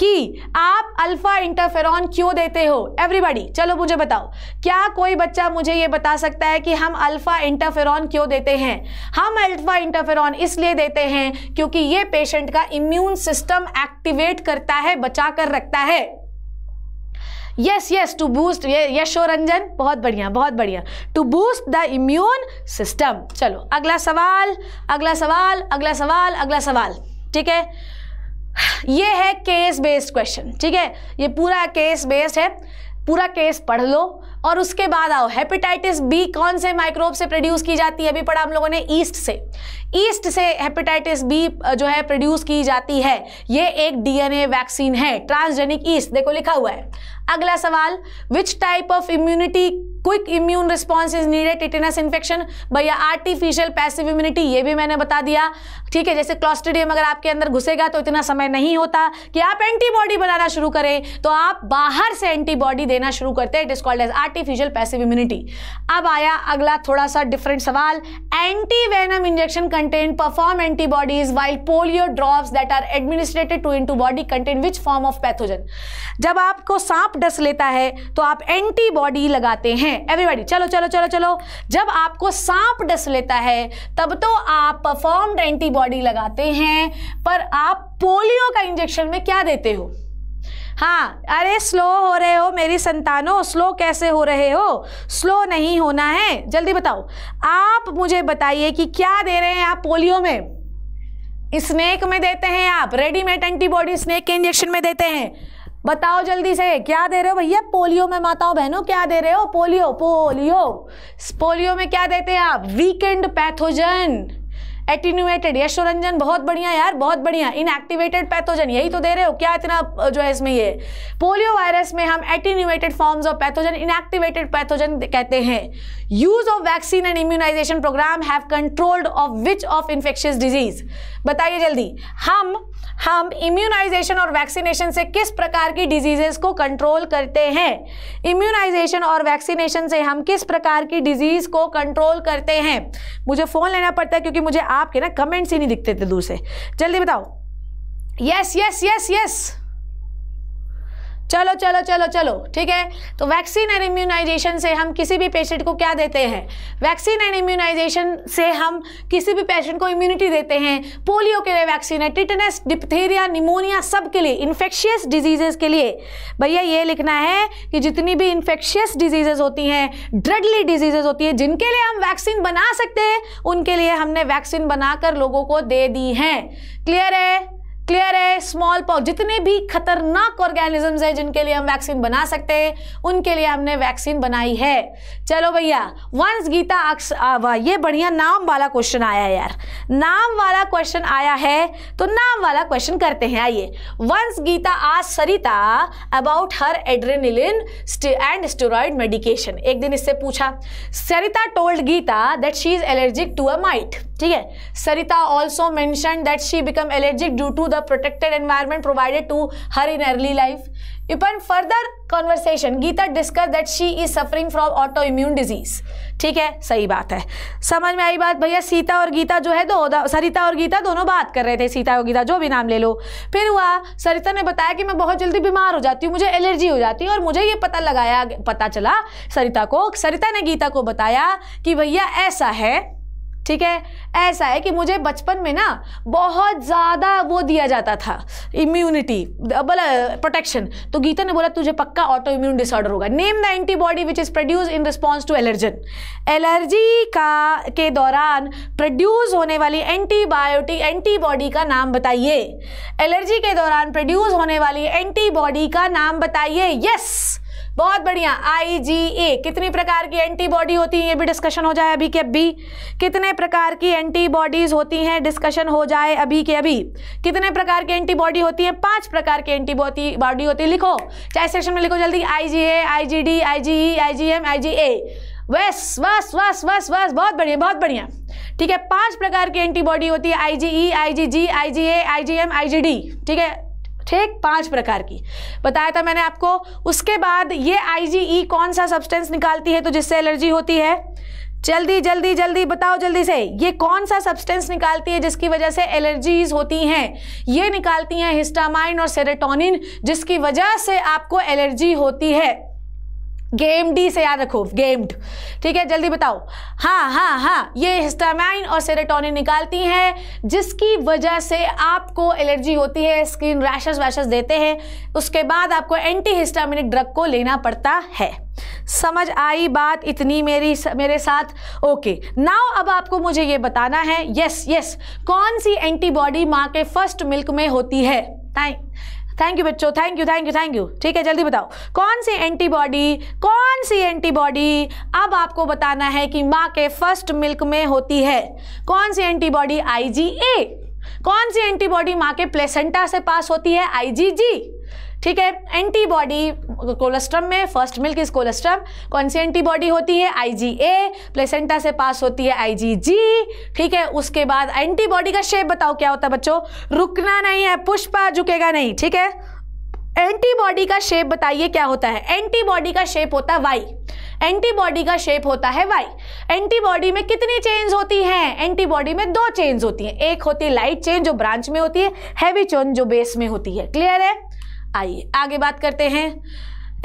कि आप अल्फा इंटरफेरॉन क्यों देते हो एवरीबडी चलो मुझे बताओ क्या कोई बच्चा मुझे ये बता सकता है कि हम अल्फा इंटरफेरॉन क्यों देते हैं हम अल्फा इंटरफेरॉन इसलिए देते हैं क्योंकि ये पेशेंट का इम्यून सिस्टम एक्टिवेट करता है बचा कर रखता है yes yes to boost Yasho Ranjan बहुत बढ़िया बहुत बढ़िया to boost the immune system चलो अगला सवाल अगला सवाल अगला सवाल अगला सवाल ठीक है ये है केस बेस्ड क्वेश्चन ठीक है ये पूरा केस बेस्ड है पूरा केस पढ़ लो और उसके बाद आओ हेपेटाइटिस बी कौन से माइक्रोब से प्रोड्यूस की जाती है अभी पढ़ा हम लोगों ने ईस्ट से ईस्ट से हेपेटाइटिस बी जो है प्रोड्यूस की जाती है ये एक डीएनए वैक्सीन है ट्रांसजेनिक ईस्ट देखो लिखा हुआ है अगला सवाल which type of immunity quick immune response is needed tetanus infection भैया आर्टिफिशियल पैसिव इम्यूनिटी ये भी मैंने बता दिया ठीक है जैसे क्लॉस्टेडियम अगर आपके अंदर घुसेगा तो इतना समय नहीं होता कि आप एंटीबॉडी बनाना शुरू करें तो आप बाहर से एंटीबॉडी देना शुरू करते हैं it is called as artificial passive immunity अब आया अगला थोड़ा सा डिफरेंट सवाल antivenom injection contain perform antibodies while polio drops that are administered to into body contain which form of pathogen जब आपको सांप डस लेता है तो आप एंटीबॉडी लगाते हैं एवरीबॉडी चलो चलो चलो चलो जब आपको सांप डस लेता है तब तो आप परफॉर्म्ड एंटीबॉडी लगाते हैं पर आप पोलियो का इंजेक्शन में क्या देते हो हाँ अरे स्लो हो रहे हो मेरी संतानों स्लो कैसे हो रहे हो स्लो नहीं होना है जल्दी बताओ आप मुझे बताइए कि क्या दे रहे हैं आप पोलियो में स्नेक में देते हैं आप रेडीमेड एंटीबॉडी स्नेक के इंजेक्शन में देते हैं बताओ जल्दी से क्या दे रहे हो भैया पोलियो में माताओं बहनों क्या दे रहे हो पोलियो पोलियो पोलियो में क्या देते हैं आप weakened pathogen attenuated Yasho Ranjan बहुत बढ़िया यार बहुत बढ़िया इनएक्टिवेटेड पैथोजन यही तो दे रहे हो क्या इतना जो है इसमें ये पोलियो वायरस में हम attenuated forms of pathogen inactivated pathogen कहते हैं use of vaccine and immunization programme have controlled of which of infectious disease बताइए जल्दी हम हम इम्यूनाइजेशन और वैक्सीनेशन से किस प्रकार की डिजीजेस को कंट्रोल करते हैं इम्यूनाइजेशन और वैक्सीनेशन से हम किस प्रकार की डिजीज को कंट्रोल करते हैं मुझे फोन लेना पड़ता है क्योंकि मुझे आपके ना कमेंट्स ही नहीं दिखते थे दूर से जल्दी बताओ यस यस यस यस चलो चलो चलो चलो ठीक है तो वैक्सीन एंड इम्यूनाइजेशन से हम किसी भी पेशेंट को क्या देते हैं वैक्सीन एंड इम्यूनाइजेशन से हम किसी भी पेशेंट को इम्यूनिटी देते हैं पोलियो के लिए वैक्सीन है टिटनेस डिप्थेरिया निमोनिया सब के लिए इन्फेक्शियस डिजीजेज़ के लिए भैया ये लिखना है कि जितनी भी इन्फेक्शियस डिजीजेज़ होती हैं ड्रडली डिजीजेज़ होती हैं जिनके लिए हम वैक्सीन बना सकते हैं उनके लिए हमने वैक्सीन बनाकर लोगों को दे दी हैं क्लियर है क्लियर है स्मॉल पॉक्स जितने भी खतरनाक ऑर्गेनिजम्स हैं जिनके लिए हम वैक्सीन बना सकते हैं उनके लिए हमने वैक्सीन बनाई है चलो भैया वंस गीता अक्स ये बढ़िया नाम वाला क्वेश्चन आया यार नाम वाला क्वेश्चन आया है तो नाम वाला क्वेश्चन करते हैं आइए वंस गीता आज Sarita about her adrenaline and steroid medication एक दिन इससे पूछा Sarita told Gita that she is allergic to a mite ठीक है Sarita also mention that she become allergic due to the protected environment provided to her in early life upon further conversation Gita discuss that she is suffering from autoimmune disease ठीक है सही बात है समझ में आई बात भैया सीता और गीता जो है दो सरिता और गीता दोनों बात कर रहे थे सीता और गीता जो भी नाम ले लो फिर हुआ सरिता ने बताया कि मैं बहुत जल्दी बीमार हो जाती हूँ मुझे एलर्जी हो जाती है और मुझे ये पता लगाया पता चला सरिता को सरिता ने गीता को बताया कि भैया ऐसा है ठीक है ऐसा है कि मुझे बचपन में ना बहुत ज़्यादा वो दिया जाता था इम्यूनिटी बोला प्रोटेक्शन तो गीता ने बोला तुझे पक्का ऑटो इम्यून डिसऑर्डर होगा name the antibody which is produce in response to allergen allergy का के दौरान प्रोड्यूस होने वाली एंटीबायोटिक एंटीबॉडी का नाम बताइए एलर्जी के दौरान प्रोड्यूस होने वाली एंटीबॉडी का नाम बताइए यस yes! बहुत बढ़िया आई जी ए कितनी प्रकार की एंटीबॉडी होती है ये भी डिस्कशन हो जाए अभी के अभी कितने प्रकार की एंटीबॉडीज होती हैं डिस्कशन हो जाए अभी के अभी कितने प्रकार की एंटीबॉडी होती है पांच प्रकार की एंटीबॉडी बॉडी होती है लिखो चाहे सेक्शन में लिखो जल्दी आई आई आई आई जी जी जी A D E G M आई जी ए बस बस वस बस बस बहुत बढ़िया बहुत बढ़िया ठीक है पांच प्रकार की एंटीबॉडी होती है आई आई आई आई जी जी जी जी ई ए जी एम आई जी डी ठीक है ठीक पांच प्रकार की बताया था मैंने आपको उसके बाद ये आईजीई e कौन सा सब्सटेंस निकालती है तो जिससे एलर्जी होती है जल्दी जल्दी जल्दी बताओ जल्दी से ये कौन सा सब्सटेंस निकालती है जिसकी वजह से एलर्जीज होती हैं ये निकालती हैं हिस्टामाइन और सेरेटोनिन जिसकी वजह से आपको एलर्जी होती है गेम डी से याद रखो गेम्ड ठीक है जल्दी बताओ हाँ हाँ हाँ ये हिस्टामाइन और सेरेटोनिन निकालती हैं जिसकी वजह से आपको एलर्जी होती है स्किन रैशेस वैशेस देते हैं उसके बाद आपको एंटी हिस्टामिनिक ड्रग को लेना पड़ता है समझ आई बात इतनी मेरी मेरे साथ ओके नाउ अब आपको मुझे ये बताना है यस यस कौन सी एंटीबॉडी माँ के फर्स्ट मिल्क में होती है थैंक यू बच्चों thank you thank you thank you ठीक है जल्दी बताओ कौन सी एंटीबॉडी कौन सी एंटीबॉडी अब आपको बताना है कि माँ के फर्स्ट मिल्क में होती है कौन सी एंटीबॉडी आई कौन सी एंटीबॉडी माँ के प्लेसेंटा से पास होती है आई ठीक है एंटीबॉडी कोलेस्ट्रम में फर्स्ट मिल्क इज कोलेस्ट्रम कौन सी एंटीबॉडी होती है आईजीए प्लेसेंटा से पास होती है आईजीजी ठीक है उसके बाद एंटीबॉडी का शेप बताओ क्या होता है बच्चों रुकना नहीं है पुष्पा झुकेगा नहीं ठीक है एंटीबॉडी का शेप बताइए क्या होता है एंटीबॉडी का शेप होता है वाई एंटीबॉडी का शेप होता है वाई एंटीबॉडी में कितनी चेंज होती हैं एंटीबॉडी में दो चेंज होती हैं एक होती है लाइट चेन जो ब्रांच में होती है हैवी चेन जो बेस में होती है क्लियर है आइए आगे बात करते हैं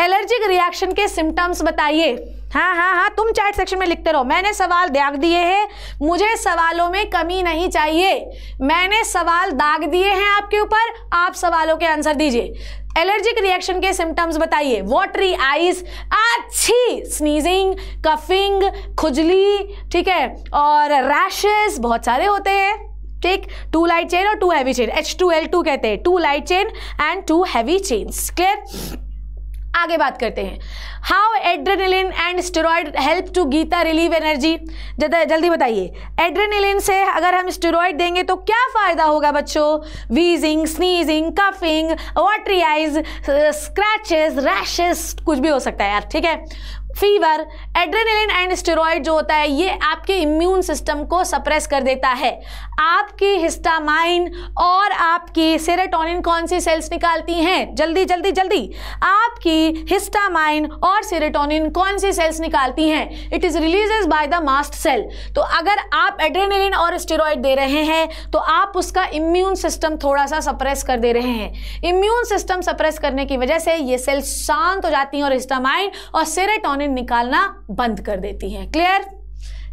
एलर्जिक रिएक्शन के सिम्टम्स बताइए हाँ हाँ हाँ तुम चैट सेक्शन में लिखते रहो मैंने सवाल दाग दिए हैं मुझे सवालों में कमी नहीं चाहिए मैंने सवाल दाग दिए हैं आपके ऊपर आप सवालों के आंसर दीजिए एलर्जिक रिएक्शन के सिम्टम्स बताइए वॉटरी आइज अच्छी स्नीजिंग कफिंग खुजली ठीक है और रैशेस बहुत सारे होते हैं ठीक टू लाइट चेन और two heavy chain H two L two कहते हैं two light chain and two heavy chains clear आगे बात करते हैं how adrenaline and steroid help to Gita relieve energy जल्दी बताइए एड्रेनिलिन से अगर हम स्टेरॉयड देंगे तो क्या फ़ायदा होगा बच्चों wheezing sneezing coughing watery eyes scratches rashes कुछ भी हो सकता है यार ठीक है फीवर एड्रेनलिन एंड स्टेरॉयड जो होता है ये आपके इम्यून सिस्टम को सप्रेस कर देता है आपके हिस्टामाइन और आपकी सेरेटोनिन कौन सी सेल्स निकालती हैं जल्दी जल्दी जल्दी आपकी हिस्टामाइन और सेरेटोनिन कौन सी सेल्स निकालती हैं it is release by the mast cell तो अगर आप एड्रेनलिन और स्टेरॉयड दे रहे हैं तो आप उसका इम्यून सिस्टम थोड़ा सा सप्रेस कर दे रहे हैं इम्यून सिस्टम सप्रेस करने की वजह से ये सेल्स शांत हो जाती हैं और हिस्टामाइन और सेरेटोनिन निकालना बंद कर देती हैं क्लियर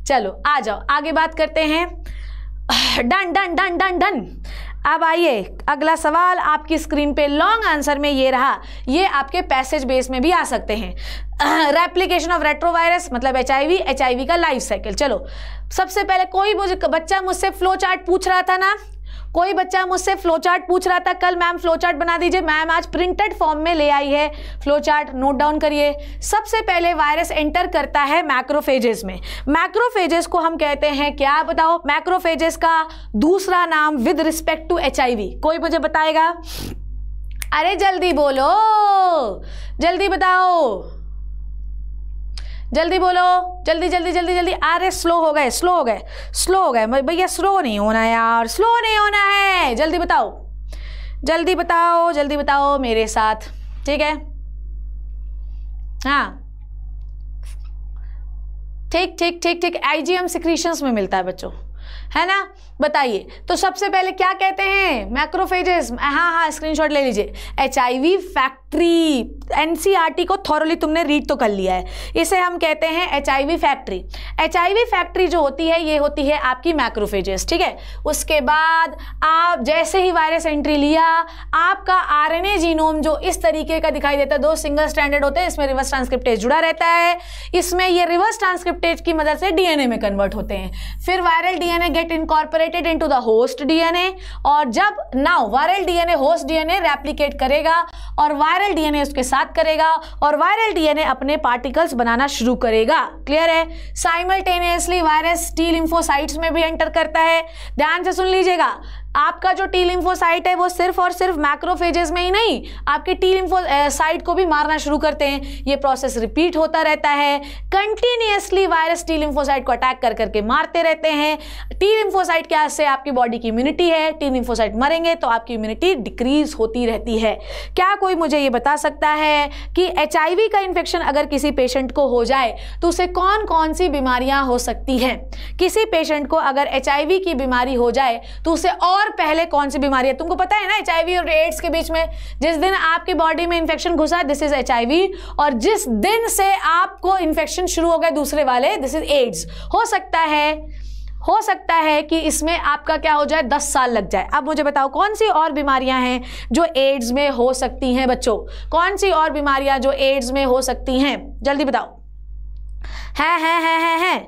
चलो आ जाओ आगे बात करते हैं done done done done done अब आइए अगला सवाल आपकी स्क्रीन पे लॉन्ग आंसर में ये रहा ये आपके पैसेज बेस में भी आ सकते हैं रेप्लीकेशन ऑफ रेट्रोवायरस मतलब H I H I V का लाइफ साइकिल चलो सबसे पहले कोई मुझे बच्चा मुझसे फ्लो चार्ट पूछ रहा था ना कोई बच्चा मुझसे फ्लो चार्ट पूछ रहा था कल मैम चार्ट बना दीजिए मैम आज प्रिंटेड फॉर्म में ले आई है फ्लोचार्ट नोट डाउन करिए सबसे पहले वायरस एंटर करता है मैक्रोफेजेस में मैक्रोफेजेस को हम कहते हैं क्या बताओ मैक्रोफेजेस का दूसरा नाम विद रिस्पेक्ट टू एच कोई मुझे बताएगा अरे जल्दी बोलो जल्दी बताओ जल्दी बोलो जल्दी जल्दी जल्दी जल्दी अरे स्लो हो गए स्लो हो गए स्लो हो गए भैया स्लो नहीं होना यार स्लो नहीं होना है जल्दी बताओ जल्दी बताओ जल्दी बताओ मेरे साथ ठीक है हाँ ठीक ठीक ठीक ठीक आईजीएम सिक्रीशंस में मिलता है बच्चों है ना बताइए तो सबसे पहले क्या कहते हैं मैक्रोफेजेस हाँ हाँ स्क्रीनशॉट ले लीजिए एच फैक्ट्री एन को थॉरली तुमने रीड तो कर लिया है इसे हम कहते हैं एच फैक्ट्री एच फैक्ट्री जो होती है ये होती है आपकी मैक्रोफेजेस ठीक है उसके बाद आप जैसे ही वायरस एंट्री लिया आपका आर जीनोम जो इस तरीके का दिखाई देता है दो सिंगल स्टैंडर्ड होते हैं इसमें रिवर्स ट्रांसक्रिप्टेज जुड़ा रहता है इसमें ये रिवर्स ट्रांसक्रिप्टेज की मदद से डी में कन्वर्ट होते हैं फिर viral DNA get incorporate replicated into the host DNA और जब now viral DNA host DNA replicate करेगा और वायरल डीएनए उसके साथ करेगा और वायरल डीएनए अपने पार्टिकल्स बनाना शुरू करेगा क्लियर है साइमल्टेनियसली वायरस टी लिम्फोसाइट्स में भी एंटर करता है ध्यान से सुन लीजिएगा आपका जो टी लिम्फोसाइट है वो सिर्फ और सिर्फ मैक्रोफेजेस में ही नहीं आपके टी लिम्फोसाइट को भी मारना शुरू करते हैं ये प्रोसेस रिपीट होता रहता है कंटिन्यूसली वायरस टी लिम्फोसाइट को अटैक कर करके मारते रहते हैं टी लिम्फोसाइट के से आपकी बॉडी की इम्यूनिटी है टी लिम्फोसाइट मरेंगे तो आपकी इम्यूनिटी डिक्रीज होती रहती है क्या कोई मुझे ये बता सकता है कि एच का इन्फेक्शन अगर किसी पेशेंट को हो जाए तो उसे कौन कौन सी बीमारियां हो सकती हैं किसी पेशेंट को अगर एच की बीमारी हो जाए तो उसे और और पहले कौन सी बीमारी है तुमको पता है ना एच और एड्स के बीच में जिस दिन आपकी बॉडी में इन्फेक्शन घुसा दिस इज एच और जिस दिन से आपको इन्फेक्शन शुरू हो गए दूसरे वाले दिस इज एड्स हो सकता है हो सकता है कि इसमें आपका क्या हो जाए दस साल लग जाए अब मुझे बताओ कौन सी और बीमारियां हैं जो एड्स में हो सकती हैं बच्चों कौन सी और बीमारियां जो एड्स में हो सकती हैं जल्दी बताओ है है है है है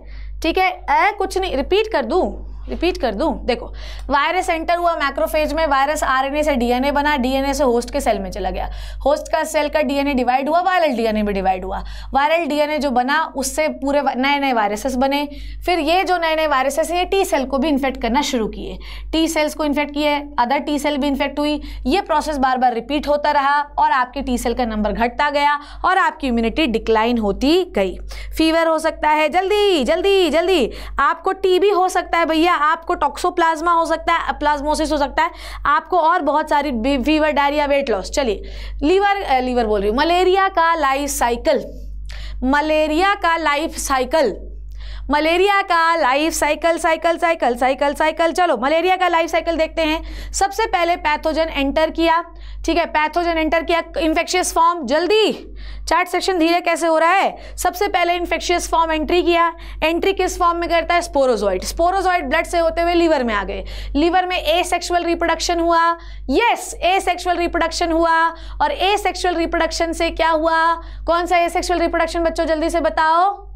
ठीक है ए, कुछ नहीं रिपीट कर दूं रिपीट कर दूं देखो वायरस एंटर हुआ मैक्रोफेज में वायरस आरएनए से डीएनए बना डीएनए से होस्ट के सेल में चला गया होस्ट का सेल का डीएनए डिवाइड हुआ वायरल डीएनए भी डिवाइड हुआ वायरल डीएनए जो बना उससे पूरे नए नए वायरसेस बने फिर ये जो नए नए वायरसेस ये टी सेल को भी इन्फेक्ट करना शुरू किए टी सेल्स को इन्फेक्ट किए अदर टी सेल भी इन्फेक्ट हुई ये प्रोसेस बार बार रिपीट होता रहा और आपकी टी सेल का नंबर घटता गया और आपकी इम्यूनिटी डिक्लाइन होती गई फीवर हो सकता है जल्दी जल्दी जल्दी आपको टी हो सकता है भैया आपको टॉक्सोप्लाज्मा हो सकता है प्लाज्मोसिस हो सकता है आपको और बहुत सारी फीवर डायरिया वेट लॉस चलिए लीवर लीवर बोल रही हूँ मलेरिया का लाइफ साइकिल मलेरिया का लाइफ साइकिल मलेरिया का life cycle cycle cycle cycle cycle cycle malaria का लाइफ साइकिल देखते हैं सबसे पहले पैथोजन एंटर किया ठीक है पैथोजन एंटर किया इन्फेक्शियस फॉर्म जल्दी चार्ट सेक्शन धीरे कैसे हो रहा है सबसे पहले इन्फेक्शियस फॉर्म एंट्री किया एंट्री किस फॉर्म में करता है स्पोरोजॉइड स्पोरोजॉइड ब्लड से होते हुए लीवर में आ गए लीवर में ए सेक्शुअल रिप्रोडक्शन हुआ यस ए सेक्शुअल रिप्रोडक्शन हुआ और ए सेक्शुअल रिप्रोडक्शन से क्या हुआ कौन सा ए सेक्शुअल रिप्रोडक्शन बच्चों जल्दी से बताओ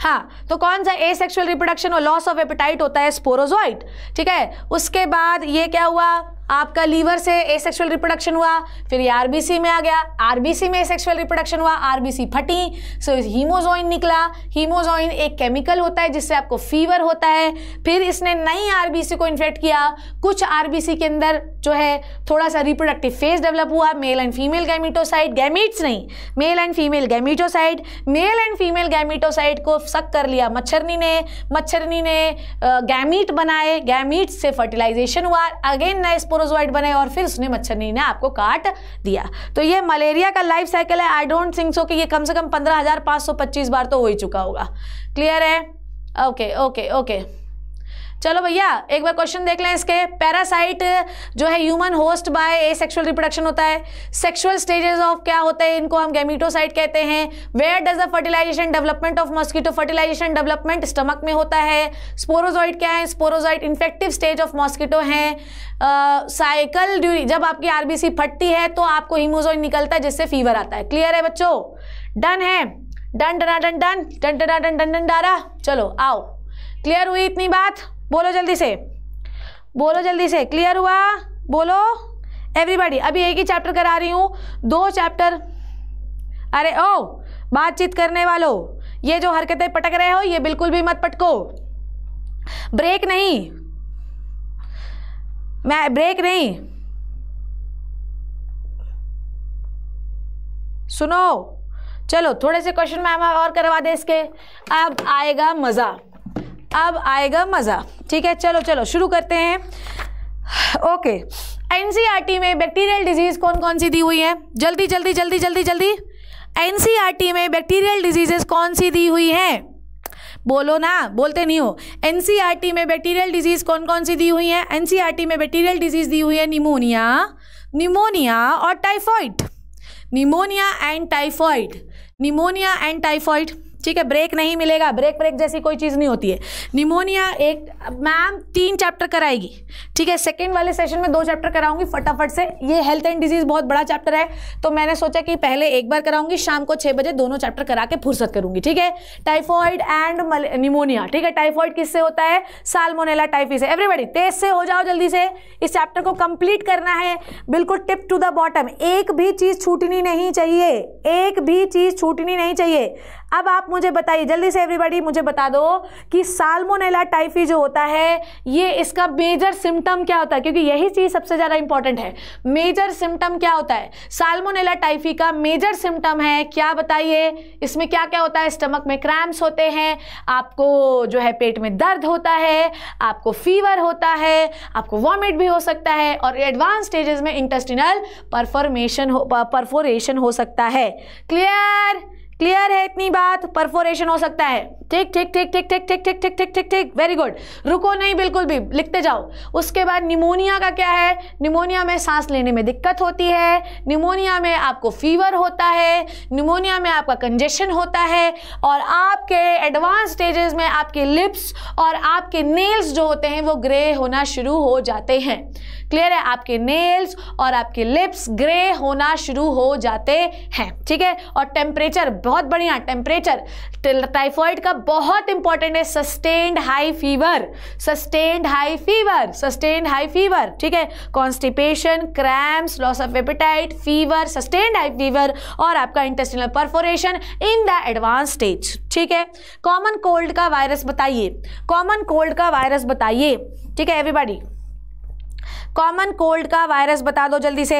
हाँ तो कौन सा ए सेक्शुअल रिप्रोडक्शन और लॉस ऑफ एपिटाइट होता है स्पोरोजोइट ठीक है उसके बाद ये क्या हुआ आपका लीवर से ए रिप्रोडक्शन हुआ फिर ये आरबीसी में आ गया आरबीसी में ए सेक्सुअल रिप्रोडक्शन हुआ आरबीसी फटी सो हीमोजोइन निकला हीमोजोइन एक केमिकल होता है जिससे आपको फीवर होता है फिर इसने नई आरबीसी को इन्फेक्ट किया कुछ आरबीसी के अंदर जो है थोड़ा सा रिप्रोडक्टिव फेज डेवलप हुआ male and female gametocyte gametes नहीं male and female gametocyte male and female gametocyte को सक कर लिया मच्छरनी ने मच्छरनी ने गैमीट बनाए गैमीट से फर्टिलाइजेशन हुआ अगेन नए स्पोरोजोइड बने और फिर उसने मच्छरनी ने आपको काट दिया तो ये मलेरिया का लाइफ साइकिल है आई डोंट थिंक सो कि ये कम से कम पंद्रह बार तो हो ही चुका होगा क्लियर है ओके ओके ओके चलो भैया एक बार क्वेश्चन देख लें इसके पैरासाइट जो है human host by asexual reproduction होता है सेक्शुअल स्टेजेस ऑफ क्या होते हैं इनको हम गेमिटोसाइट कहते हैं where does the fertilisation development of mosquito fertilisation development stomach में होता है स्पोरोजॉइड क्या है sporozoite infective stage of mosquito है साइकिल ड्यूरी जब आपकी आरबीसी फटती है तो आपको हिमोजॉइड निकलता है जिससे फीवर आता है क्लियर है बच्चों डन है डन डना डन डन डन डना डन डन डन डारा चलो आओ क्लियर हुई इतनी बात बोलो जल्दी से बोलो जल्दी से क्लियर हुआ बोलो एवरीबॉडी अभी एक ही चैप्टर करा रही हूँ दो चैप्टर अरे ओ बातचीत करने वालों ये जो हरकतें पटक रहे हो ये बिल्कुल भी मत पटको ब्रेक नहीं मैं ब्रेक नहीं सुनो चलो थोड़े से क्वेश्चन मैम और करवा दे इसके अब आएगा मज़ा अब आएगा मज़ा ठीक है चलो चलो शुरू करते हैं ओके एनसीईआरटी e में बैक्टीरियल डिजीज़ कौन कौन सी दी हुई है जल्दी जल्दी जल्दी जल्दी जल्दी एनसीईआरटी e में बैक्टीरियल डिजीज़ेस कौन सी दी हुई हैं बोलो ना बोलते नहीं हो एनसीईआरटी e में बैक्टीरियल डिजीज़ कौन कौन सी दी हुई है एनसीईआरटी में बैक्टीरियल डिजीज़ दी हुई है निमोनिया निमोनिया और typhoid pneumonia and typhoid pneumonia and typhoid ठीक है ब्रेक नहीं मिलेगा ब्रेक ब्रेक जैसी कोई चीज़ नहीं होती है निमोनिया एक मैम तीन चैप्टर कराएगी ठीक है सेकेंड वाले सेशन में दो चैप्टर कराऊंगी फटाफट से ये हेल्थ एंड डिजीज़ बहुत बड़ा चैप्टर है तो मैंने सोचा कि पहले एक बार कराऊंगी शाम को छः बजे दोनों चैप्टर करा के फुर्सत करूंगी ठीक है टाइफॉइड एंड निमोनिया ठीक है टाइफॉइड किससे होता है सालमोनेला टाइफी से एवरीबडी तेज से हो जाओ जल्दी से इस चैप्टर को कंप्लीट करना है बिल्कुल टिप टू द बॉटम एक भी चीज़ छूटनी नहीं चाहिए एक भी चीज़ छूटनी नहीं चाहिए अब आप मुझे बताइए जल्दी से एवरीबॉडी मुझे बता दो कि साल्मोनेला टाइफी जो होता है ये इसका मेजर सिम्टम क्या होता है क्योंकि यही चीज़ सबसे ज़्यादा इंपॉर्टेंट है मेजर सिम्टम क्या होता है साल्मोनेला टाइफी का मेजर सिम्टम है क्या बताइए इसमें क्या क्या होता है स्टमक में क्रैम्स होते हैं आपको जो है पेट में दर्द होता है आपको फीवर होता है आपको वॉमिट भी हो सकता है और एडवांस स्टेजेस में इंटेस्टिनल परफॉर्मेशन हो परफोरेशन हो सकता है क्लियर क्लियर है इतनी बात परफोरेशन हो सकता है ठीक ठीक ठीक ठीक ठीक ठीक ठीक ठीक ठीक ठीक ठीक वेरी गुड रुको नहीं बिल्कुल भी लिखते जाओ उसके बाद निमोनिया का क्या है निमोनिया में सांस लेने में दिक्कत होती है निमोनिया में आपको फीवर होता है निमोनिया में आपका कंजेशन होता है और आपके एडवांस स्टेजेस में आपके लिप्स और आपके नेल्स जो होते हैं वो ग्रे होना शुरू हो जाते हैं क्लियर है आपके नेल्स और आपके लिप्स ग्रे होना शुरू हो जाते हैं ठीक है और टेम्परेचर बहुत बढ़िया टेम्परेचर टाइफॉइड का बहुत इंपॉर्टेंट है sustained high fever sustained high fever sustained high fever ठीक है constipation cramps loss of appetite fever sustained high fever और आपका intestinal perforation in the advance stage ठीक है कॉमन कोल्ड का वायरस बताइए कॉमन कोल्ड का वायरस बताइए ठीक है एवरीबॉडी कॉमन कोल्ड का वायरस बता दो जल्दी से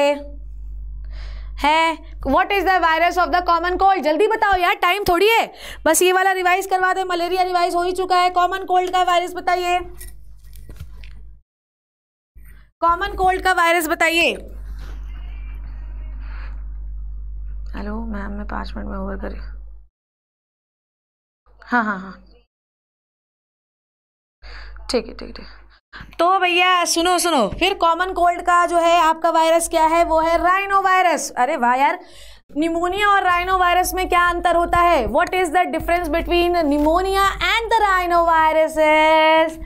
है what is the virus of the common cold जल्दी बताओ यार टाइम थोड़ी है बस ये वाला रिवाइज करवा दो मलेरिया रिवाइज हो ही चुका है कॉमन कोल्ड का वायरस बताइए कॉमन कोल्ड का वायरस बताइए हेलो मैम मैं पांच मिनट में ओवर करी हाँ हाँ हाँ ठीक है ठीक है ठीक है तो भैया सुनो सुनो फिर कॉमन कोल्ड का जो है आपका वायरस क्या है वो है राइनो वायरस अरे वाह यार निमोनिया और राइनो वायरस में क्या अंतर होता है what is the difference between pneumonia and the rhinoviruses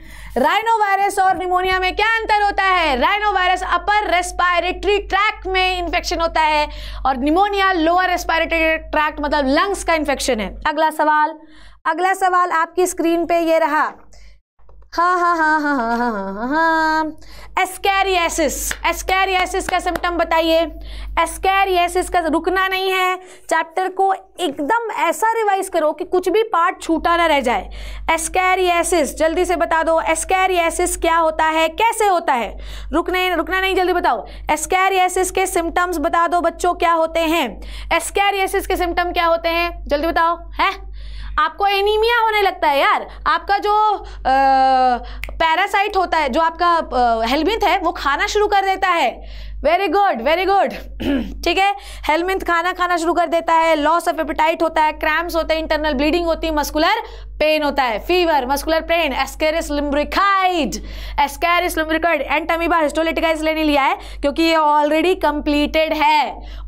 rhinovirus और निमोनिया में क्या अंतर होता है rhinovirus upper respiratory tract में इन्फेक्शन होता है और निमोनिया लोअर रेस्पायरेटरी ट्रैक्ट मतलब लंग्स का इन्फेक्शन है अगला सवाल अगला सवाल आपकी स्क्रीन पे ये रहा हाँ हाँ हाँ हाँ हाँ हाँ हाँ हाँ हाँ एस्कैरियासिस एस्कैरियासिस का सिम्टम बताइए एस्कैरियासिस का रुकना नहीं है चैप्टर को एकदम ऐसा रिवाइज करो कि कुछ भी पार्ट छूटा ना रह जाए एस्कैरियासिस जल्दी से बता दो एस्कैरियासिस क्या होता है कैसे होता है रुकने रुकना नहीं जल्दी बताओ एस्कैरियासिस के सिम्टम्स बता दो बच्चों क्या होते हैं एस्कैरियासिस के सिम्टम क्या होते हैं जल्दी बताओ हैं आपको एनीमिया होने लगता है यार आपका जो पैरासाइट होता है जो आपका हेलमिथ है वो खाना शुरू कर देता है वेरी गुड वेरी गुड ठीक है हेलमिंत खाना खाना शुरू कर देता है लॉस ऑफ एपिटाइट होता है क्रैम्स होते हैं इंटरनल ब्लीडिंग होती है मस्कुलर पेन होता है fever muscular pain Ascaris lumbricoides Ascaris lumbricoides and Entamoeba histolytica इसलिए नहीं लिया है क्योंकि ये ऑलरेडी कंप्लीटेड है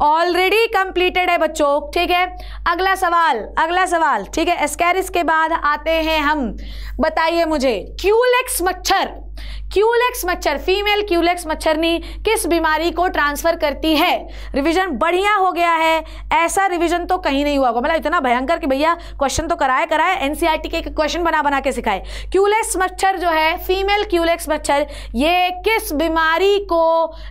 ऑलरेडी कंप्लीटेड है बच्चों ठीक है अगला सवाल अगला सवाल ठीक है एस्केरिस के बाद आते हैं हम बताइए मुझे क्यूलेक्स मच्छर क्यूलेक्स मच्छर फीमेल क्यूलेक्स मच्छरनी किस बीमारी को ट्रांसफर करती है रिवीजन बढ़िया हो गया है ऐसा रिवीजन तो कहीं नहीं हुआ होगा मतलब इतना भयंकर कि भैया क्वेश्चन तो कराए कराए एनसीईआरटी के क्वेश्चन बना बना के सिखाए क्यूलेक्स मच्छर जो है फीमेल क्यूलेक्स मच्छर ये किस बीमारी को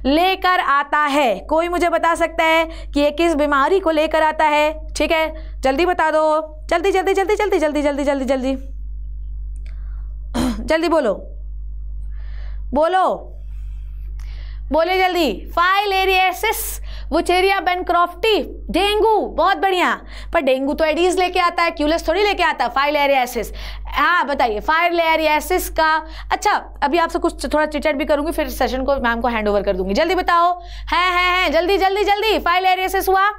लेकर आता है कोई मुझे बता सकता है कि ये किस बीमारी को लेकर आता है ठीक है जल्दी बता दो जल्दी जल्दी जल्दी जल्दी जल्दी जल्दी जल्दी जल्दी जल्दी बोलो बोलो बोले जल्दी फाइल एरिया वो वुचेरिया बेनक्रॉफ्टी डेंगू बहुत बढ़िया पर डेंगू तो एडीज लेके आता है क्यूलेस थोड़ी लेके आता है फाइलेरियासिस हाँ बताइए फाइलेरियासिस का अच्छा अभी आपसे कुछ थोड़ा चिटेट भी करूंगी फिर सेशन को मैम को हैंड ओवर कर दूंगी जल्दी बताओ है है है जल्दी जल्दी जल्दी फाइलेरियासिस हुआ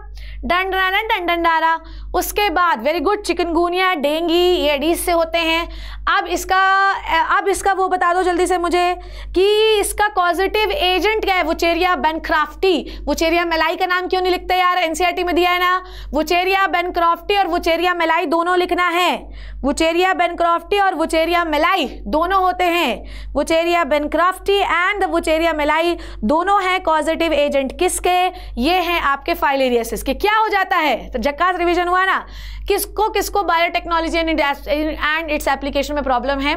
डंडारा डन डंडारा उसके बाद वेरी गुड चिकनगुनिया डेंगी ये एडीज से होते हैं अब इसका अब इसका वो बता दो जल्दी से मुझे कि इसका पॉजिटिव एजेंट क्या है वो वुचेरिया बेनक्राफ्टी चेरिया मलाई का नाम क्यों नहीं लिखते यार एनसीईआरटी e में दिया है ना वुचेरिया बेनक्रॉफ्टी और वुचेरिया मलाई दोनों लिखना है वुचेरिया बेनक्रॉफ्टी और वुचेरिया मलाई दोनों होते हैं वुचेरिया बेनक्रॉफ्टी एंड वुचेरिया मलाई दोनों हैं कॉजिटिव एजेंट किसके ये हैं आपके फाइलेरियसिस के क्या हो जाता है तो जक्का रिविजन हुआ ना किसको किसको biotechnology and and its application में प्रॉब्लम है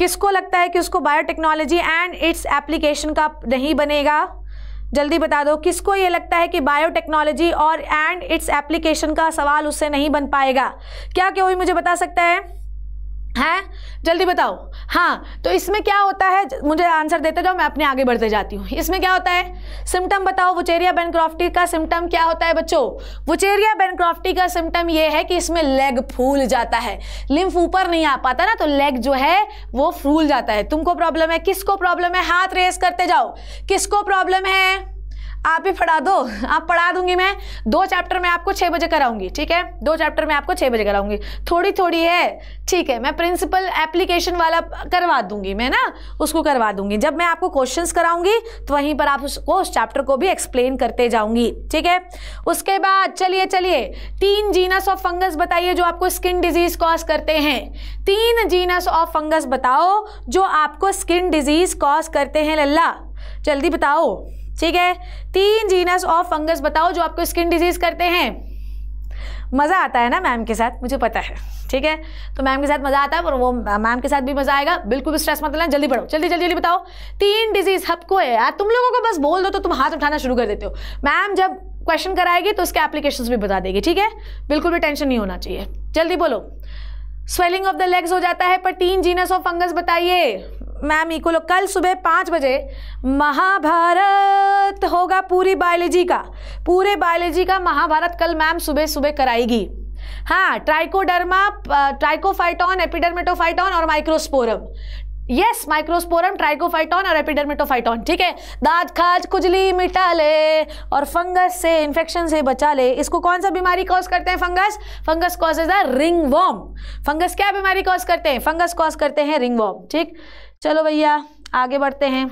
किसको लगता है कि उसको बायोटेक्नोलॉजी एंड इट्स एप्लीकेशन का नहीं बनेगा जल्दी बता दो किसको ये लगता है कि बायोटेक्नोलॉजी और एंड इट्स एप्लीकेशन का सवाल उससे नहीं बन पाएगा क्या कोई मुझे बता सकता है है जल्दी बताओ हाँ तो इसमें क्या होता है मुझे आंसर देते जाओ मैं अपने आगे बढ़ते जाती हूँ इसमें क्या होता है सिम्टम बताओ वुचेरिया बैनक्रॉफ्टी का सिम्टम क्या होता है बच्चों वुचेरिया बैनक्रॉफ्टी का सिम्टम ये है कि इसमें लेग फूल जाता है लिम्फ ऊपर नहीं आ पाता ना तो लेग जो है वो फूल जाता है तुमको प्रॉब्लम है किसको प्रॉब्लम है हाथ रेस करते जाओ किसको प्रॉब्लम है आप भी पढ़ा दो आप पढ़ा दूंगी मैं दो चैप्टर में आपको छः बजे कराऊंगी ठीक है दो चैप्टर में आपको छः बजे कराऊंगी थोड़ी थोड़ी है ठीक है मैं प्रिंसिपल एप्लीकेशन वाला करवा दूंगी मैं ना उसको करवा दूंगी जब मैं आपको क्वेश्चन कराऊंगी तो वहीं पर आप उसको उस चैप्टर को भी एक्सप्लेन करते जाऊंगी ठीक है उसके बाद चलिए चलिए तीन जीनस ऑफ फंगस बताइए जो आपको स्किन डिजीज कॉज करते हैं तीन जीनस ऑफ फंगस बताओ जो आपको स्किन डिजीज कॉज करते हैं लल्ला जल्दी बताओ ठीक है तीन जीनस ऑफ फंगस बताओ जो आपको स्किन डिजीज करते हैं मज़ा आता है ना मैम के साथ मुझे पता है ठीक है तो मैम के साथ मज़ा आता है पर वो मैम के साथ भी मज़ा आएगा बिल्कुल भी स्ट्रेस मत लेना जल्दी पढ़ो जल्दी जल्दी जल्दी बताओ तीन डिजीज़ सबको है यार तुम लोगों को बस बोल दो तो तुम हाथ उठाना शुरू कर देते हो मैम जब क्वेश्चन कराएगी तो उसके एप्लीकेशन भी बता देगी ठीक है बिल्कुल भी टेंशन नहीं होना चाहिए जल्दी बोलो स्वेलिंग ऑफ द लेग्स हो जाता है पर तीन जीनस ऑफ फंगस बताइए मैम इको लो कल सुबह पाँच बजे महाभारत होगा पूरी बायोलॉजी का पूरे बायोलॉजी का महाभारत कल मैम सुबह सुबह कराएगी हाँ ट्राइकोडर्मा ट्राइकोफाइटॉन एपिडर्मेटोफाइटॉन और माइक्रोस्पोरम यस माइक्रोस्पोरम ट्राइकोफाइटोन और एपिडर्मेटोफाइटोन ठीक है दाद खाज खुजली मिटा ले और फंगस से इन्फेक्शन से बचा ले इसको कौन सा बीमारी कॉज करते हैं fungus fungus causes the ringworm fungus क्या बीमारी कॉज करते हैं फंगस कॉज करते हैं रिंग वॉम ठीक चलो भैया आगे बढ़ते हैं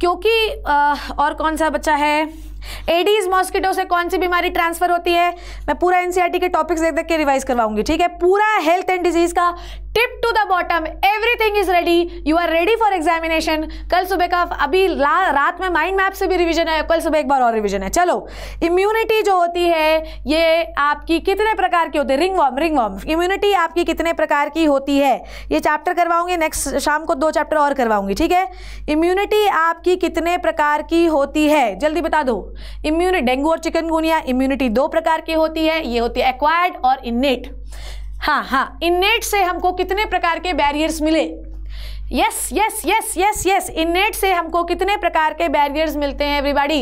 क्योंकि आ, और कौन सा बच्चा है एडीज मॉस्किटो से कौन सी बीमारी ट्रांसफर होती है मैं पूरा एनसीईआरटी e के टॉपिक्स देख देख के रिवाइज करवाऊंगी ठीक है पूरा हेल्थ एंड डिजीज का tip to the bottom everything is ready you are ready for examination कल सुबह का अभी रात में माइंड मैप से भी रिविजन है कल सुबह एक बार और रिविजन है चलो इम्यूनिटी जो होती है ये आपकी कितने प्रकार की होती है ringworm ringworm immunity आपकी कितने प्रकार की होती है ये चैप्टर करवाऊंगी नेक्स्ट शाम को दो चैप्टर और करवाऊंगी ठीक है इम्यूनिटी आपकी कितने प्रकार की होती है जल्दी बता दो इम्यूनिटी डेंगू और चिकनगुनिया इम्यूनिटी दो प्रकार की होती है ये होती है एक्वायर्ड और इन्नेट हाँ हाँ इन्नेट से हमको कितने प्रकार के बैरियर्स मिले yes yes yes yes yes innate से हमको कितने प्रकार के बैरियर्स मिलते हैं एवरीबॉडी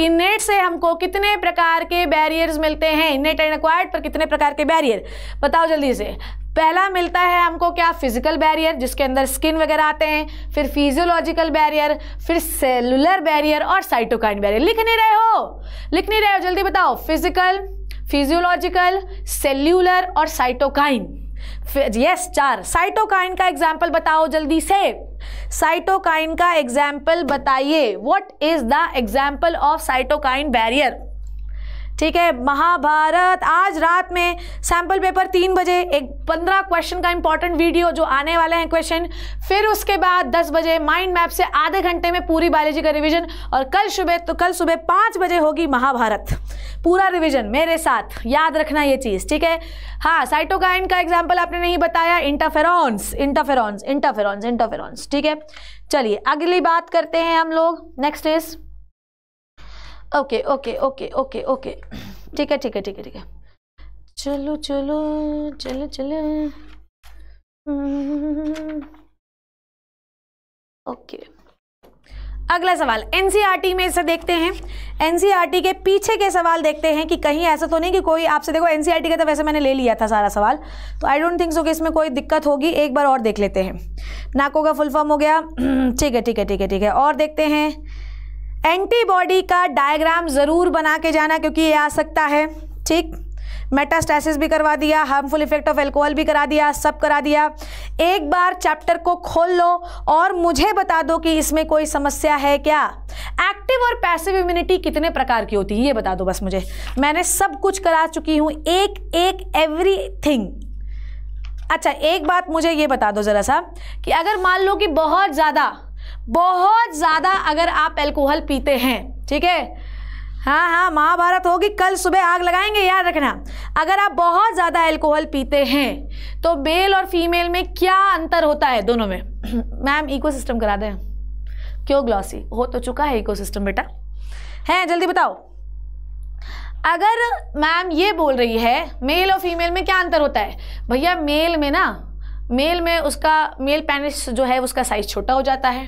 इन्नेट से हमको कितने प्रकार के बैरियर्स मिलते हैं इन्नेट एंड एक्वायर्ड पर कितने प्रकार के बैरियर बताओ जल्दी से पहला मिलता है हमको क्या फिजिकल बैरियर जिसके अंदर स्किन वगैरह आते हैं फिर फिजियोलॉजिकल बैरियर फिर सेलुलर बैरियर और साइटोकाइन बैरियर लिख नहीं रहे हो लिख नहीं रहे हो जल्दी बताओ फिजिकल फिजियोलॉजिकल सेल्यूलर और साइटोकाइन यस चार साइटोकाइन का एग्जाम्पल बताओ जल्दी से साइटोकाइन का एग्जाम्पल बताइए what is the example of cytokine barrier ठीक है महाभारत आज रात में सैम्पल पेपर तीन बजे एक पंद्रह क्वेश्चन का इंपॉर्टेंट वीडियो जो आने वाले हैं क्वेश्चन फिर उसके बाद दस बजे माइंड मैप से आधे घंटे में पूरी बायोलॉजी का रिविजन और कल सुबह तो कल सुबह पाँच बजे होगी महाभारत पूरा रिविजन मेरे साथ याद रखना ये चीज़ ठीक है हाँ साइटोकाइन का एग्जाम्पल आपने नहीं बताया इंटाफेरॉन्स इंटरफेर इंटरफेरॉन्स इंटरफेरॉन्स ठीक है चलिए अगली बात करते हैं हम लोग next is okay okay okay okay okay ठीक है ठीक है ठीक है ठीक है चलो चलो चलो चलो ओके अगला सवाल एनसीईआरटी में इसे देखते हैं एनसीईआरटी के पीछे के सवाल देखते हैं कि कहीं ऐसा तो नहीं कि कोई आपसे देखो एनसीईआरटी का तो वैसे मैंने ले लिया था सारा सवाल तो आई डोंट थिंक सो कि इसमें कोई दिक्कत होगी एक बार और देख लेते हैं नाको का फुल फॉर्म हो गया ठीक है ठीक है ठीक है ठीक है और देखते हैं एंटीबॉडी का डायग्राम ज़रूर बना के जाना क्योंकि ये आ सकता है ठीक मेटास्टेसिस भी करवा दिया हार्मफुल इफेक्ट ऑफ एल्कोहल भी करा दिया सब करा दिया एक बार चैप्टर को खोल लो और मुझे बता दो कि इसमें कोई समस्या है क्या एक्टिव और पैसिव इम्यूनिटी कितने प्रकार की होती है ये बता दो बस मुझे मैंने सब कुछ करा चुकी हूँ एक एक एवरी थिंग अच्छा एक बात मुझे ये बता दो ज़रा सा कि अगर मान लो कि बहुत ज़्यादा बहुत ज़्यादा अगर आप एल्कोहल पीते हैं ठीक है हाँ हाँ महाभारत होगी कल सुबह आग लगाएंगे याद रखना अगर आप बहुत ज़्यादा एल्कोहल पीते हैं तो मेल और फीमेल में क्या अंतर होता है दोनों में मैम इकोसिस्टम करा दें क्यों ग्लॉसी हो तो चुका है इकोसिस्टम बेटा है जल्दी बताओ अगर मैम ये बोल रही है मेल और फीमेल में क्या अंतर होता है भैया मेल में ना मेल में उसका मेल पेनिस जो है उसका साइज़ छोटा हो जाता है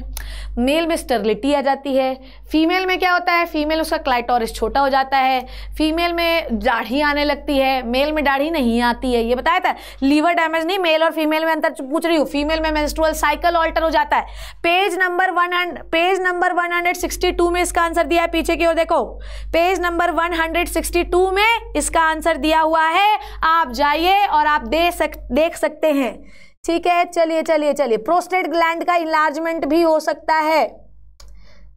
मेल में स्टर्लिटी आ जाती है फीमेल में क्या होता है फीमेल उसका क्लाइटोरिस छोटा हो जाता है फीमेल में दाढ़ी आने लगती है मेल में दाढ़ी नहीं आती है ये बताया था लीवर डैमेज नहीं मेल और फीमेल में अंतर पूछ रही हूँ फीमेल में मेंस्ट्रुअल साइकिल ऑल्टर हो जाता है page number one page number one में इसका आंसर दिया है पीछे की ओर देखो पेज नंबर वन में इसका आंसर दिया हुआ है आप जाइए और आप दे सक, देख सकते हैं ठीक है चलिए चलिए चलिए प्रोस्टेट ग्लैंड का इलार्जमेंट भी हो सकता है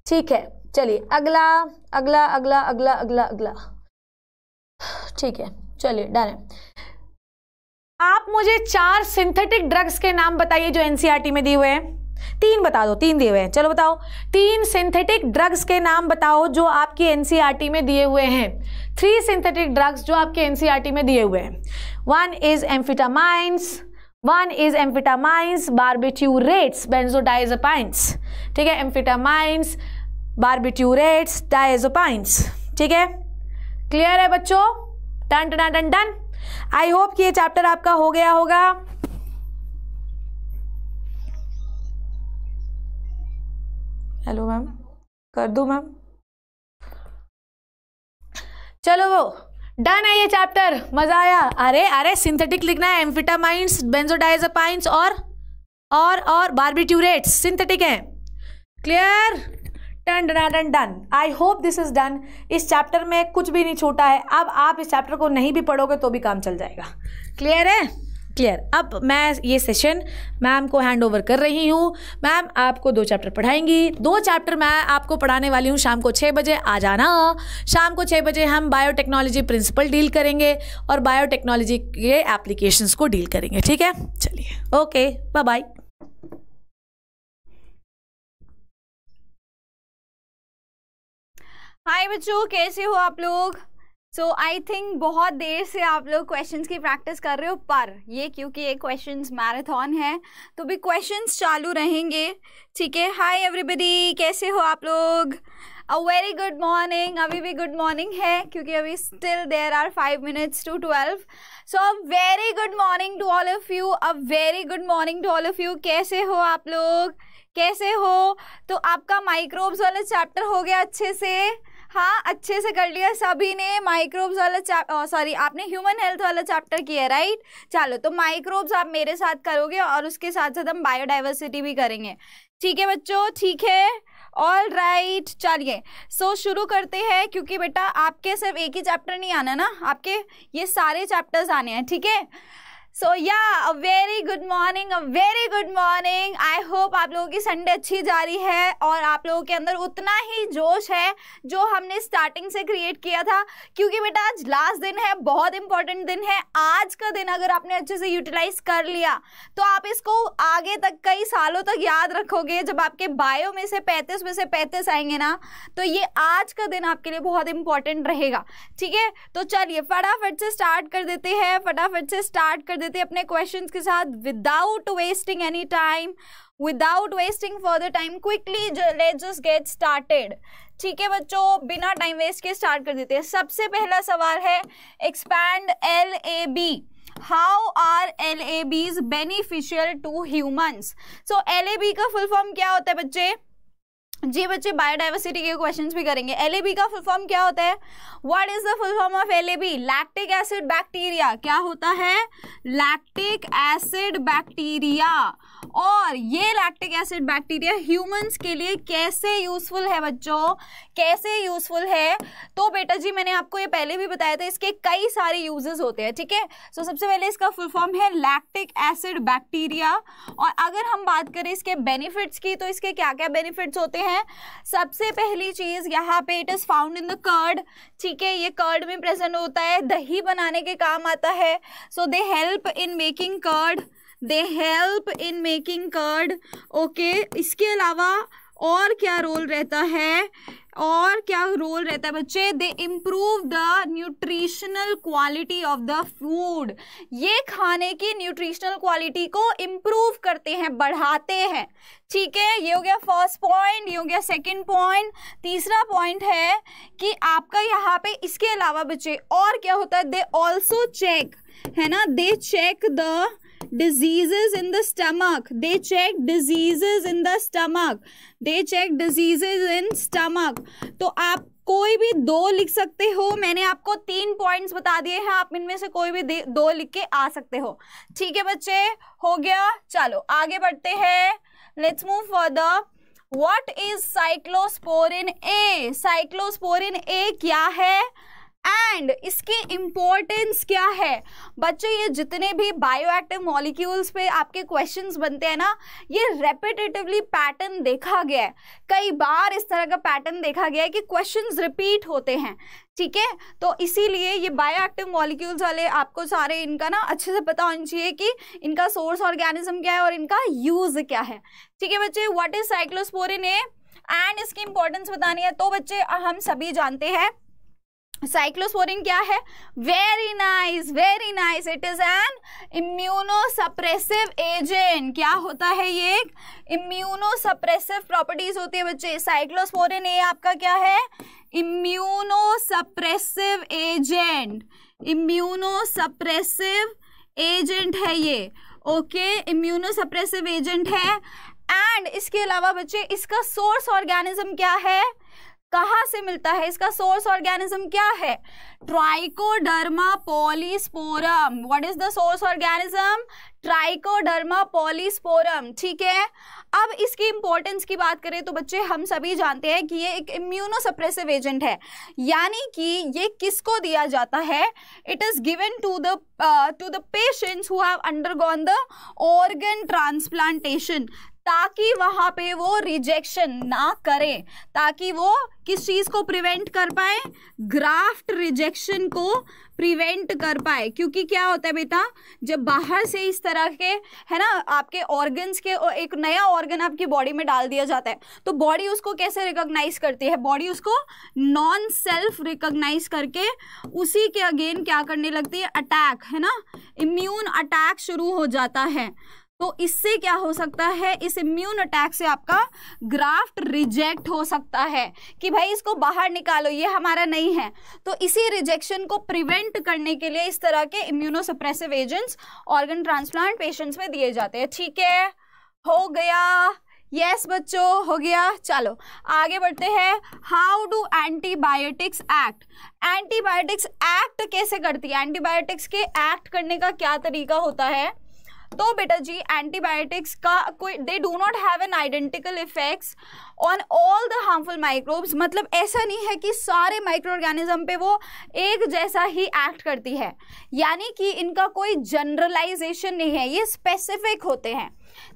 ठीक है चलिए अगला अगला अगला अगला अगला अगला ठीक है चलिए डन आप मुझे चार सिंथेटिक ड्रग्स के नाम बताइए जो एनसीईआरटी e में दिए हुए हैं तीन बता दो तीन दिए हुए हैं चलो बताओ तीन सिंथेटिक ड्रग्स के नाम बताओ जो आपकी एनसीईआरटी e में दिए हुए हैं थ्री सिंथेटिक ड्रग्स जो आपके एनसीईआरटी e में दिए हुए हैं one is amphetamines one is amphetamines barbiturates benzodiazepines ठीक है एम्फिटामाइंस बारबिट्यूरेट्स डाइजोपाइंस ठीक है क्लियर है बच्चों टन टन टन टन आई होप कि ये चैप्टर आपका हो गया होगा हेलो मैम कर दूँ मैम चलो वो डन है ये चैप्टर मजा आया अरे अरे सिंथेटिक लिखना है एम्फिटामाइंस बेंजोडाइजाइंस और और और बारबिट्यूरेट्स सिंथेटिक हैं clear done done done done I hope this is done इस चैप्टर में कुछ भी नहीं छूटा है अब आप इस चैप्टर को नहीं भी पढ़ोगे तो भी काम चल जाएगा क्लियर है क्लियर अब मैं ये सेशन मैम को हैंड ओवर कर रही हूँ मैम आपको दो चैप्टर पढ़ाएंगी दो चैप्टर मैं आपको पढ़ाने वाली हूँ शाम को छः बजे आ जाना शाम को छः बजे हम बायोटेक्नोलॉजी प्रिंसिपल डील करेंगे और बायोटेक्नोलॉजी के एप्लीकेशंस को डील करेंगे ठीक है चलिए ओके बाय बाय हाय बच्चों कैसे हो आप लोग सो आई थिंक बहुत देर से आप लोग क्वेश्चन की प्रैक्टिस कर रहे हो पर ये क्योंकि ये क्वेश्चन मैराथन है तो भी क्वेश्चन चालू रहेंगे ठीक है हाय एवरीबडी कैसे हो आप लोग अ वेरी गुड मॉर्निंग अभी भी गुड मॉर्निंग है क्योंकि अभी still there are five minutes to twelve so a very good morning to all of you a very good morning to all of you कैसे हो आप लोग कैसे हो तो आपका माइक्रोब्स वाला चैप्टर हो गया अच्छे से हाँ अच्छे से कर लिया सभी ने माइक्रोब्स वाला सॉरी आपने ह्यूमन हेल्थ वाला चैप्टर किया राइट चलो तो माइक्रोब्स आप मेरे साथ करोगे और उसके साथ साथ हम बायोडाइवर्सिटी भी करेंगे ठीक है बच्चों ठीक है ऑल राइट चलिए सो शुरू करते हैं क्योंकि बेटा आपके सिर्फ एक ही चैप्टर नहीं आना ना आपके ये सारे चैप्टर्स आने हैं ठीक है सो या a very good morning a very good morning I hope आप लोगों की संडे अच्छी जा रही है और आप लोगों के अंदर उतना ही जोश है जो हमने स्टार्टिंग से क्रिएट किया था क्योंकि बेटा आज लास्ट दिन है बहुत इंपॉर्टेंट दिन है आज का दिन अगर आपने अच्छे से यूटिलाइज कर लिया तो आप इसको आगे तक कई सालों तक याद रखोगे जब आपके बायो में से पैंतीस में से पैंतीस आएंगे ना तो ये आज का दिन आपके लिए बहुत इंपॉर्टेंट रहेगा ठीक है तो चलिए फटाफट से स्टार्ट कर देते हैं फटाफट से स्टार्ट कर देते देते हैं अपने क्वेश्चन के साथ without wasting any time without wasting for the time quickly let just get started ठीक है बच्चों बिना टाइम वेस्ट के स्टार्ट कर देते हैं सबसे पहला सवाल है expand L A B how are L A Bs beneficial to humans so L A B का फुल फॉर्म क्या होता है बच्चे जी बच्चे बायोडाइवर्सिटी के क्वेश्चंस भी करेंगे बी का फुल फॉर्म क्या होता है what is the full form of B lactic acid bacteria क्या होता है लैक्टिक एसिड बैक्टीरिया और ये लैक्टिक एसिड बैक्टीरिया ह्यूमंस के लिए कैसे यूज़फुल है बच्चों कैसे यूज़फुल है तो बेटा जी मैंने आपको ये पहले भी बताया था इसके कई सारे यूजेस होते हैं ठीक है सो so, सबसे पहले इसका फुल फॉर्म है लैक्टिक एसिड बैक्टीरिया और अगर हम बात करें इसके बेनिफिट्स की तो इसके क्या क्या बेनिफिट्स होते हैं सबसे पहली चीज़ यहाँ पे it is found in the curd ठीक है ये कर्ड में प्रेजेंट होता है दही बनाने के काम आता है so they help in making curd they help in making curd okay इसके अलावा और क्या रोल रहता है और क्या रोल रहता है बच्चे they improve the nutritional quality of the food ये खाने की न्यूट्रिशनल क्वालिटी को इम्प्रूव करते हैं बढ़ाते हैं ठीक है ये हो गया फर्स्ट पॉइंट ये हो गया सेकंड पॉइंट तीसरा पॉइंट है कि आपका यहाँ पे इसके अलावा बच्चे और क्या होता है दे ऑल्सो चेक है ना they check the diseases in the stomach they check diseases in the stomach they check diseases in stomach तो आप कोई भी दो लिख सकते हो मैंने आपको तीन पॉइंट्स बता दिए हैं आप इनमें से कोई भी दो लिख के आ सकते हो ठीक है बच्चे हो गया चलो आगे बढ़ते हैं let's move for what is cyclosporin A cyclosporin A क्या है एंड इसकी इम्पोर्टेंस क्या है बच्चों ये जितने भी बायो एक्टिव मॉलिक्यूल्स पे आपके क्वेश्चंस बनते हैं ना ये रेपिटेटिवली पैटर्न देखा गया है कई बार इस तरह का पैटर्न देखा गया है कि क्वेश्चंस रिपीट होते हैं ठीक है तो इसीलिए ये एक्टिव मॉलिक्यूल्स वाले आपको सारे इनका ना अच्छे से पता होना चाहिए कि इनका सोर्स ऑर्गेनिज्म क्या है और इनका यूज़ क्या है ठीक है बच्चे what is cyclosporin A and इसकी इंपॉर्टेंस बतानी है तो बच्चे हम सभी जानते हैं साइक्लोस्पोरिन क्या है very nice very nice it is an immunosuppressive agent क्या होता है ये एक इम्यूनोसप्रेसिव प्रॉपर्टीज होती है बच्चे साइक्लोस्पोरिन ये आपका क्या है इम्यूनोसप्रेसिव एजेंट इम्यूनोसप्रेसिव एजेंट है ये ओके इम्यूनोसप्रेसिव एजेंट है एंड इसके अलावा बच्चे इसका सोर्स ऑर्गेनिज्म क्या है कहाँ से मिलता है इसका सोर्स ऑर्गेनिज्म क्या है Trichoderma polysporum what is the source organism Trichoderma polysporum ठीक है अब इसकी इंपॉर्टेंस की बात करें तो बच्चे हम सभी जानते हैं कि ये एक इम्यूनोसप्रेसिव एजेंट है यानी कि ये किसको दिया जाता है it is given to the to the patients who have undergone the organ transplantation ताकि वहाँ पे वो रिजेक्शन ना करें ताकि वो किस चीज़ को प्रिवेंट कर पाए ग्राफ्ट रिजेक्शन को प्रिवेंट कर पाए क्योंकि क्या होता है बेटा जब बाहर से इस तरह के है ना आपके ऑर्गन्स के एक नया ऑर्गन आपकी बॉडी में डाल दिया जाता है तो बॉडी उसको कैसे रिकॉग्नाइज करती है बॉडी उसको नॉन सेल्फ रिकॉग्नाइज करके उसी के अगेन क्या करने लगती है अटैक है ना इम्यून अटैक शुरू हो जाता है तो इससे क्या हो सकता है इस इम्यून अटैक से आपका ग्राफ्ट रिजेक्ट हो सकता है कि भाई इसको बाहर निकालो ये हमारा नहीं है तो इसी रिजेक्शन को प्रिवेंट करने के लिए इस तरह के immunosuppressive agents organ transplant patients में दिए जाते हैं ठीक है हो गया यस yes, बच्चों हो गया चलो आगे बढ़ते हैं how do antibiotics act antibiotics act कैसे करती है एंटीबायोटिक्स के एक्ट करने का क्या तरीका होता है तो बेटा जी एंटीबायोटिक्स का कोई they do not have an identical effects on all the harmful microbes मतलब ऐसा नहीं है कि सारे माइक्रो ऑर्गेनिज्म पे वो एक जैसा ही एक्ट करती है यानी कि इनका कोई जनरलाइजेशन नहीं है ये स्पेसिफिक होते हैं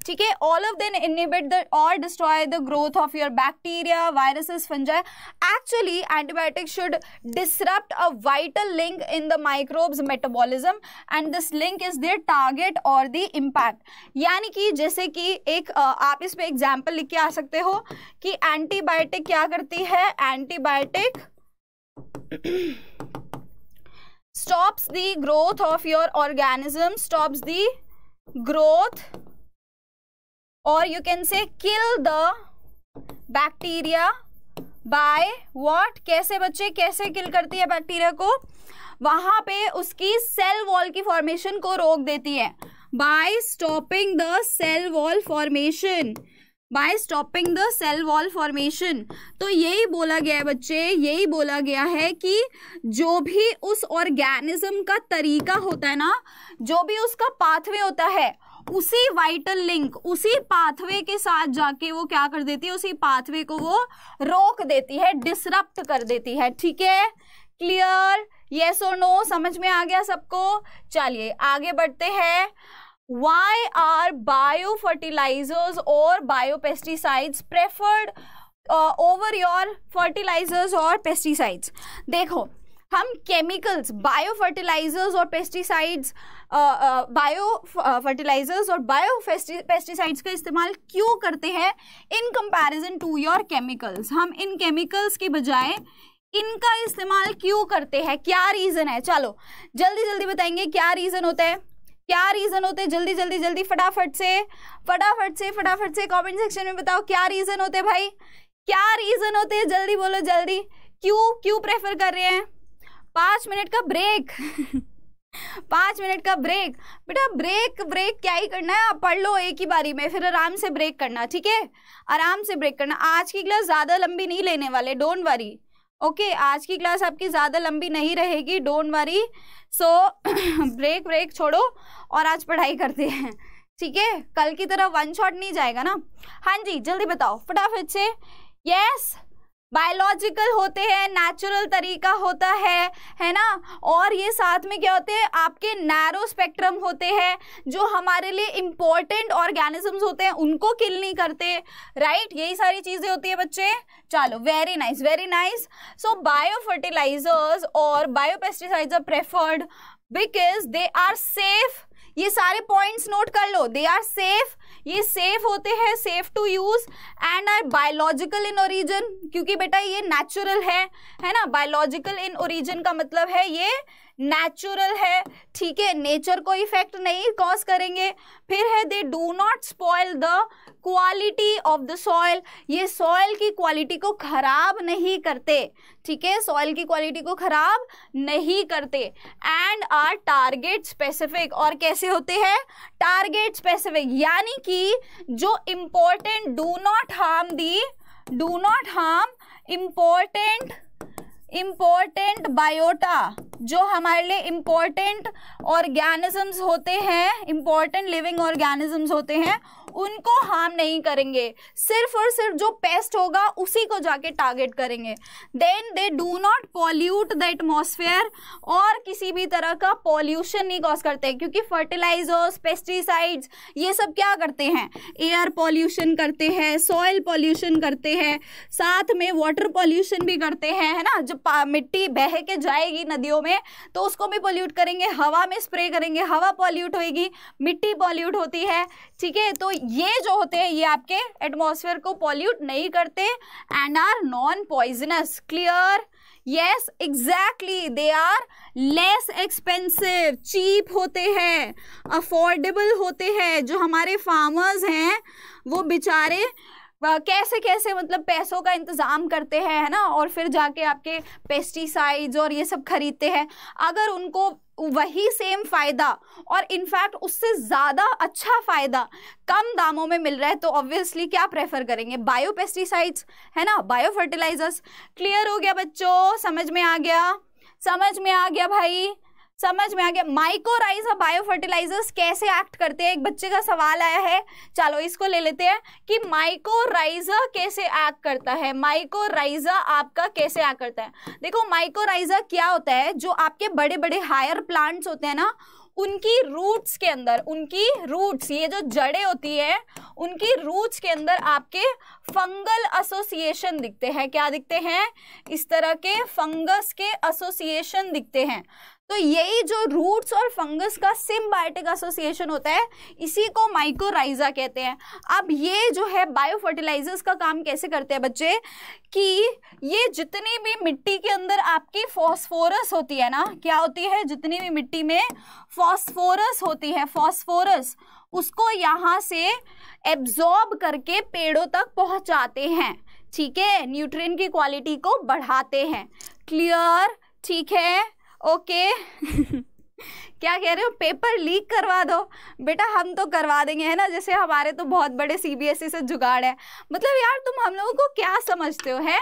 ठीक है all of them inhibit the और destroy the growth of your bacteria viruses fungi actually antibiotic should disrupt a vital link in the microbes metabolism and this link is their target और द इम्पैक्ट यानी कि जैसे कि एक आप इस पर एग्जाम्पल लिख के आ सकते हो कि एंटीबायोटिक क्या करती है antibiotic stops the growth of your organism stops the growth or you can say kill the bacteria by what कैसे बच्चे कैसे किल करती है बैक्टीरिया को वहां पे उसकी सेल वॉल की फॉर्मेशन को रोक देती है by stopping the cell wall formation by stopping the cell wall formation तो यही बोला गया है बच्चे यही बोला गया है कि जो भी उस ऑर्गेनिज्म का तरीका होता है ना जो भी उसका पाथवे होता है उसी वाइटल लिंक उसी पाथवे के साथ जाके वो क्या कर देती है उसी पाथवे को वो रोक देती है डिसरप्ट कर देती है ठीक है क्लियर यस और नो समझ में आ गया सबको चलिए आगे बढ़ते हैं why are fertilizers or bio preferred uh, over your fertilizers or pesticides देखो हम केमिकल्स बायो फर्टिलाइजर्स और पेस्टिसाइड्स बायो फर्टिलाइजर्स और बायो पेस्टिसाइड्स का इस्तेमाल क्यों करते हैं in comparison to your chemicals हम इन केमिकल्स के बजाय इनका इस्तेमाल क्यों करते हैं क्या रीज़न है चलो जल्दी जल्दी बताएंगे क्या रीज़न होता है क्या रीज़न होते हैं जल्दी जल्दी जल्दी फटाफट से फटाफट से फटाफट से कमेंट सेक्शन में बताओ क्या रीज़न होते हैं भाई क्या रीज़न होते हैं जल्दी बोलो जल्दी क्यों क्यों प्रेफर कर रहे हैं पाँच मिनट का ब्रेक पाँच मिनट का ब्रेक बेटा ब्रेक ब्रेक क्या ही करना है आप पढ़ लो एक ही बारी में फिर आराम से ब्रेक करना ठीक है आराम से ब्रेक करना आज की क्लास ज़्यादा लंबी नहीं लेने वाले डोंट वरी ओके आज की क्लास आपकी ज़्यादा लंबी नहीं रहेगी don't worry so break break छोड़ो और आज पढ़ाई करते हैं ठीक है कल की तरह वन शॉट नहीं जाएगा ना हाँ जी जल्दी बताओ फटाफट से यस बायोलॉजिकल होते हैं नेचुरल तरीका होता है है ना और ये साथ में क्या होते हैं आपके नैरो स्पेक्ट्रम होते हैं जो हमारे लिए इम्पोर्टेंट ऑर्गेनिजम्स होते हैं उनको किल नहीं करते राइट यही सारी चीज़ें होती है बच्चे चलो very nice very nice so bio fertilizers और bio pesticides preferred because they are safe ये सारे पॉइंट्स नोट कर लो दे आर सेफ ये सेफ होते हैं safe to use and are biological in origin क्योंकि बेटा ये नेचुरल है है ना बायोलॉजिकल इन ओरिजिन का मतलब है ये नेचुरल है ठीक है नेचर को इफेक्ट नहीं कॉज करेंगे फिर है they do not spoil the quality of the soil ये सॉयल की क्वालिटी को ख़राब नहीं करते ठीक है सॉयल की क्वालिटी को ख़राब नहीं करते एंड आर टारगेट स्पेसिफिक और कैसे होते हैं टारगेट स्पेसिफिक यानी कि जो important do not harm the do not harm important important biota जो हमारे लिए इम्पोर्टेंट ऑर्गेनिजम्स होते हैं इम्पोर्टेंट लिविंग ऑर्गेनिजम्स होते हैं उनको हार्म नहीं करेंगे सिर्फ और सिर्फ जो पेस्ट होगा उसी को जाके टारगेट करेंगे then they do not pollute the atmosphere और किसी भी तरह का पॉल्यूशन नहीं कॉज करते क्योंकि फर्टिलाइजर्स पेस्टिसाइड्स ये सब क्या करते हैं एयर पॉल्यूशन करते हैं सॉयल पॉल्यूशन करते हैं साथ में वाटर पॉल्यूशन भी करते हैं है ना जब मिट्टी बह के जाएगी नदियों में तो उसको भी पोल्यूट करेंगे हवा में स्प्रे करेंगे हवा पॉल्यूट होगी मिट्टी पॉल्यूट होती है ठीक है तो ये जो होते हैं ये आपके एटमोसफेयर को पॉल्यूट नहीं करते and are non poisonous clear yes exactly they are less expensive cheap होते हैं अफोर्डेबल होते हैं जो हमारे फार्मर्स हैं वो बेचारे कैसे कैसे मतलब पैसों का इंतज़ाम करते हैं है ना और फिर जाके आपके पेस्टिसाइड्स और ये सब खरीदते हैं अगर उनको वही सेम फ़ायदा और इनफैक्ट उससे ज़्यादा अच्छा फ़ायदा कम दामों में मिल रहा है तो ऑब्वियसली क्या प्रेफर करेंगे बायो पेस्टिसाइड्स है ना बायो फर्टिलाइजर्स क्लियर हो गया बच्चों समझ में आ गया समझ में आ गया भाई समझ में आ गया माइकोराइज बायो बायोफर्टिलाइजर्स कैसे एक्ट करते हैं एक बच्चे का सवाल आया है चलो इसको ले लेते हैं कि माइकोराइजर कैसे एक्ट करता है माइकोराइजर आपका कैसे एक्ट करता है देखो माइकोराइजर क्या होता है जो आपके बड़े बड़े हायर प्लांट्स होते हैं ना उनकी रूट्स के अंदर उनकी रूट्स ये जो जड़ें होती है उनकी रूट्स के अंदर आपके फंगल एसोसिएशन दिखते हैं क्या दिखते हैं इस तरह के फंगस के एसोसिएशन दिखते हैं तो यही जो रूट्स और फंगस का सिम्बायोटिक एसोसिएशन होता है इसी को माइकोराइजा कहते हैं अब ये जो है बायो फर्टिलाइजर्स का काम कैसे करते हैं बच्चे कि ये जितनी भी मिट्टी के अंदर आपकी फॉस्फोरस होती है ना क्या होती है जितनी भी मिट्टी में फॉस्फोरस होती है फॉस्फोरस उसको यहाँ से एब्जॉर्ब करके पेड़ों तक पहुँचाते हैं ठीक है न्यूट्रिएंट की क्वालिटी को बढ़ाते हैं क्लियर ठीक है ओके क्या कह रहे हो पेपर लीक करवा दो बेटा हम तो करवा देंगे है ना जैसे हमारे तो बहुत बड़े सीबीएसई e से जुगाड़ है मतलब यार तुम हम लोगों को क्या समझते हो है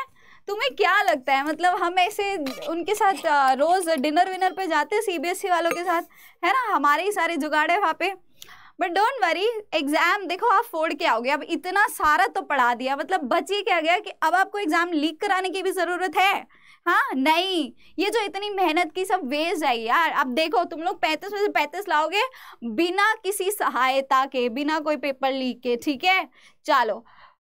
तुम्हें क्या लगता है मतलब हम ऐसे उनके साथ रोज़ डिनर विनर पे जाते हैं सीबीएसई e वालों के साथ है ना हमारे ही सारे जुगाड़ है वहाँ पे बट डोंट वरी एग्जाम देखो आप फोड़ के आओगे अब इतना सारा तो पढ़ा दिया मतलब बच ही क्या गया कि अब आपको एग्जाम लीक कराने की भी ज़रूरत है हाँ नहीं ये जो इतनी मेहनत की सब वेस्ट है यार अब देखो तुम लोग पैंतीस में से पैंतीस लाओगे बिना किसी सहायता के बिना कोई पेपर लीक के ठीक है चलो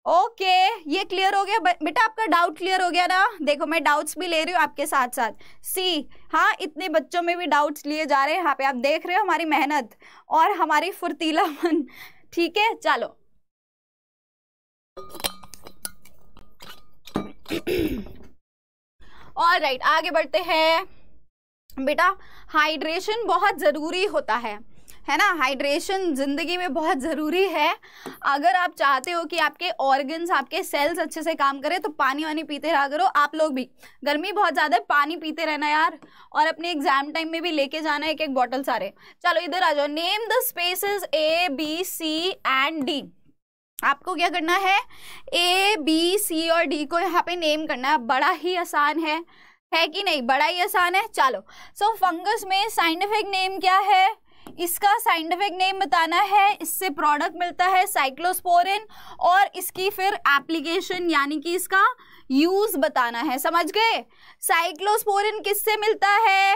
ओके okay, ये क्लियर हो गया बेटा आपका डाउट क्लियर हो गया ना देखो मैं डाउट्स भी ले रही हूँ आपके साथ साथ सी हाँ इतने बच्चों में भी डाउट्स लिए जा रहे हैं यहाँ पे आप देख रहे हो हमारी मेहनत और हमारी फुर्तीला मन ठीक है चलो और राइट आगे बढ़ते हैं बेटा हाइड्रेशन बहुत ज़रूरी होता है है ना हाइड्रेशन ज़िंदगी में बहुत ज़रूरी है अगर आप चाहते हो कि आपके ऑर्गन्स आपके सेल्स अच्छे से काम करें तो पानी वानी पीते रहा करो आप लोग भी गर्मी बहुत ज़्यादा है पानी पीते रहना यार और अपने एग्जाम टाइम में भी लेके जाना एक एक बॉटल सारे चलो इधर आ जाओ name the species A B C and D आपको क्या करना है ए बी सी और डी को यहाँ पे नेम करना है बड़ा ही आसान है है कि नहीं बड़ा ही आसान है चलो सो so, फंगस में साइंटिफिक नेम क्या है इसका साइंटिफिक नेम बताना है इससे प्रोडक्ट मिलता है साइक्लोस्पोरिन और इसकी फिर एप्लीकेशन यानी कि इसका यूज बताना है समझ गए साइक्लोस्पोरिन किससे मिलता है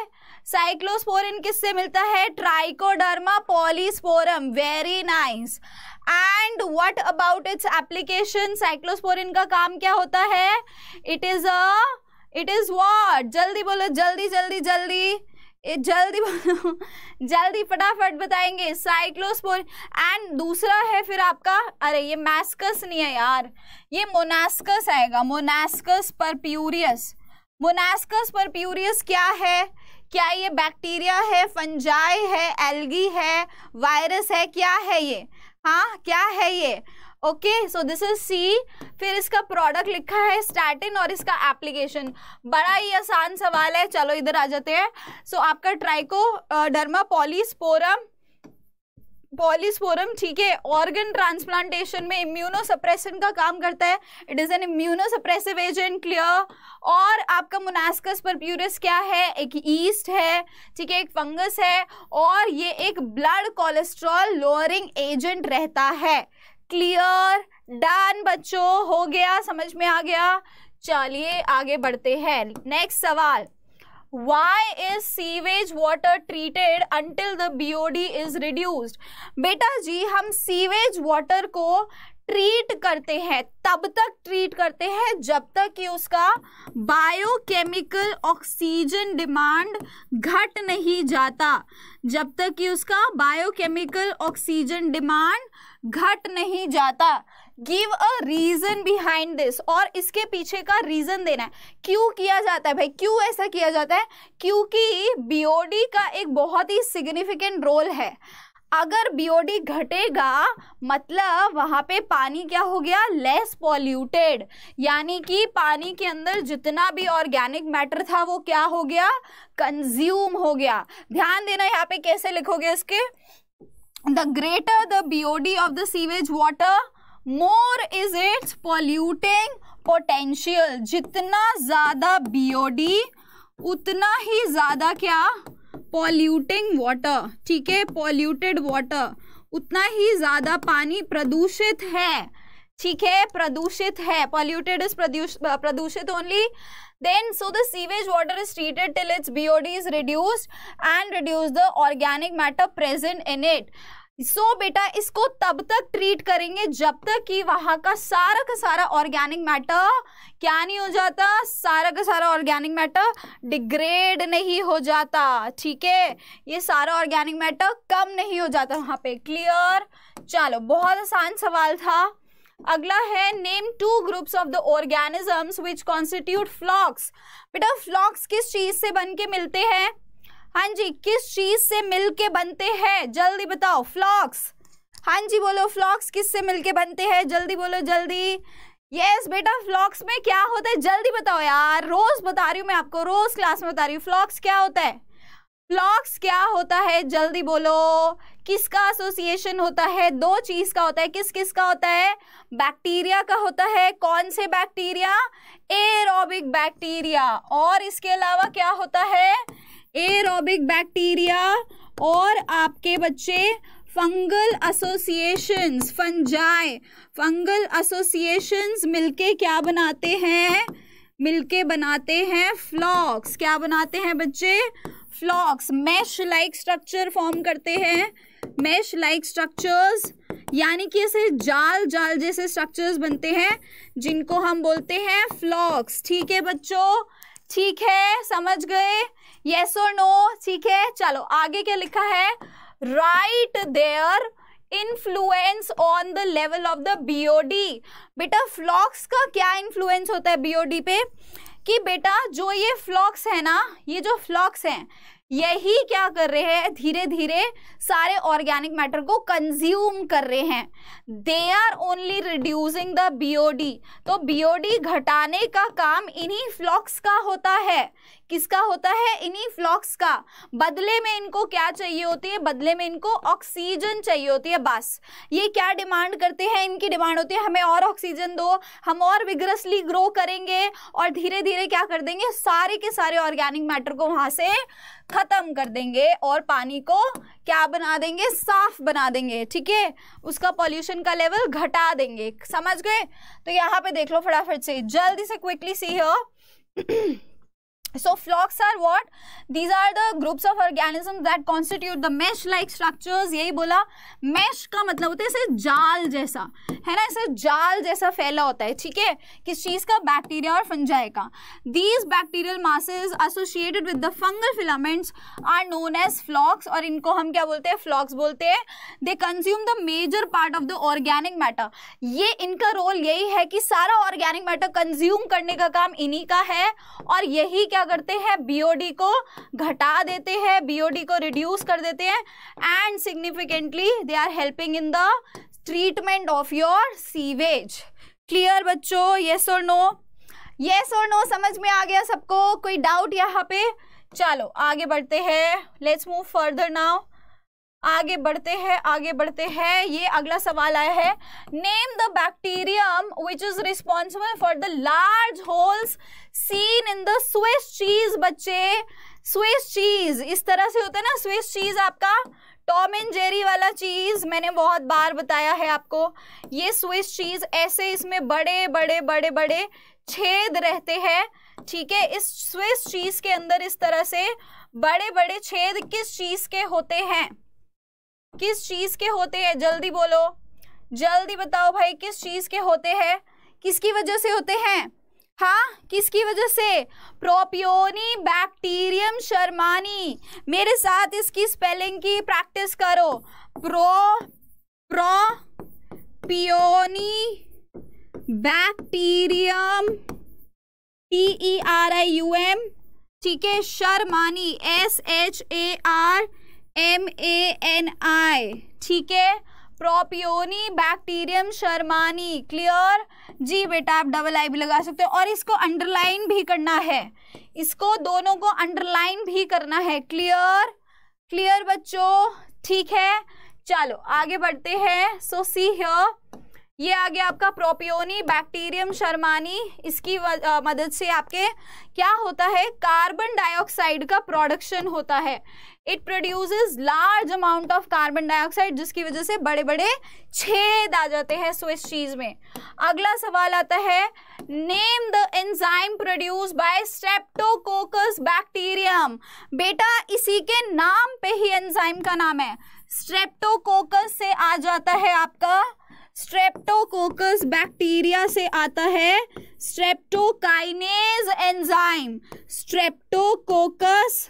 साइक्लोस्पोरिन किससे मिलता है Trichoderma polysporum very nice and what about its application cyclosporin का काम क्या होता है it is a it is what जल्दी बोलो जल्दी जल्दी जल्दी जल्दी बोलो जल्दी फटाफट बताएंगे साइक्लोस्पोर एंड दूसरा है फिर आपका अरे ये मैस्कस नहीं है यार ये मोनास्कस आएगा मोनास्कस पर प्यूरियस मोनास्कस प्यूरियस क्या है क्या ये बैक्टीरिया है फंजाई है एल्गी है वायरस है क्या है ये हाँ क्या है ये okay so this is C फिर इसका प्रोडक्ट लिखा है स्टैटिन और इसका एप्लीकेशन बड़ा ही आसान सवाल है चलो इधर आ जाते हैं सो so, आपका ट्राइको डर्मा पॉलीस्पोरम पॉलिस्पोरम ठीक है ऑर्गन ट्रांसप्लांटेशन में इम्यूनो सप्रेशन का काम करता है it is an immunosuppressive agent clear और आपका मोनास्कस परप्यूरस क्या है एक ईस्ट है ठीक है एक फंगस है और ये एक ब्लड कोलेस्ट्रॉल लोअरिंग एजेंट रहता है क्लियर डन बच्चों हो गया समझ में आ गया चलिए आगे बढ़ते हैं नेक्स्ट सवाल why is sewage water treated until the BOD is reduced? बेटा जी हम sewage water को ट्रीट करते हैं तब तक ट्रीट करते हैं जब तक कि उसका बायोकेमिकल ऑक्सीजन डिमांड घट नहीं जाता जब तक कि उसका केमिकल ऑक्सीजन डिमांड घट नहीं जाता give a reason behind this और इसके पीछे का रीजन देना है क्यों किया जाता है भाई क्यों ऐसा किया जाता है क्योंकि बीओडी का एक बहुत ही सिग्निफिकेंट रोल है अगर बीओडी घटेगा मतलब वहाँ पे पानी क्या हो गया लेस पॉल्यूटेड यानी कि पानी के अंदर जितना भी ऑर्गेनिक मैटर था वो क्या हो गया कंज्यूम हो गया ध्यान देना यहाँ पे कैसे लिखोगे इसके the greater the BOD of the sewage water more is its polluting potential जितना ज्यादा बीओडी उतना ही ज्यादा क्या पॉल्यूटिंग वाटर ठीक है पॉल्यूटेड वाटर उतना ही ज्यादा पानी प्रदूषित है ठीक है प्रदूषित है पॉल्यूटेड इज प्रदूषित only then so the sewage water is treated till its BOD is reduced and reduce the organic matter present in it so so, बेटा इसको तब तक ट्रीट करेंगे जब तक कि वहाँ का सारा का सारा ऑर्गेनिक मैटर क्या नहीं हो जाता सारा का सारा ऑर्गेनिक मैटर डिग्रेड नहीं हो जाता ठीक है ये सारा ऑर्गेनिक मैटर कम नहीं हो जाता वहाँ पे क्लियर चलो बहुत आसान सवाल था अगला है name two groups of the organisms which constitute flocks बेटा फ्लॉक्स किस चीज से बन के मिलते हैं हाँ जी किस चीज से मिलके बनते हैं जल्दी बताओ फ्लॉक्स हाँ जी बोलो फ्लॉक्स किस से मिलके बनते हैं जल्दी बोलो जल्दी यस बेटा फ्लॉक्स में क्या होता है जल्दी बताओ यार रोज बता रही हूँ मैं आपको रोज क्लास में बता रही हूँ फ्लॉक्स क्या होता है फ्लॉक्स क्या होता है जल्दी बोलो किसका एसोसिएशन होता है दो चीज का होता है किस किस का होता है बैक्टीरिया का होता है कौन से बैक्टीरिया एरोबिक बैक्टीरिया और इसके अलावा क्या होता है एरोबिक बैक्टीरिया और आपके बच्चे fungal associations fungi fungal associations मिलके क्या बनाते हैं मिलके बनाते हैं फ्लॉक्स क्या बनाते हैं बच्चे flocks mesh like structure form करते हैं मैश लाइक स्ट्रक्चर्स यानी कि ऐसे जाल जाल जैसे स्ट्रक्चर्स बनते हैं जिनको हम बोलते हैं फ्लॉक्स ठीक है बच्चों ठीक है समझ गए येस और नो ठीक है चलो आगे क्या लिखा है write their influence on the level of the BOD बेटा फ्लॉक्स का क्या इन्फ्लुएंस होता है बीओडी पे कि बेटा जो ये फ्लॉक्स है ना ये जो फ्लॉक्स हैं यही क्या कर रहे हैं धीरे धीरे सारे ऑर्गेनिक मैटर को कंज्यूम कर रहे हैं they are only reducing the BOD तो बीओडी घटाने का काम इन्हीं फ्लॉक्स का होता है किसका होता है इन्हीं फ्लॉक्स का बदले में इनको क्या चाहिए होती है बदले में इनको ऑक्सीजन चाहिए होती है बस ये क्या डिमांड करते हैं इनकी डिमांड होती है हमें और ऑक्सीजन दो हम और विग्रसली ग्रो करेंगे और धीरे धीरे क्या कर देंगे सारे के सारे ऑर्गेनिक मैटर को वहाँ से ख़त्म कर देंगे और पानी को क्या बना देंगे साफ बना देंगे ठीक है उसका पॉल्यूशन का लेवल घटा देंगे समझ गए तो यहाँ पे देख लो फटाफट से जल्दी से क्विकली सी हो So flocks are what? These are the groups of organisms that constitute the mesh-like structures. yahi bola mesh ka matlab hota hai इसे jaal jaisa hai na इसे jaal jaisa phaila hota hai theek hai kis cheez ka bacteria aur fungi ka These bacterial masses associated with the fungal filaments are known as flocks aur inko hum kya bolte hai flocks bolte hai They consume the major part of the organic matter. ye inka role yahi hai ki sara organic matter consume karne ka kaam inhi ka hai aur yahi kya करते हैं बीओडी को घटा देते हैं बीओडी को रिड्यूस कर देते हैं and significantly they are helping in the treatment of your sewage clear बच्चों येस और नो येस और नो समझ में आ गया सबको कोई डाउट यहाँ पे चलो आगे बढ़ते हैं लेट्स मूव फर्दर नाउ आगे बढ़ते हैं आगे बढ़ते हैं ये अगला सवाल आया है name the bacterium which is responsible for the large holes seen in the Swiss cheese बच्चे स्विस चीज इस तरह से होता है ना स्विस चीज आपका टॉम एंड जेरी वाला चीज मैंने बहुत बार बताया है आपको ये स्विस चीज ऐसे इसमें बड़े बड़े बड़े बड़े छेद रहते हैं ठीक है इस स्विस चीज के अंदर इस तरह से बड़े बड़े छेद किस चीज के होते हैं किस चीज़ के होते हैं जल्दी बोलो जल्दी बताओ भाई किस चीज़ के होते हैं किसकी वजह से होते हैं हाँ किसकी वजह से प्रोपियोनी बैक्टीरियम शर्मानी मेरे साथ इसकी स्पेलिंग की प्रैक्टिस करो pro Propionibacterium T E R I U M ठीक है shermanii S H A R M A N I ठीक है प्रोपियोनी बैक्टीरियम शर्मानी क्लियर जी बेटा आप डबल आई भी लगा सकते हो और इसको अंडरलाइन भी करना है इसको दोनों को अंडरलाइन भी करना है क्लियर क्लियर बच्चों ठीक है चलो आगे बढ़ते हैं सो सी हियर ये आ गया आपका प्रोपियोनी बैक्टीरियम शर्मानी इसकी आ, मदद से आपके क्या होता है कार्बन डाइऑक्साइड का प्रोडक्शन होता है it produces large amount of carbon dioxide जिसकी वजह से बड़े बड़े छेद आ जाते हैं सो इस चीज में अगला सवाल आता है name the enzyme produce by Streptococcus bacterium बेटा इसी के नाम पे ही एंजाइम का नाम है स्ट्रेप्टोकोकस से आ जाता है आपका स्ट्रेप्टोकोकस बैक्टीरिया से आता है streptokinase enzyme Streptococcus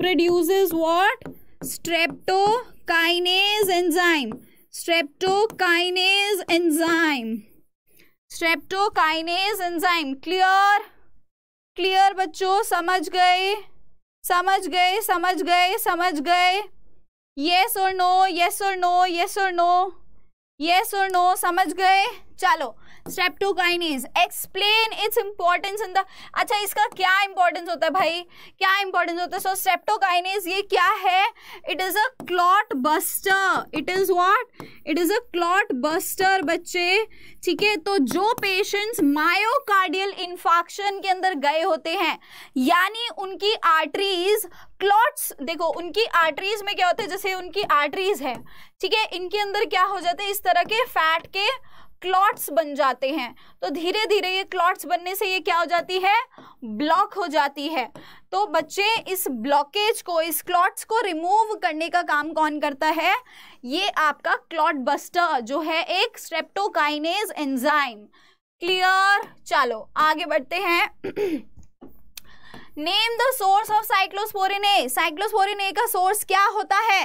produces what streptokinase enzyme streptokinase enzyme streptokinase enzyme clear clear bachcho samajh gaye samajh gaye samajh gaye samajh gaye yes or no yes or no yes or no yes or no samajh gaye chalo streptokinase explain its importance in the अच्छा इसका क्या इंपॉर्टेंस होता है भाई क्या इंपॉर्टेंस होता है सो स्ट्रेप्टोकाइनेज ये क्या है it is a clot buster it is what it is a clot buster बच्चे ठीक है तो जो पेशेंट्स मायोकार्डियल इन्फॉक्शन के अंदर गए होते हैं यानी उनकी आर्टरीज क्लॉट्स देखो उनकी आर्टरीज में क्या होते हैं जैसे उनकी आर्टरीज है ठीक है इनके अंदर क्या हो जाते हैं इस तरह के फैट के क्लॉट्स बन जाते हैं तो धीरे धीरे ये क्लॉट्स बनने से ये क्या हो जाती है ब्लॉक हो जाती है तो बच्चे इस ब्लॉकेज को इस क्लॉट्स को रिमूव करने का काम कौन करता है ये आपका क्लॉट बस्टर जो है एक स्ट्रेप्टोकाइनेज एंजाइम क्लियर चलो आगे बढ़ते हैं name the source of cyclosporin A cyclosporin A का सोर्स क्या होता है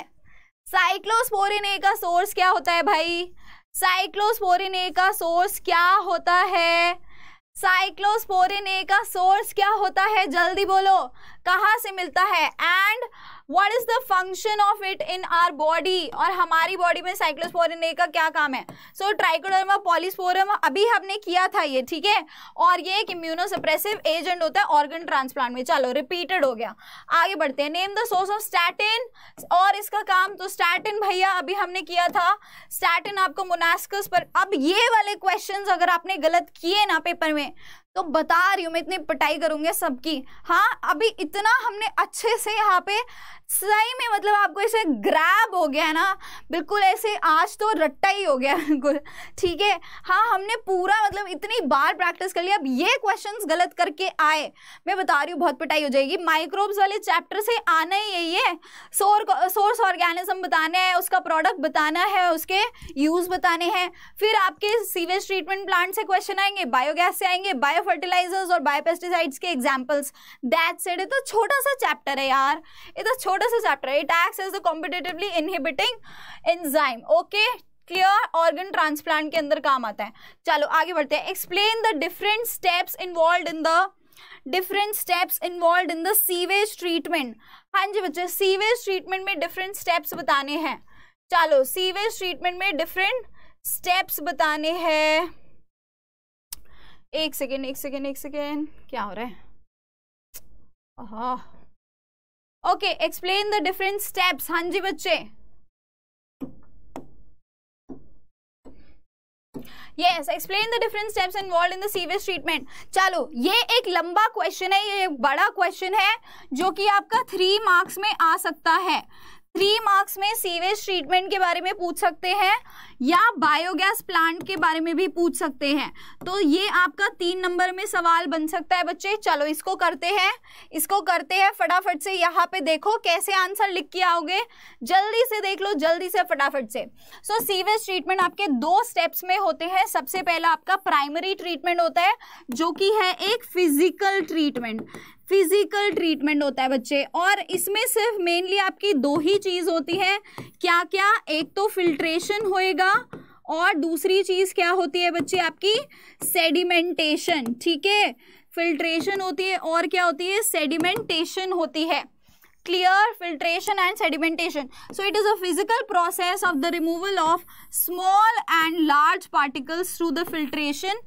साइक्लोस्पोरिन ए का सोर्स क्या होता है भाई साइक्लोस्पोरिन ए का सोर्स क्या होता है साइक्लोस्पोरिन ए का सोर्स क्या होता है जल्दी बोलो कहाँ से मिलता है and what is the function of it in our body और हमारी बॉडी में साइक्लोस्पोरिन ए का क्या काम है सो ट्राइकोडर्मा पॉलिस्पोरम अभी हमने किया था ये ठीक है और ये एक इम्यूनोसप्रेसिव एजेंट होता है ऑर्गन ट्रांसप्लांट में चलो रिपीटेड हो गया आगे बढ़ते हैं name the source of statin और इसका काम तो स्टैटिन भैया अभी हमने किया था स्टैटिन आपको मुनास्कस पर अब ये वाले क्वेश्चन अगर आपने गलत किए ना पेपर में तो बता रही हूँ मैं इतनी पटाई करूँगी सबकी हाँ अभी इतना हमने अच्छे से यहाँ पे सही में मतलब आपको ऐसे ग्रैब हो गया है ना बिल्कुल ऐसे आज तो रट्टा ही हो गया बिल्कुल ठीक है हाँ हमने पूरा मतलब इतनी बार प्रैक्टिस कर लिया अब ये क्वेश्चंस गलत करके आए मैं बता रही हूँ बहुत पिटाई हो जाएगी माइक्रोब्स वाले चैप्टर से आना ही यही है सोर सोर्स ऑर्गेनिज्म बताना है उसका प्रोडक्ट बताना है उसके यूज़ बताने हैं फिर आपके सीवेज ट्रीटमेंट प्लांट से क्वेश्चन आएंगे बायोगैस से आएंगे बायो फर्टिलाइजर्स और बायोपेस्टिसाइड्स के एग्जाम्पल्स दैट सेड ये तो छोटा सा चैप्टर है यार ये तो छोटा what is this chapter it acts as a competitively inhibiting enzyme okay clear organ transplant के अंदर काम आता है चलो आगे बढ़ते हैं explain the different steps involve in the different steps involve in the sewage treatment हाँ जी बच्चे सीवेज ट्रीटमेंट में डिफरेंट स्टेप्स बताने हैं चलो सीवेज ट्रीटमेंट में डिफरेंट स्टेप्स बताने हैं एक सेकेंड एक सेकेंड एक सेकेंड क्या हो रहा है okay explain the different steps हाँ जी बच्चे yes explain the different steps involve in the sewage treatment चलो ये एक लंबा क्वेश्चन है ये एक बड़ा क्वेश्चन है जो कि आपका थ्री मार्क्स में आ सकता है थ्री मार्क्स में सीवेज ट्रीटमेंट के बारे में पूछ सकते हैं या बायोगैस प्लांट के बारे में भी पूछ सकते हैं तो ये आपका तीन नंबर में सवाल बन सकता है बच्चे चलो इसको करते हैं इसको करते हैं फटाफट से यहाँ पे देखो कैसे आंसर लिख के आओगे जल्दी से देख लो जल्दी से फटाफट से सो सीवेज ट्रीटमेंट आपके दो स्टेप्स में होते हैं सबसे पहला आपका प्राइमरी ट्रीटमेंट होता है जो कि है एक फिजिकल ट्रीटमेंट फिजिकल ट्रीटमेंट होता है बच्चे और इसमें सिर्फ मेनली आपकी दो ही चीज होती है क्या क्या एक तो फिल्ट्रेशन होएगा और दूसरी चीज क्या होती है बच्चे आपकी सेडिमेंटेशन ठीक है फिल्ट्रेशन होती है और क्या होती है सेडिमेंटेशन होती है clear filtration and sedimentation so it is a physical process of the removal of small and large particles through the filtration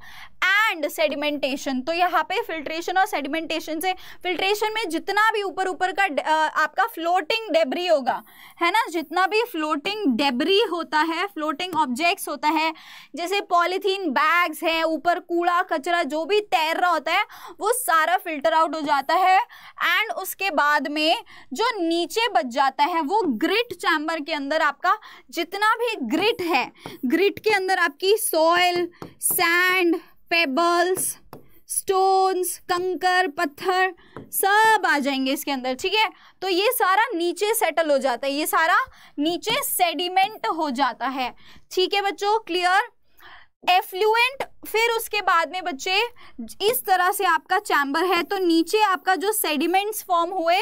and sedimentation तो यहाँ पे फिल्ट्रेशन और सेडिमेंटेशन से फिल्ट्रेशन में जितना भी ऊपर ऊपर का आपका फ्लोटिंग डेबरी होगा है ना जितना भी फ्लोटिंग डेबरी होता है फ्लोटिंग ऑब्जेक्ट्स होता है जैसे पॉलीथीन बैग्स हैं ऊपर कूड़ा कचरा जो भी तैर रहा होता है वो सारा फिल्टर आउट हो जाता है एंड उसके बाद में जो नीचे बच जाता है वो ग्रिट चैम्बर के अंदर आपका जितना भी ग्रिट है ग्रिट के अंदर आपकी सॉयल सैंड पेबल्स स्टोन्स कंकर पत्थर सब आ जाएंगे इसके अंदर ठीक है तो ये सारा नीचे सेटल हो जाता है ये सारा नीचे सेडिमेंट हो जाता है ठीक है बच्चों क्लियर एफ्लुएंट फिर उसके बाद में बच्चे इस तरह से आपका चैम्बर है तो नीचे आपका जो सेडिमेंट्स फॉर्म हुए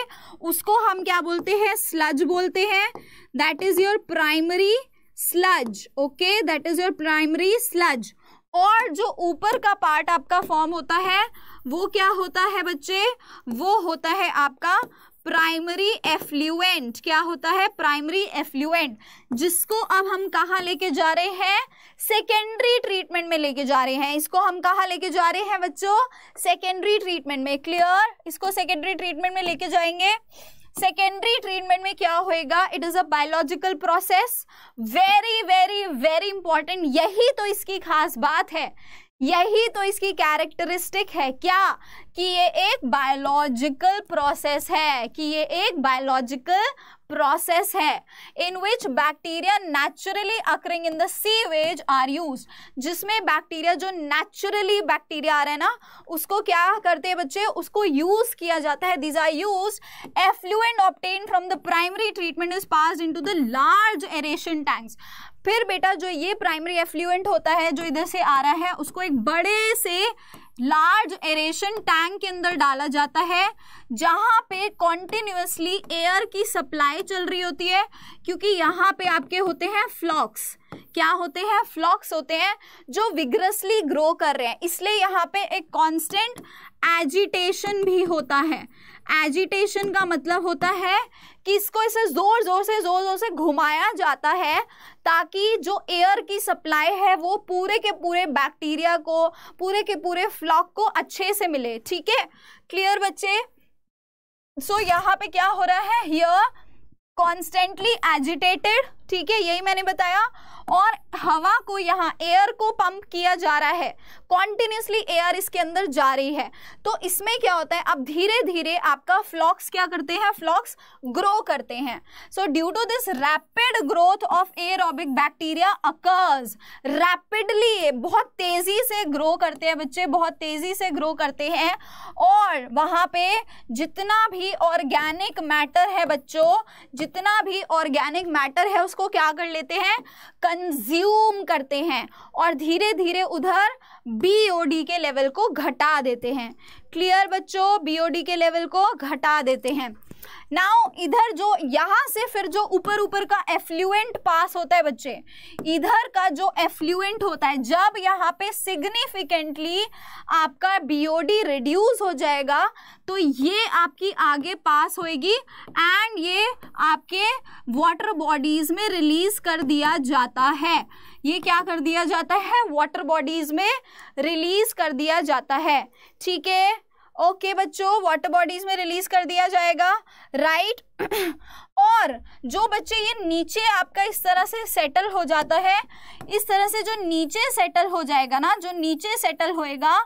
उसको हम क्या बोलते हैं स्लज बोलते हैं that is your primary sludge okay that is your primary sludge और जो ऊपर का पार्ट आपका फॉर्म होता है वो क्या होता है बच्चे वो होता है आपका प्राइमरी एफ्लुएंट क्या होता है प्राइमरी एफ्लुएंट जिसको अब हम कहाँ लेके जा रहे हैं सेकेंडरी ट्रीटमेंट में लेके जा रहे हैं इसको हम कहाँ लेके जा रहे हैं बच्चों सेकेंडरी ट्रीटमेंट में क्लियर इसको सेकेंडरी ट्रीटमेंट में लेके जाएंगे सेकेंडरी ट्रीटमेंट में क्या होएगा it is a biological process very very very important यही तो इसकी खास बात है यही तो इसकी कैरेक्टरिस्टिक है क्या कि ये एक बायोलॉजिकल प्रोसेस है कि ये एक बायोलॉजिकल प्रोसेस है in which bacteria naturally occurring in the sewage are use जिसमें बैक्टीरिया जो नेचुरली बैक्टीरिया आ रहे हैं ना उसको क्या करते हैं बच्चे उसको यूज किया जाता है these are use effluent obtain from the primary treatment is pass in the large aeration tanks फिर बेटा जो ये प्राइमरी एफ्लुएंट होता है जो इधर से आ रहा है उसको एक बड़े से लार्ज एरेशन टैंक के अंदर डाला जाता है जहाँ पे कॉन्टिन्यूसली एयर की सप्लाई चल रही होती है क्योंकि यहाँ पे आपके होते हैं फ्लॉक्स क्या होते हैं फ्लॉक्स होते हैं जो विग्रसली ग्रो कर रहे हैं इसलिए यहाँ पे एक कांस्टेंट एजिटेशन भी होता है एजिटेशन का मतलब होता है कि इसको इसे ज़ोर ज़ोर से ज़ोर ज़ोर से घुमाया जाता है ताकि जो एयर की सप्लाई है वो पूरे के पूरे बैक्टीरिया को पूरे के पूरे फ्लॉक को अच्छे से मिले ठीक है क्लियर बच्चे सो so, यहाँ पे क्या हो रहा है हियर कॉन्स्टेंटली एजिटेटेड ठीक है यही मैंने बताया और हवा को यहाँ एयर को पंप किया जा रहा है कॉन्टिन्यूसली एयर इसके अंदर जा रही है तो इसमें क्या होता है अब धीरे धीरे आपका फ्लॉक्स क्या करते हैं फ्लॉक्स ग्रो करते हैं so due to this rapid growth of aerobic bacteria occurs rapidly बहुत तेज़ी से ग्रो करते हैं बच्चे बहुत तेज़ी से ग्रो करते हैं और वहाँ पे जितना भी ऑर्गेनिक मैटर है बच्चों जितना भी ऑर्गेनिक मैटर है उसको क्या कर लेते हैं कंज्यूम करते हैं और धीरे धीरे उधर बीओडी के लेवल को घटा देते हैं क्लियर बच्चों बीओडी के लेवल को घटा देते हैं नाउ इधर जो यहाँ से फिर जो ऊपर ऊपर का एफ्लुएंट पास होता है बच्चे इधर का जो एफ्लुएंट होता है जब यहाँ पे सिग्निफिकेंटली आपका बीओडी रिड्यूस हो जाएगा तो ये आपकी आगे पास होएगी एंड ये आपके वाटर बॉडीज में रिलीज कर दिया जाता है ये क्या कर दिया जाता है वाटर बॉडीज में रिलीज कर दिया जाता है ठीक है ओके okay, बच्चों वाटर बॉडीज में रिलीज कर दिया जाएगा राइट और जो बच्चे ये नीचे आपका इस तरह से सेटल हो जाता है इस तरह से जो नीचे सेटल हो जाएगा ना जो नीचे सेटल होएगा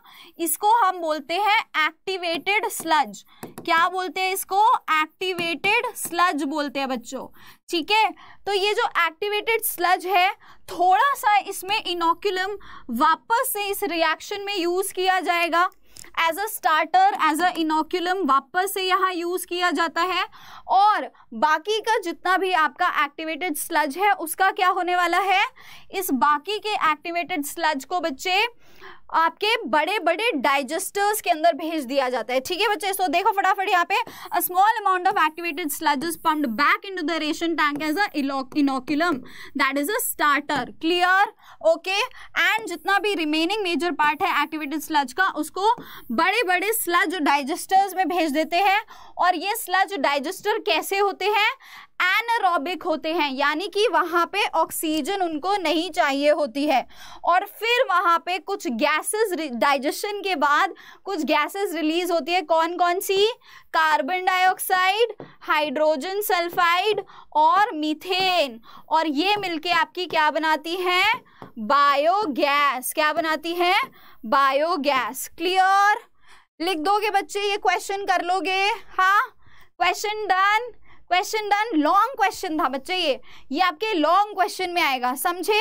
इसको हम बोलते हैं एक्टिवेटेड स्लज क्या बोलते हैं इसको एक्टिवेटेड स्लज बोलते हैं बच्चों ठीक है तो ये जो एक्टिवेटेड स्लज है थोड़ा सा इसमें इनोक्यूलम वापस से इस रिएक्शन में यूज़ किया जाएगा as a starter as a inoculum वापस से यहाँ यूज़ किया जाता है और बाकी का जितना भी आपका एक्टिवेटेड स्लज है उसका क्या होने वाला है इस बाकी के एक्टिवेटेड स्लज को बच्चे आपके बड़े बड़े डाइजेस्टर्स के अंदर भेज दिया जाता है ठीक है बच्चे सो देखो फटाफट यहाँ पे a small amount of activated sludge is pump back into the aeration tank as a inoculum that is a starter clear okay and जितना भी रिमेनिंग मेजर पार्ट है एक्टिवेटेड स्लज का उसको बड़े बड़े स्लज डाइजेस्टर्स में भेज देते हैं और ये स्लज डाइजेस्टर कैसे होते हैं एनरोबिक होते हैं यानी कि वहाँ पे ऑक्सीजन उनको नहीं चाहिए होती है और फिर वहाँ पे कुछ गैसेस डाइजेशन के बाद कुछ गैसेस रिलीज होती है कौन कौन सी कार्बन डाइऑक्साइड हाइड्रोजन सल्फाइड और मीथेन और ये मिलके आपकी क्या बनाती है बायोगैस क्या बनाती है बायोगैस क्लियर लिख दोगे बच्चे ये क्वेश्चन कर लोगे हाँ question done question done long question था बच्चे ये ये आपके लॉन्ग क्वेश्चन में आएगा समझे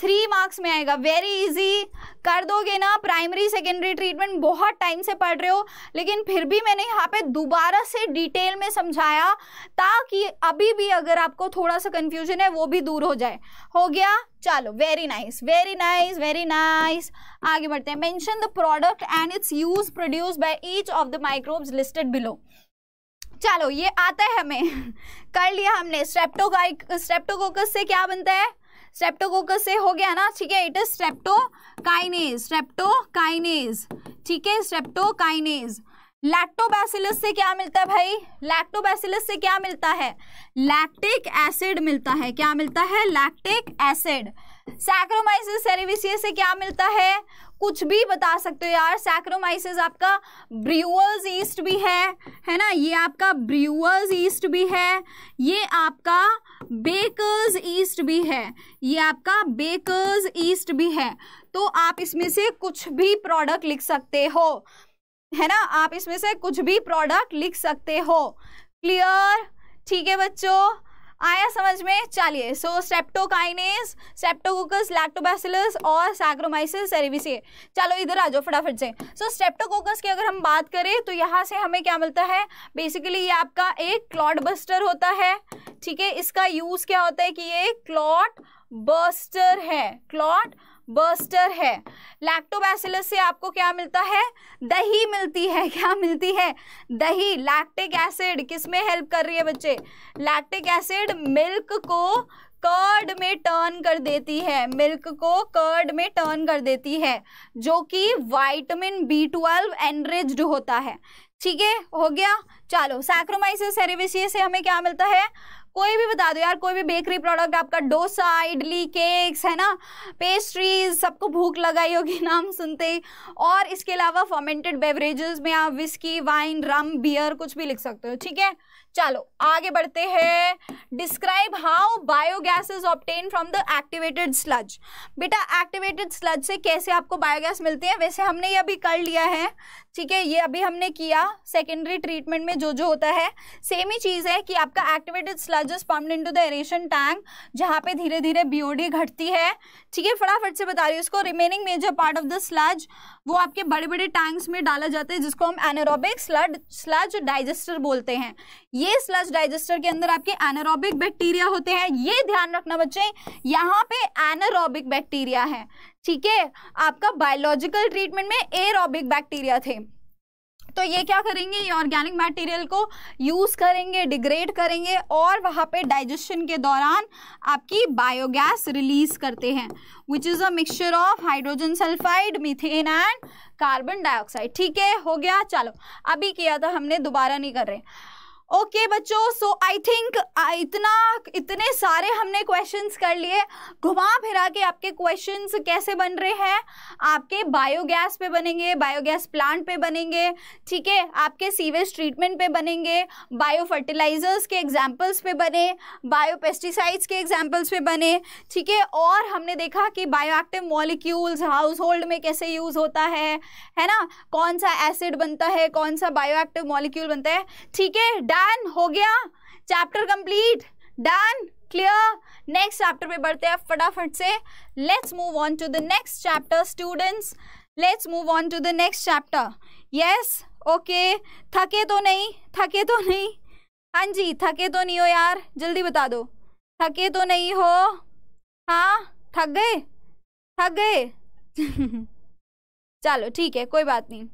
थ्री मार्क्स में आएगा वेरी इजी कर दोगे ना प्राइमरी सेकेंडरी ट्रीटमेंट बहुत टाइम से पढ़ रहे हो लेकिन फिर भी मैंने यहाँ पे दोबारा से डिटेल में समझाया ताकि अभी भी अगर आपको थोड़ा सा कन्फ्यूजन है वो भी दूर हो जाए हो गया चलो very nice very nice very nice आगे बढ़ते हैं mention the product and its use produce by each of the microbes listed below चलो ये आता है हमें कर लिया हमने स्ट्रेप्टोगाइक स्ट्रेप्टोकोकस से क्या बनता है स्ट्रेप्टोकोकस से हो गया ना ठीक है इट इज स्ट्रेप्टोकाइनेज स्ट्रेप्टोकाइनेज ठीक है स्ट्रेप्टोकाइनेज लैक्टोबैसिलस से क्या मिलता है भाई लैक्टोबैसिलस से क्या मिलता है लैक्टिक एसिड मिलता है क्या मिलता है लैक्टिक एसिड सैक्रोमाइसिस सेरेविसिया से क्या मिलता है कुछ भी बता सकते हो यार सैक्रोमाइसिस आपका ब्रीवर्स ईस्ट भी है है ना ये आपका ब्रीवर्स ईस्ट भी है ये आपका बेकर्स ईस्ट भी है ये आपका बेकर्स ईस्ट भी है तो आप इसमें से कुछ भी प्रोडक्ट लिख सकते हो है ना आप इसमें से कुछ भी प्रोडक्ट लिख सकते हो क्लियर ठीक है बच्चों आया समझ में चलिए सो स्ट्रेप्टोकाइनेस स्ट्रेप्टोकोकस लैक्टोबैसिलस और सैक्रोमाइसिस सेरेविसी चलो इधर आ जाओ फटाफट से सो so, स्ट्रेप्टोकोकस की अगर हम बात करें तो यहाँ से हमें क्या मिलता है बेसिकली ये आपका एक क्लॉट बस्टर होता है ठीक है इसका यूज़ क्या होता है कि ये क्लॉट बस्टर है क्लॉट बर्स्टर है लैक्टोबैसिलस से आपको क्या मिलता है दही मिलती है क्या मिलती है दही लैक्टिक एसिड किस में हेल्प कर रही है बच्चे लैक्टिक एसिड मिल्क को कर्ड में टर्न कर देती है मिल्क को कर्ड में टर्न कर देती है जो कि वाइटमिन बी ट्वेल्व एनरिज्ड होता है ठीक है हो गया चलो सैक्रोमाइसिस सेरेविसिए से हमें क्या मिलता है कोई भी बता दो यार कोई भी बेकरी प्रोडक्ट आपका डोसा इडली केक्स है ना पेस्ट्रीज सबको भूख लगाई होगी नाम सुनते ही और इसके अलावा फर्मेंटेड बेवरेजेस में आप विस्की वाइन रम बियर कुछ भी लिख सकते हो ठीक है चलो आगे बढ़ते हैं describe how biogas is obtain from the activated sludge बेटा एक्टिवेटेड स्लज से कैसे आपको बायोगैस मिलती है वैसे हमने ये अभी कर लिया है ठीक है ये अभी हमने किया सेकेंडरी ट्रीटमेंट में जो जो होता है सेम ही चीज़ है कि आपका activated sludge is pump in to the aeration tank जहाँ पे धीरे धीरे बीओडी घटती है ठीक है फटाफट से बता रही हूँ उसको remaining major part of the sludge वो आपके बड़े बड़े टैंक्स में डाला जाता है जिसको हम एनोरोबिक स्लड स्लज डाइजेस्टर बोलते हैं ये ये स्लज डाइजेस्टर के अंदर आपके एनारोबिक बैक्टीरिया होते हैं ये ध्यान रखना बच्चे यहाँ पे एनारोबिक बैक्टीरिया है ठीक है आपका बायोलॉजिकल ट्रीटमेंट में एरोबिक बैक्टीरिया थे तो ये क्या करेंगे ये ऑर्गेनिक मटेरियल को यूज़ करेंगे डिग्रेड करेंगे और वहां पे डाइजेशन के दौरान आपकी बायोगैस रिलीज करते हैं which is a mixture of hydrogen sulphide methane and carbon dioxide ठीक है हो गया चलो अभी किया था हमने दोबारा नहीं कर रहे ओके okay, बच्चों सो आई थिंक इतना इतने सारे हमने क्वेश्चंस कर लिए घुमा फिरा के आपके क्वेश्चंस कैसे बन रहे हैं आपके बायोगैस पे बनेंगे बायोगैस प्लांट पे बनेंगे ठीक है आपके सीवेज ट्रीटमेंट पे बनेंगे बायो फर्टिलाइजर्स के एग्जाम्पल्स पे बने बायो पेस्टिसाइड्स के एग्जाम्पल्स पे बने ठीक है और हमने देखा कि bio active molecules household में कैसे यूज़ होता है है ना कौन सा एसिड बनता है कौन सा बायो एक्टिव मॉलिक्यूल बनता है ठीक है डन हो गया chapter complete done clear next chapter पे बढ़ते हैं फटाफट से let's move on to the next chapter students let's move on to the next chapter yes okay थके तो नहीं थके तो नहीं हाँ जी थके तो नहीं हो यार जल्दी बता दो थके तो नहीं हो हाँ थक गए थक गए चलो ठीक है कोई बात नहीं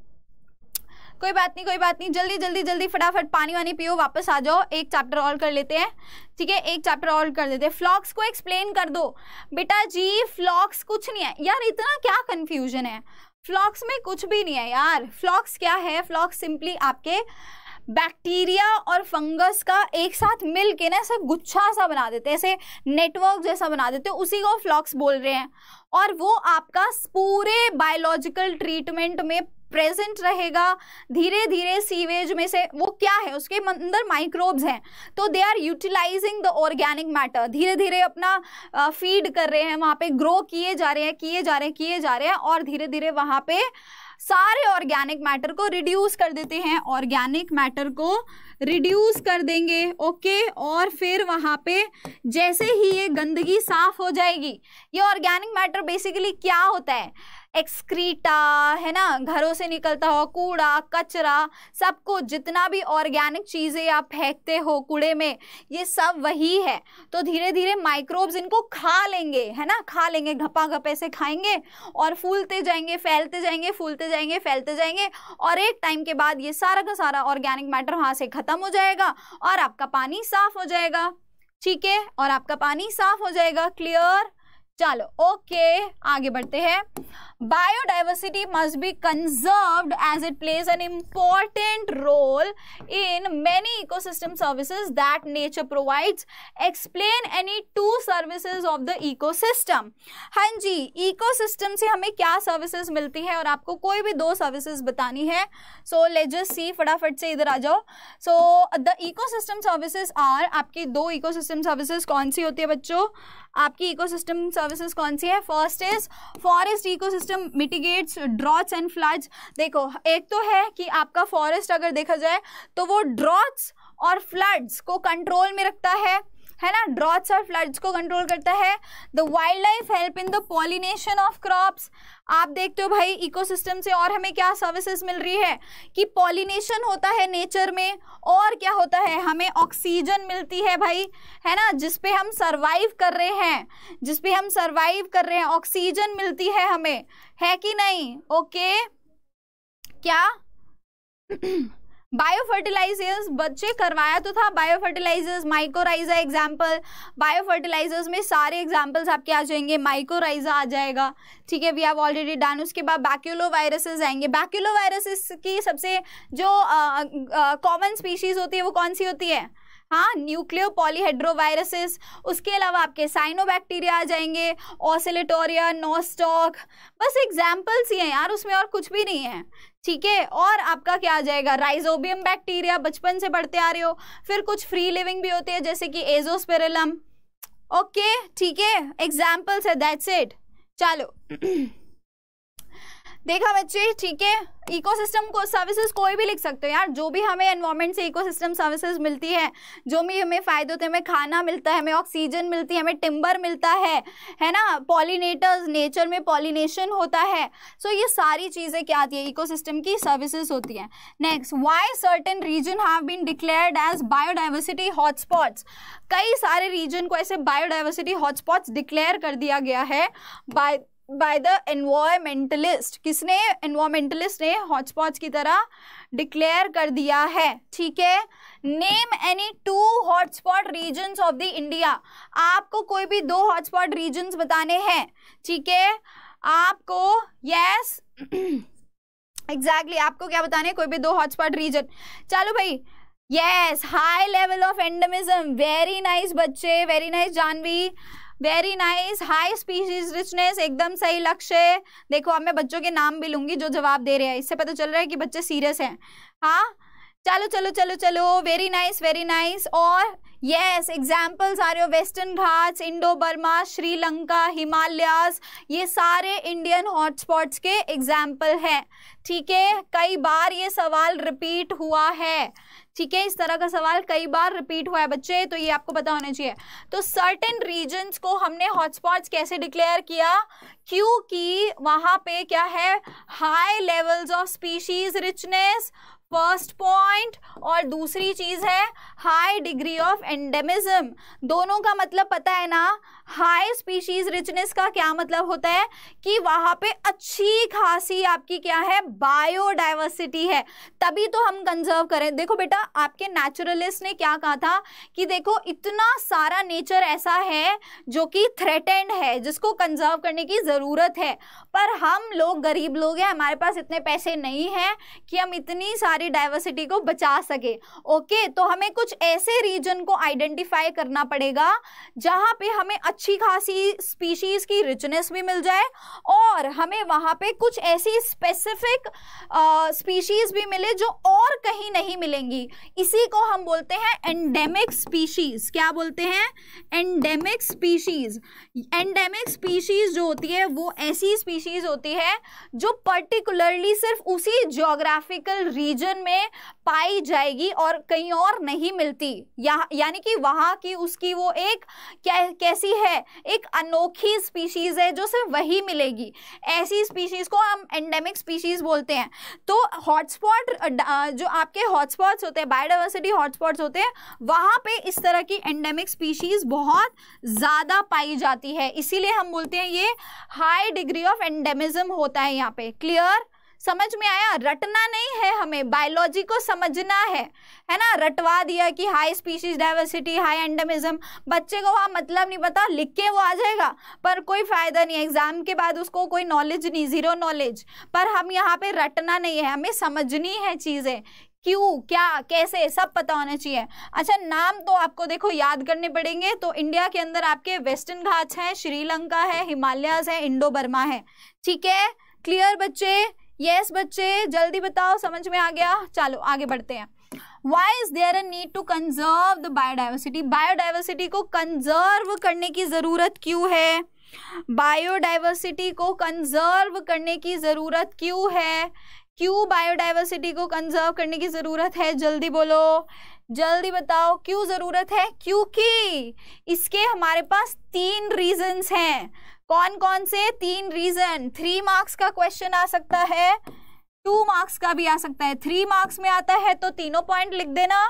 कोई बात नहीं कोई बात नहीं जल्दी जल्दी जल्दी फटाफट पानी वानी पियो वापस आ जाओ एक चैप्टर ऑल कर लेते हैं ठीक है एक चैप्टर ऑल कर देते हैं फ्लॉक्स को एक्सप्लेन कर दो बेटा जी फ्लॉक्स कुछ नहीं है यार इतना क्या कन्फ्यूजन है फ्लॉक्स में कुछ भी नहीं है यार फ्लॉक्स क्या है फ्लॉक्स सिंपली आपके बैक्टीरिया और फंगस का एक साथ मिल के ना ऐसे गुच्छा सा बना देते हैं ऐसे नेटवर्क जैसा बना देते हैं उसी को फ्लॉक्स बोल रहे हैं और वो आपका पूरे बायोलॉजिकल ट्रीटमेंट में प्रेजेंट रहेगा धीरे धीरे सीवेज में से वो क्या है उसके अंदर माइक्रोब्स हैं तो they are utilising the organic matter धीरे धीरे अपना फीड कर रहे हैं वहाँ पे ग्रो किए जा रहे हैं किए जा रहे हैं किए जा रहे हैं और धीरे धीरे वहाँ पे सारे ऑर्गेनिक मैटर को रिड्यूस कर देते हैं ऑर्गेनिक मैटर को रिड्यूस कर देंगे ओके और फिर वहाँ पे जैसे ही ये गंदगी साफ हो जाएगी ये ऑर्गेनिक मैटर बेसिकली क्या होता है एक्सक्रीटा है ना घरों से निकलता हुआ कूड़ा कचरा सबको जितना भी ऑर्गेनिक चीज़ें आप फेंकते हो कूड़े में ये सब वही है तो धीरे धीरे माइक्रोब्स इनको खा लेंगे है ना खा लेंगे घपा घपे से खाएंगे और फूलते जाएंगे फैलते जाएंगे फूलते जाएंगे फैलते जाएंगे और एक टाइम के बाद ये सारा का सारा ऑर्गेनिक मैटर वहाँ से ख़त्म हो जाएगा और आपका पानी साफ हो जाएगा ठीक है और आपका पानी साफ हो जाएगा क्लियर चलो ओके आगे बढ़ते हैं biodiversity must be conserved as it plays an important role in many ecosystem services that nature provides explain any two services of the ecosystem हाँ जी ecosystem से हमें क्या services मिलती है और आपको कोई भी दो services बतानी है so let's just see फटाफट से इधर आ जाओ so the ecosystem services are आपकी दो ecosystem services कौन सी होती है बच्चों आपकी ecosystem services कौन सी है first is forest ecosystem system mitigates droughts and floods देखो एक तो है कि आपका फॉरेस्ट अगर देखा जाए तो वो ड्रॉट्स और फ्लड्स को कंट्रोल में रखता है है ना ड्रॉट्स और फ्लड्स को कंट्रोल करता है the wildlife help in the pollination of crops आप देखते हो भाई इकोसिस्टम से और हमें क्या सर्विसेज मिल रही है कि पॉलिनेशन होता है नेचर में और क्या होता है हमें ऑक्सीजन मिलती है भाई है ना जिस पे हम सरवाइव कर रहे हैं जिस पे हम सरवाइव कर रहे हैं ऑक्सीजन मिलती है हमें है कि नहीं ओके क्या बायो फर्टिलाइजर्स बच्चे करवाया तो था bio fertilisers mycorrhiza example bio fertilisers में सारे एग्जाम्पल्स आपके आ जाएंगे माइकोराइजा आ जाएगा ठीक है वी हैव ऑलरेडी डन उसके बाद बैक्यूलो वायरसेस आएंगे बैक्यूलो वायरसेस की सबसे जो कॉमन स्पीशीज़ होती है वो कौन सी होती है हाँ न्यूक्लियो पॉलीहाइड्रोवायरसेस उसके अलावा आपके साइनोबैक्टीरिया आ जाएंगे ऑसिलेटोरिया नोस्टॉक बस एग्जाम्पल्स ही हैं यार उसमें और कुछ भी नहीं है ठीक है और आपका क्या आ जाएगा राइजोबियम बैक्टीरिया बचपन से बढ़ते आ रहे हो फिर कुछ फ्री लिविंग भी होते हैं जैसे कि एजोस्पेरेलम ओके ठीक है एग्जाम्पल्स है दैट्स इट चलो देखा बच्चे ठीक है इकोसिस्टम को सर्विसेज कोई भी लिख सकते हो यार जो भी हमें एनवायरमेंट से इकोसिस्टम सर्विसेज मिलती है जो भी हमें फ़ायदे होते हैं हमें खाना मिलता है हमें ऑक्सीजन मिलती है हमें टिम्बर मिलता है है ना पॉलिनेटर्स नेचर में पॉलिनेशन होता है सो so, ये सारी चीज़ें क्या आती है इको की सर्विसेज होती हैं next why certain region have been declared as biodiversity hotspots कई सारे रीजन को ऐसे बायोडाइवर्सिटी हॉटस्पॉट्स डिक्लेयर कर दिया गया है बाय बाय द एनवायरमेंटलिस्ट किसने एनवायरमेंटलिस्ट ने हॉटस्पॉट की तरह डिक्लेयर कर दिया है ठीक है name any two hotspot regions of the India आपको कोई भी दो हॉटस्पॉट रीजन्स बताने हैं ठीक है आपको यस yes, एग्जैक्टली exactly, आपको क्या बताने कोई भी दो हॉटस्पॉट रीजन चलो भाई yes high level of endemism very nice बच्चे very nice nice, Jahnavi very nice high species richness एकदम सही लक्ष्य देखो अब मैं बच्चों के नाम भी लूंगी जो जवाब दे रहे हैं इससे पता चल रहा है कि बच्चे सीरियस हैं हाँ चलो चलो चलो चलो वेरी नाइस वेरी नाइस और येस एग्जाम्पल्स आ रहे हो Western Ghats Indo Burma Sri Lanka Himalayas ये सारे इंडियन हॉटस्पॉट्स के एग्जाम्पल हैं ठीक है कई बार ये सवाल रिपीट हुआ है ठीक है इस तरह का सवाल कई बार रिपीट हुआ है बच्चे तो ये आपको पता होना चाहिए तो सर्टेन रीजन्स को हमने हॉटस्पॉट्स कैसे डिक्लेयर किया क्योंकि वहाँ पे क्या है high levels of species richness first point और दूसरी चीज़ है हाई डिग्री ऑफ एंडेमिज्म दोनों का मतलब पता है ना हाई स्पीशीज रिचनेस का क्या मतलब होता है कि वहाँ पे अच्छी खासी आपकी क्या है बायोडाइवर्सिटी है तभी तो हम कंजर्व करें देखो बेटा आपके नेचुरलिस्ट ने क्या कहा था कि देखो इतना सारा नेचर ऐसा है जो कि थ्रेटेंड है जिसको कंजर्व करने की ज़रूरत है पर हम लोग गरीब लोग हैं हमारे पास इतने पैसे नहीं हैं कि हम इतनी सारी डाइवर्सिटी को बचा सके ओके तो हमें कुछ ऐसे रीजन को आइडेंटिफाई करना पड़ेगा जहाँ पर हमें अच्छा अच्छी खासी स्पीशीज़ की रिचनेस भी मिल जाए और हमें वहाँ पे कुछ ऐसी स्पेसिफिक स्पीशीज़ भी मिले जो और कहीं नहीं मिलेंगी इसी को हम बोलते हैं एंडेमिक स्पीशीज़ क्या बोलते हैं एंडेमिक स्पीशीज़ एंडेमिक स्पीशीज़ जो होती है वो ऐसी स्पीशीज़ होती है जो पर्टिकुलरली सिर्फ उसी जोग्राफिकल रीजन में पाई जाएगी और कहीं और नहीं मिलती या यानी कि वहाँ की उसकी वो एक क्या कैसी है एक अनोखी स्पीशीज़ है जो सिर्फ वही मिलेगी ऐसी स्पीशीज़ को हम एंडेमिक स्पीशीज़ बोलते हैं तो हॉटस्पॉट जो आपके हॉटस्पॉट्स होते हैं बायोडावर्सिटी हॉटस्पॉट्स होते हैं वहाँ पे इस तरह की एंडेमिक स्पीशीज़ बहुत ज़्यादा पाई जाती है इसीलिए हम बोलते हैं ये हाई डिग्री ऑफ एंडेमिज्म होता है यहाँ पे क्लियर समझ में आया रटना नहीं है हमें बायोलॉजी को समझना है है ना रटवा दिया कि high species diversity high endemism बच्चे को वहाँ मतलब नहीं पता लिख के वो आ जाएगा पर कोई फ़ायदा नहीं एग्ज़ाम के बाद उसको कोई नॉलेज नहीं ज़ीरो नॉलेज पर हम यहाँ पे रटना नहीं है हमें समझनी है चीज़ें क्यों क्या कैसे सब पता होना चाहिए अच्छा नाम तो आपको देखो याद करने पड़ेंगे तो इंडिया के अंदर आपके वेस्टर्न घाट्स हैं श्रीलंका है हिमालयाज है इंडो बर्मा है ठीक है क्लियर बच्चे यस बच्चे जल्दी बताओ समझ में आ गया चलो आगे बढ़ते हैं why is there a need to conserve the biodiversity biodiversity को कंजर्व करने की ज़रूरत क्यों है बायोडाइवर्सिटी को कंजर्व करने की ज़रूरत क्यों है क्यों बायोडाइवर्सिटी को कंजर्व करने की ज़रूरत है जल्दी बोलो जल्दी बताओ क्यों ज़रूरत है क्योंकि इसके हमारे पास तीन रीजंस हैं कौन कौन से तीन रीजन थ्री मार्क्स का क्वेश्चन आ सकता है टू मार्क्स का भी आ सकता है थ्री मार्क्स में आता है तो तीनों पॉइंट लिख देना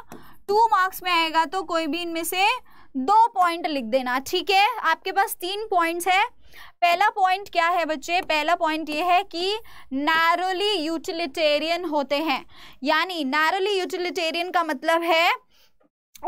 टू मार्क्स में आएगा तो कोई भी इनमें से दो पॉइंट लिख देना ठीक है आपके पास तीन पॉइंट्स है पहला पॉइंट क्या है बच्चे पहला पॉइंट ये है कि नैरोली यूटिलिटेरियन होते हैं यानी नैरोली यूटिलिटेरियन का मतलब है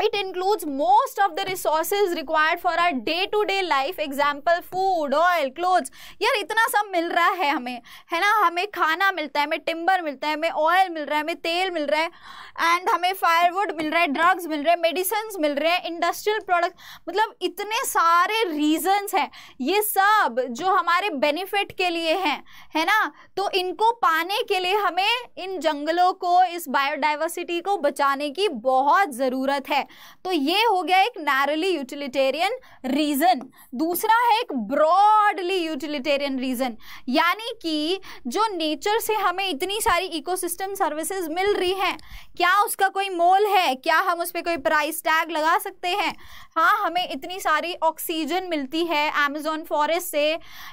it includes most of the resources required for our day to day life example food oil clothes यार इतना सब मिल रहा है हमें है ना हमें खाना मिलता है हमें टिम्बर मिलता है हमें ऑयल मिल रहा है हमें तेल मिल रहा है एंड हमें फायरवुड मिल रहा है ड्रग्स मिल रहे हैं मेडिसिन मिल रहे हैं इंडस्ट्रियल प्रोडक्ट मतलब इतने सारे रीजन्स हैं ये सब जो हमारे बेनिफिट के लिए हैं है ना तो इनको पाने के लिए हमें इन जंगलों को इस बायोडाइवर्सिटी को बचाने की बहुत ज़रूरत है तो ये हो गया एक नैरली यूटिलिटेरियन रीज़न दूसरा है एक ब्रॉडली यूटिलिटेरियन रीज़न यानी कि जो नेचर से हमें इतनी सारी इकोसिस्टम सर्विसेज मिल रही हैं क्या उसका कोई मोल है क्या हम उस पर कोई प्राइस टैग लगा सकते हैं हाँ हमें इतनी सारी ऑक्सीजन मिलती है अमेजोन फॉरेस्ट से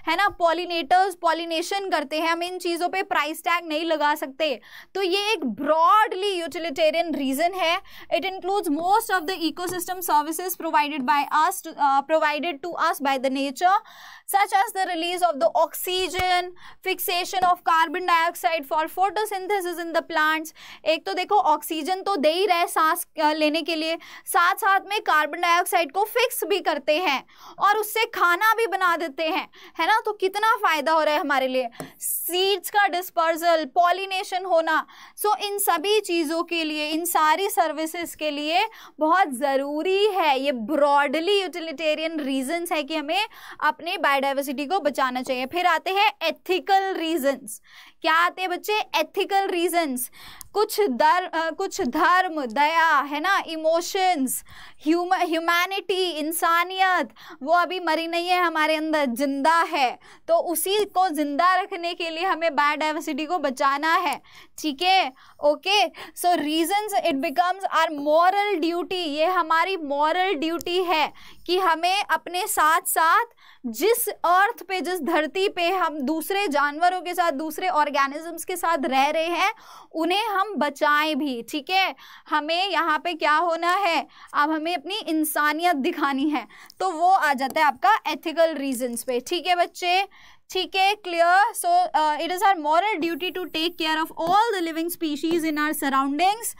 है ना पॉलिनेटर्स पॉलिनेशन करते हैं हम इन चीज़ों पे प्राइस टैग नहीं लगा सकते तो ये एक ब्रॉडली यूटिलिटेरियन रीज़न है it includes most of the ecosystem services provided by us provided to us by the nature such as the release of the oxygen, fixation of carbon dioxide for photosynthesis in the plants एक तो देखो ऑक्सीजन तो दे ही रहे सांस लेने के लिए साथ साथ में कार्बन डाइऑक्साइड को फिक्स भी करते हैं और उससे खाना भी बना देते हैं है ना तो कितना फ़ायदा हो रहा है हमारे लिए सीड्स का डिस्पर्जल पॉलिनेशन होना सो so, इन सभी चीज़ों के लिए इन सारी सर्विसेज के लिए बहुत ज़रूरी है ये ब्रॉडली यूटिलिटेरियन रीजंस है कि हमें अपने बायो बायोडाइवर्सिटी को बचाना चाहिए फिर आते हैं एथिकल रीजंस क्या आते हैं बच्चे एथिकल रीजंस कुछ दर कुछ धर्म दया है ना इमोशंस ह्यूमैनिटी इंसानियत वो अभी मरी नहीं है हमारे अंदर जिंदा है तो उसी को जिंदा रखने के लिए हमें बायोडाइवर्सिटी को बचाना है ठीक है okay so reasons it becomes our moral duty ये हमारी मॉरल ड्यूटी है कि हमें अपने साथ साथ जिस अर्थ पे जिस धरती पे हम दूसरे जानवरों के साथ दूसरे ऑर्गेनिजम्स के साथ रह रहे हैं उन्हें हम बचाएं भी ठीक है हमें यहाँ पे क्या होना है अब हमें अपनी इंसानियत दिखानी है तो वो आ जाता है आपका एथिकल रीजन्स पे ठीक है बच्चे ठीक है clear so it is our moral duty to take care of all the living species in our surroundings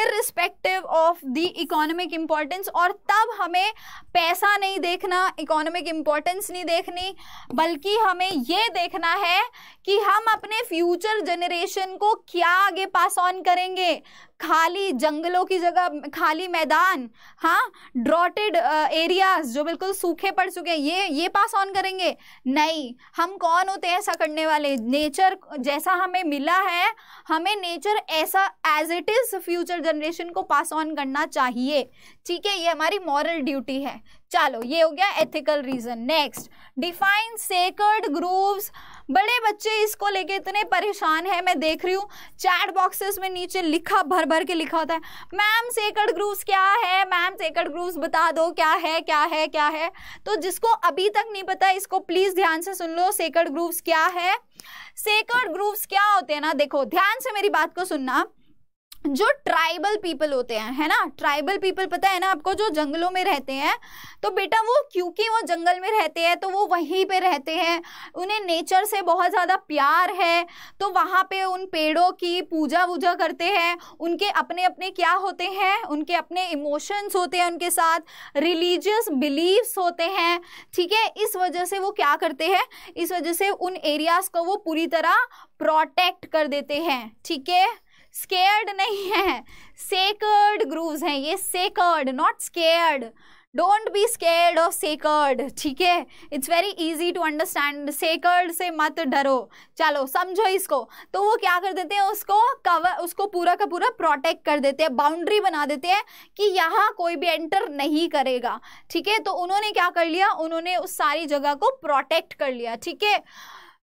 irrespective of the economic importance और तब हमें पैसा नहीं देखना इकोनॉमिक इम्पॉर्टेंस नहीं देखनी बल्कि हमें ये देखना है कि हम अपने फ्यूचर जनरेशन को क्या आगे पास ऑन करेंगे खाली जंगलों की जगह खाली मैदान हाँ ड्रॉटेड एरियाज जो बिल्कुल सूखे पड़ चुके हैं ये ये पास ऑन करेंगे नहीं हम कौन होते हैं ऐसा करने वाले नेचर जैसा हमें मिला है हमें नेचर ऐसा as it is future generation को पास ऑन करना चाहिए ठीक है ये हमारी मॉरल ड्यूटी है चलो ये हो गया ethical reason next define sacred groves बड़े बच्चे इसको लेके इतने परेशान हैं मैं देख रही हूँ चैट बॉक्सेस में नीचे लिखा भर भर के लिखा होता है मैम सेकड़ ग्रूव्स क्या है मैम सेकड़ ग्रूव्स बता दो क्या है क्या है क्या है तो जिसको अभी तक नहीं पता इसको प्लीज़ ध्यान से सुन लो सेकड़ ग्रूव्स क्या है सेकड़ ग्रूव्स क्या होते हैं ना देखो ध्यान से मेरी बात को सुनना जो ट्राइबल पीपल होते हैं है ना ट्राइबल पीपल पता है ना आपको जो जंगलों में रहते हैं तो बेटा वो क्योंकि वो जंगल में रहते हैं तो वो वहीं पे रहते हैं उन्हें नेचर से बहुत ज़्यादा प्यार है तो वहाँ पे उन पेड़ों की पूजा वूजा करते हैं उनके अपने अपने क्या होते हैं उनके अपने इमोशंस होते हैं उनके साथ रिलीजियस बिलीव्स होते हैं ठीक है इस वजह से वो क्या करते हैं इस वजह से उन एरियाज़ को वो पूरी तरह प्रोटेक्ट कर देते हैं ठीक है स्केयर्ड नहीं है सेकर्ड ग्रूव हैं ये sacred not scared don't be scared of sacred ठीक है it's very easy to understand sacred से मत डरो चलो समझो इसको तो वो क्या कर देते हैं उसको कवर उसको पूरा का पूरा प्रोटेक्ट कर देते हैं बाउंड्री बना देते हैं कि यहाँ कोई भी एंटर नहीं करेगा ठीक है तो उन्होंने क्या कर लिया उन्होंने उस सारी जगह को प्रोटेक्ट कर लिया ठीक है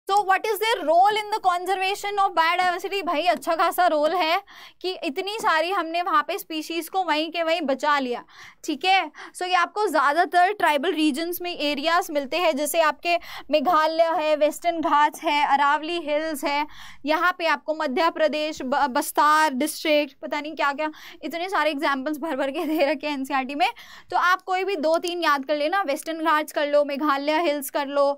so what is their role in the conservation of biodiversity भाई अच्छा खासा रोल है कि इतनी सारी हमने वहाँ पे स्पीशीज को वहीं के वहीं बचा लिया ठीक है सो ये आपको ज़्यादातर ट्राइबल रीजन्स में एरियाज मिलते हैं जैसे आपके मेघालय है वेस्टर्न घाट है अरावली हिल्स है यहाँ पे आपको मध्य प्रदेश बस्तार डिस्ट्रिक्ट पता नहीं क्या क्या इतने सारे एग्जाम्पल्स भर भर के दे रखे हैं एन e में तो आप कोई भी दो तीन याद कर लेना वेस्टर्न घाट्स कर लो मेघालय हिल्स कर लो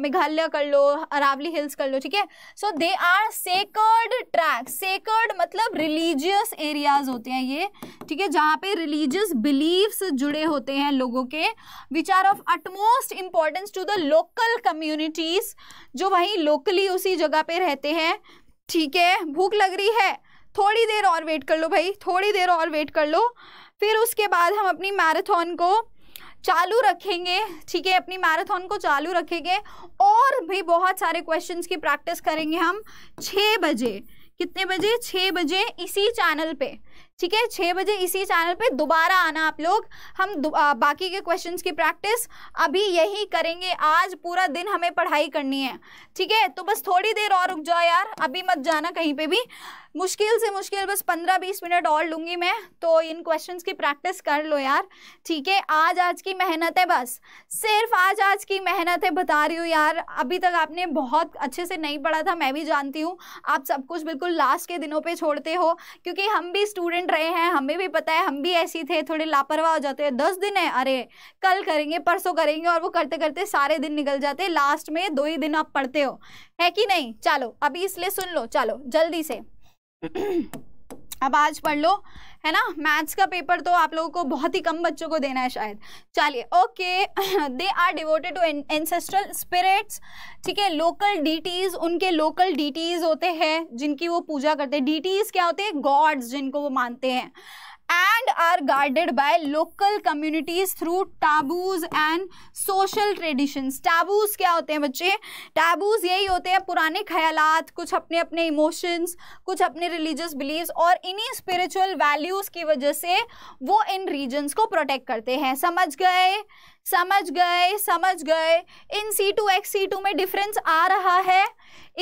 मेघालय कर लो अरावली हिल्स कर लो ठीक है so they are sacred tract sacred मतलब रिलीजियस एरियाज होते हैं ये ठीक है जहाँ पे रिलीजियस बिलीव्स जुड़े होते हैं लोगों के which are of utmost importance to the local communities जो वहीं लोकली उसी जगह पे रहते हैं ठीक है भूख लग रही है थोड़ी देर और वेट कर लो भाई थोड़ी देर और वेट कर लो फिर उसके बाद हम अपनी मैराथन को चालू रखेंगे ठीक है अपनी मैराथन को चालू रखेंगे और भी बहुत सारे क्वेश्चन की प्रैक्टिस करेंगे हम छः बजे कितने बजे छः बजे इसी चैनल पे ठीक है छः बजे इसी चैनल पे दोबारा आना आप लोग हम आ, बाकी के क्वेश्चंस की प्रैक्टिस अभी यही करेंगे आज पूरा दिन हमें पढ़ाई करनी है ठीक है तो बस थोड़ी देर और रुक जाओ यार अभी मत जाना कहीं पे भी मुश्किल से मुश्किल बस पंद्रह बीस मिनट और लूँगी मैं तो इन क्वेश्चंस की प्रैक्टिस कर लो यार ठीक है आज आज की मेहनत है बस सिर्फ आज आज की मेहनत है बता रही हूँ यार अभी तक आपने बहुत अच्छे से नहीं पढ़ा था मैं भी जानती हूँ आप सब कुछ बिल्कुल लास्ट के दिनों पर छोड़ते हो क्योंकि हम भी स्टूडेंट रहे हैं हमें भी पता है हम भी ऐसी थे थोड़े लापरवाह हो जाते हैं दस दिन है अरे कल करेंगे परसों करेंगे और वो करते करते सारे दिन निकल जाते लास्ट में दो ही दिन आप पढ़ते हो है कि नहीं चलो अभी इसलिए सुन लो चलो जल्दी से अब आज पढ़ लो है ना मैथ्स का पेपर तो आप लोगों को बहुत ही कम बच्चों को देना है शायद चलिए okay they are devoted to ancestral spirits ठीक है लोकल डीटीज उनके लोकल डीटीज होते हैं जिनकी वो पूजा करते हैं डीटीज क्या होते हैं गॉड्स जिनको वो मानते हैं and are guarded by local communities through taboos and social traditions. Taboos क्या होते हैं बच्चे Taboos यही होते हैं पुराने ख्याल कुछ अपने अपने emotions, कुछ अपने religious beliefs और इन्हीं spiritual values की वजह से वो इन regions को protect करते हैं समझ गए समझ गए समझ गए in situ ex situ में डिफरेंस आ रहा है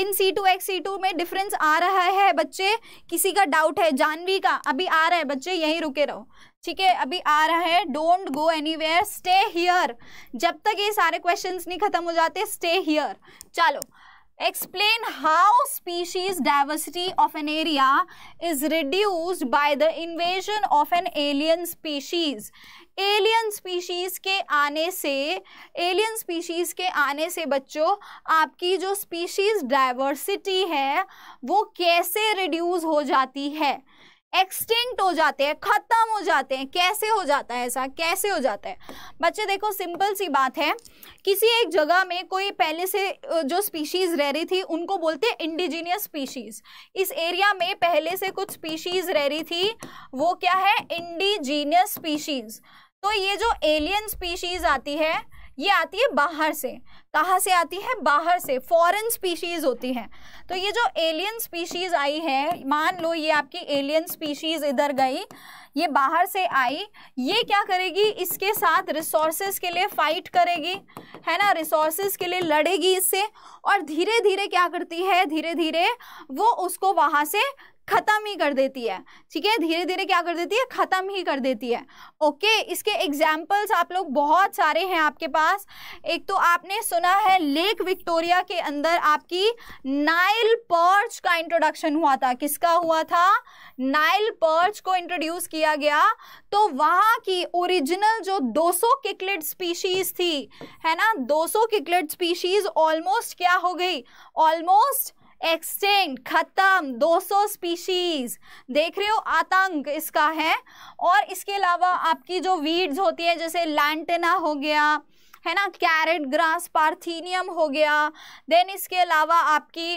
in situ ex situ में डिफरेंस आ रहा है बच्चे किसी का डाउट है जानवी का अभी आ रहा है बच्चे यहीं रुके रहो ठीक है अभी आ रहा है don't go anywhere stay here जब तक ये सारे क्वेश्चन नहीं खत्म हो जाते स्टे हियर चलो explain how species diversity of an area is reduced by the invasion of an alien species alien species के आने से एलियन स्पीशीज़ के आने से बच्चों आपकी जो स्पीशीज़ डाइवर्सिटी है वो कैसे रिड्यूस हो जाती है एक्सटिंक्ट हो जाते हैं ख़त्म हो जाते हैं कैसे हो जाता है ऐसा कैसे हो जाता है बच्चे देखो सिंपल सी बात है किसी एक जगह में कोई पहले से जो स्पीशीज़ रह रही थी उनको बोलते हैं इंडिजीनियस स्पीशीज़ इस एरिया में पहले से कुछ स्पीशीज़ रह रही थी वो क्या है इंडिजीनियस स्पीशीज़ तो ये जो एलियन स्पीशीज आती है ये आती है बाहर से कहाँ से आती है बाहर से फॉरेन स्पीशीज़ होती है तो ये जो एलियन स्पीशीज़ आई है मान लो ये आपकी एलियन स्पीशीज़ इधर गई ये बाहर से आई ये क्या करेगी इसके साथ रिसोर्सेज के लिए फाइट करेगी है ना रिसोर्सेज के लिए लड़ेगी इससे और धीरे धीरे क्या करती है धीरे धीरे वो उसको वहाँ से खत्म ही कर देती है ठीक है धीरे धीरे क्या कर देती है ख़त्म ही कर देती है ओके इसके एग्जाम्पल्स आप लोग बहुत सारे हैं आपके पास एक तो आपने सुना है लेक विक्टोरिया के अंदर आपकी नाइल पर्च का इंट्रोडक्शन हुआ था किसका हुआ था नाइल पर्च को इंट्रोड्यूस किया गया तो वहाँ की ओरिजिनल जो 200 किकलेट स्पीशीज़ थी है ना 200 किकलेट स्पीशीज़ ऑलमोस्ट क्या हो गई ऑलमोस्ट एक्सटेंट खत्म 200 स्पीशीज देख रहे हो आतंक इसका है और इसके अलावा आपकी जो वीड्स होती है जैसे लैंटेना हो गया है ना कैरेट ग्रास पार्थीनियम हो गया देन इसके अलावा आपकी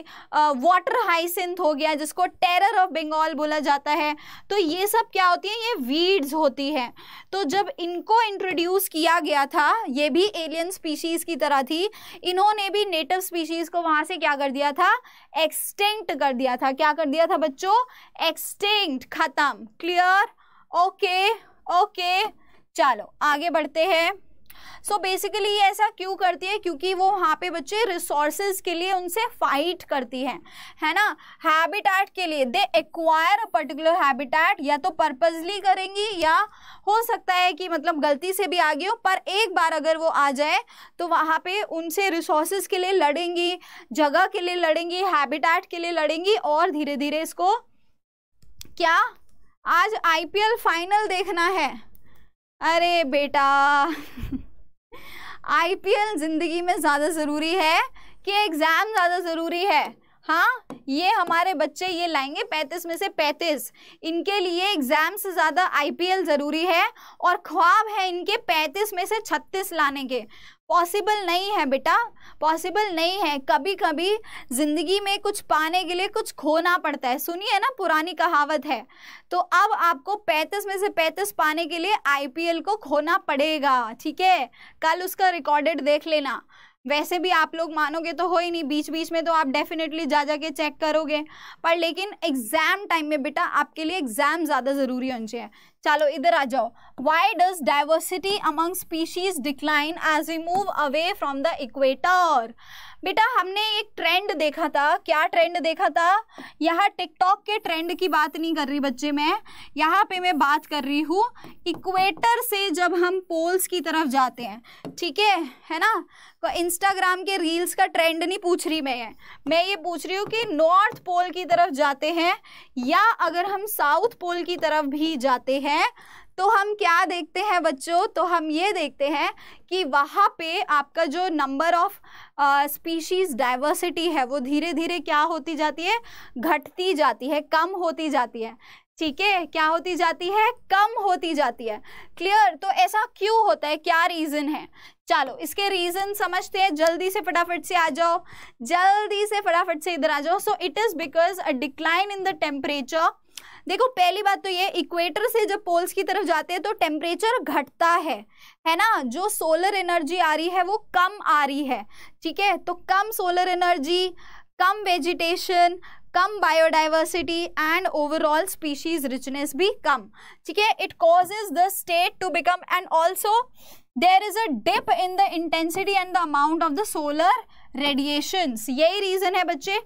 वाटर हाइसिंथ हो गया जिसको टेरर ऑफ बंगाल बोला जाता है तो ये सब क्या होती है ये वीड्स होती है तो जब इनको इंट्रोड्यूस किया गया था ये भी एलियन स्पीशीज़ की तरह थी इन्होंने भी नेटिव स्पीशीज़ को वहाँ से क्या कर दिया था एक्सटेंट कर दिया था क्या कर दिया था बच्चों एक्सटेंट ख़त्म क्लियर ओके ओके चलो आगे बढ़ते हैं सो so बेसिकली ये ऐसा क्यों करती है क्योंकि वो वहाँ पे बच्चे रिसोर्सेज के लिए उनसे फाइट करती है है ना हैबिटेट के लिए they acquire a particular habitat या तो पर्पजली करेंगी या हो सकता है कि मतलब गलती से भी आ गई हो पर एक बार अगर वो आ जाए तो वहाँ पे उनसे रिसोर्सेज के लिए लड़ेंगी जगह के लिए लड़ेंगी हैबिटेट के लिए लड़ेंगी और धीरे धीरे इसको क्या आज आई फाइनल देखना है अरे बेटा आईपीएल ज़िंदगी में ज़्यादा ज़रूरी है कि एग्ज़ाम ज़्यादा ज़रूरी है हाँ ये हमारे बच्चे ये लाएंगे पैंतीस में से पैंतीस इनके लिए एग्ज़ाम से ज़्यादा आईपीएल ज़रूरी है और ख्वाब है इनके पैंतीस में से छत्तीस लाने के पॉसिबल नहीं है बेटा पॉसिबल नहीं है कभी कभी ज़िंदगी में कुछ पाने के लिए कुछ खोना पड़ता है सुनिए ना पुरानी कहावत है तो अब आपको 35 में से 35 पाने के लिए आईपीएल को खोना पड़ेगा ठीक है कल उसका रिकॉर्डेड देख लेना वैसे भी आप लोग मानोगे तो हो ही नहीं बीच बीच में तो आप डेफिनेटली जा जा के चेक करोगे पर लेकिन एग्ज़ाम टाइम में बेटा आपके लिए एग्ज़ाम ज़्यादा ज़रूरी होनी चाहिए चलो इधर आ जाओ why does diversity among species decline as we move away from the equator बेटा हमने एक ट्रेंड देखा था क्या ट्रेंड देखा था यहाँ टिकटॉक के ट्रेंड की बात नहीं कर रही बच्चे मैं यहाँ पे मैं बात कर रही हूँ इक्वेटर से जब हम पोल्स की तरफ जाते हैं ठीक है है ना तो इंस्टाग्राम के रील्स का ट्रेंड नहीं पूछ रही मैं मैं ये पूछ रही हूँ कि नॉर्थ पोल की तरफ जाते हैं या अगर हम साउथ पोल की तरफ भी जाते हैं तो हम क्या देखते हैं बच्चों तो हम ये देखते हैं कि वहाँ पे आपका जो नंबर ऑफ स्पीशीज़ डाइवर्सिटी है वो धीरे धीरे क्या होती जाती है घटती जाती है कम होती जाती है ठीक है क्या होती जाती है कम होती जाती है क्लियर तो ऐसा क्यों होता है क्या रीज़न है चलो इसके रीज़न समझते हैं जल्दी से फटाफट से आ जाओ जल्दी से फटाफट से इधर आ जाओ so it is because a decline in the temperature देखो पहली बात तो ये इक्वेटर से जब पोल्स की तरफ जाते हैं तो टेम्परेचर घटता है है ना जो सोलर एनर्जी आ रही है वो कम आ रही है ठीक है तो कम सोलर एनर्जी कम वेजिटेशन कम biodiversity and overall species richness भी कम ठीक है it causes the state to become and also there is a dip in the intensity and the amount of the solar radiations यही रीज़न है बच्चे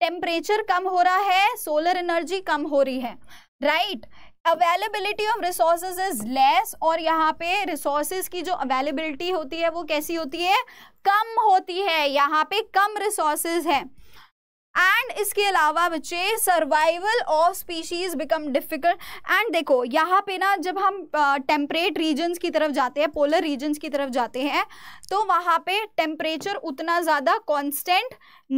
टेम्परेचर कम हो रहा है सोलर एनर्जी कम हो रही है right availability of resources is less और यहाँ पे रिसोर्सेज की जो अवेलेबिलिटी होती है वो कैसी होती है कम होती है यहाँ पे कम रिसोर्सेज है एंड इसके अलावा बच्चे survival of species become difficult and देखो यहाँ पे ना जब हम टेम्परेट uh, रीजन्स की तरफ जाते हैं पोलर रीजन्स की तरफ जाते हैं तो वहाँ पे टेम्परेचर उतना ज़्यादा कॉन्स्टेंट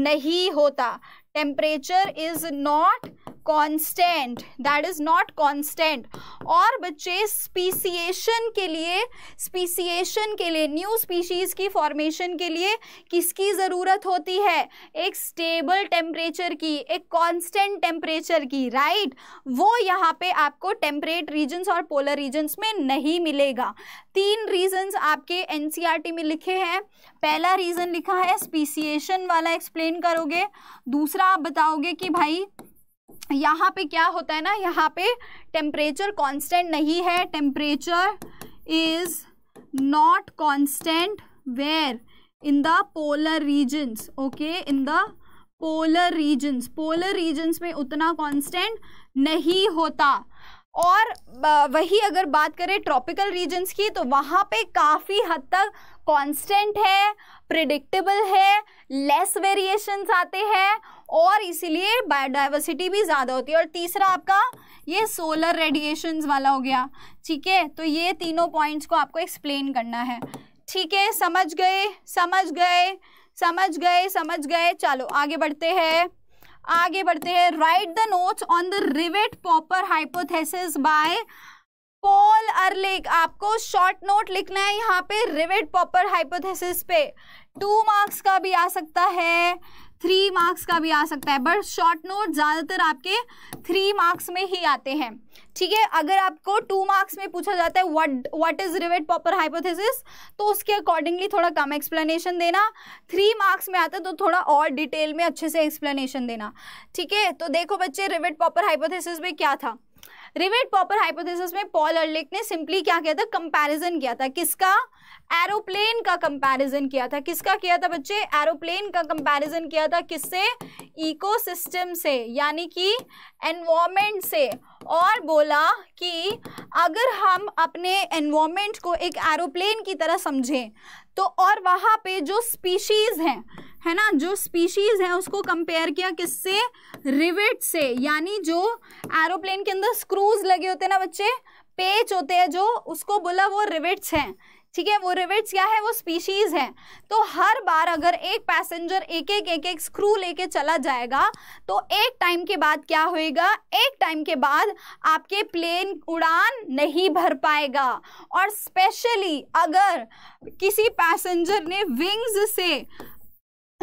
नहीं होता temperature is not constant that is not constant और बच्चे स्पीसीएशन के लिए स्पीसीएशन के लिए न्यू स्पीशीज की फॉर्मेशन के लिए किसकी ज़रूरत होती है एक स्टेबल टेम्परेचर की एक कांस्टेंट टेम्परेचर की राइट right? वो यहाँ पे आपको टेम्परेट रीजन्स और पोलर रीजन्स में नहीं मिलेगा तीन रीजन्स आपके एन e में लिखे हैं पहला रीज़न लिखा है स्पीसीएशन वाला एक्सप्लेन करोगे दूसरा आप बताओगे कि भाई यहाँ पे क्या होता है ना यहाँ पे टेम्परेचर कांस्टेंट नहीं है temperature is not constant where in the polar regions okay in the polar regions polar regions में उतना कांस्टेंट नहीं होता और वही अगर बात करें ट्रॉपिकल रीजन्स की तो वहाँ पे काफ़ी हद तक कांस्टेंट है प्रिडिक्टेबल है लेस वेरिएशंस आते हैं और इसीलिए बायोडाइवर्सिटी भी ज़्यादा होती है और तीसरा आपका ये सोलर रेडिएशन वाला हो गया ठीक है तो ये तीनों पॉइंट्स को आपको एक्सप्लेन करना है ठीक है समझ गए समझ गए समझ गए समझ गए चलो आगे बढ़ते हैं आगे बढ़ते हैं write the notes on the rivet popper hypothesis by Paul Ehrlich आपको शॉर्ट नोट लिखना है यहाँ पे रिवेट पॉपर हाइपोथेसिस पे टू मार्क्स का भी आ सकता है थ्री मार्क्स का भी आ सकता है बट शॉर्ट नोट ज़्यादातर आपके थ्री मार्क्स में ही आते हैं ठीक है अगर आपको टू मार्क्स में पूछा जाता है what what is rivet popper hypothesis तो उसके अकॉर्डिंगली थोड़ा कम एक्सप्लेनेशन देना थ्री मार्क्स में आता है तो थोड़ा और डिटेल में अच्छे से एक्सप्लेनेशन देना ठीक है तो देखो बच्चे रिवेट पॉपर हाइपोथेसिस में क्या था रिवेट प्रॉपर हाइपोथेसिस में पॉल अर्लिक ने सिंपली क्या किया था कंपेरिजन किया था किसका एरोप्लेन का कंपैरिजन किया था किसका किया था बच्चे एरोप्लेन का कंपैरिजन किया था किससे इकोसिस्टम से यानी कि एनवायरमेंट से और बोला कि अगर हम अपने एनवायरमेंट को एक एरोप्लेन की तरह समझें तो और वहाँ पे जो स्पीशीज़ हैं है ना जो स्पीशीज़ हैं उसको कंपेयर किया किससे रिवेट से यानी जो एरोप्लेन के अंदर स्क्रूज लगे होते हैं ना बच्चे पेच होते हैं जो उसको बोला वो रिवेट्स हैं ठीक है वो रिवेट्स क्या है वो स्पीशीज हैं तो हर बार अगर एक पैसेंजर एक एक एक एक स्क्रू लेके चला जाएगा तो एक टाइम के बाद क्या होएगा एक टाइम के बाद आपके प्लेन उड़ान नहीं भर पाएगा और स्पेशली अगर किसी पैसेंजर ने विंग्स से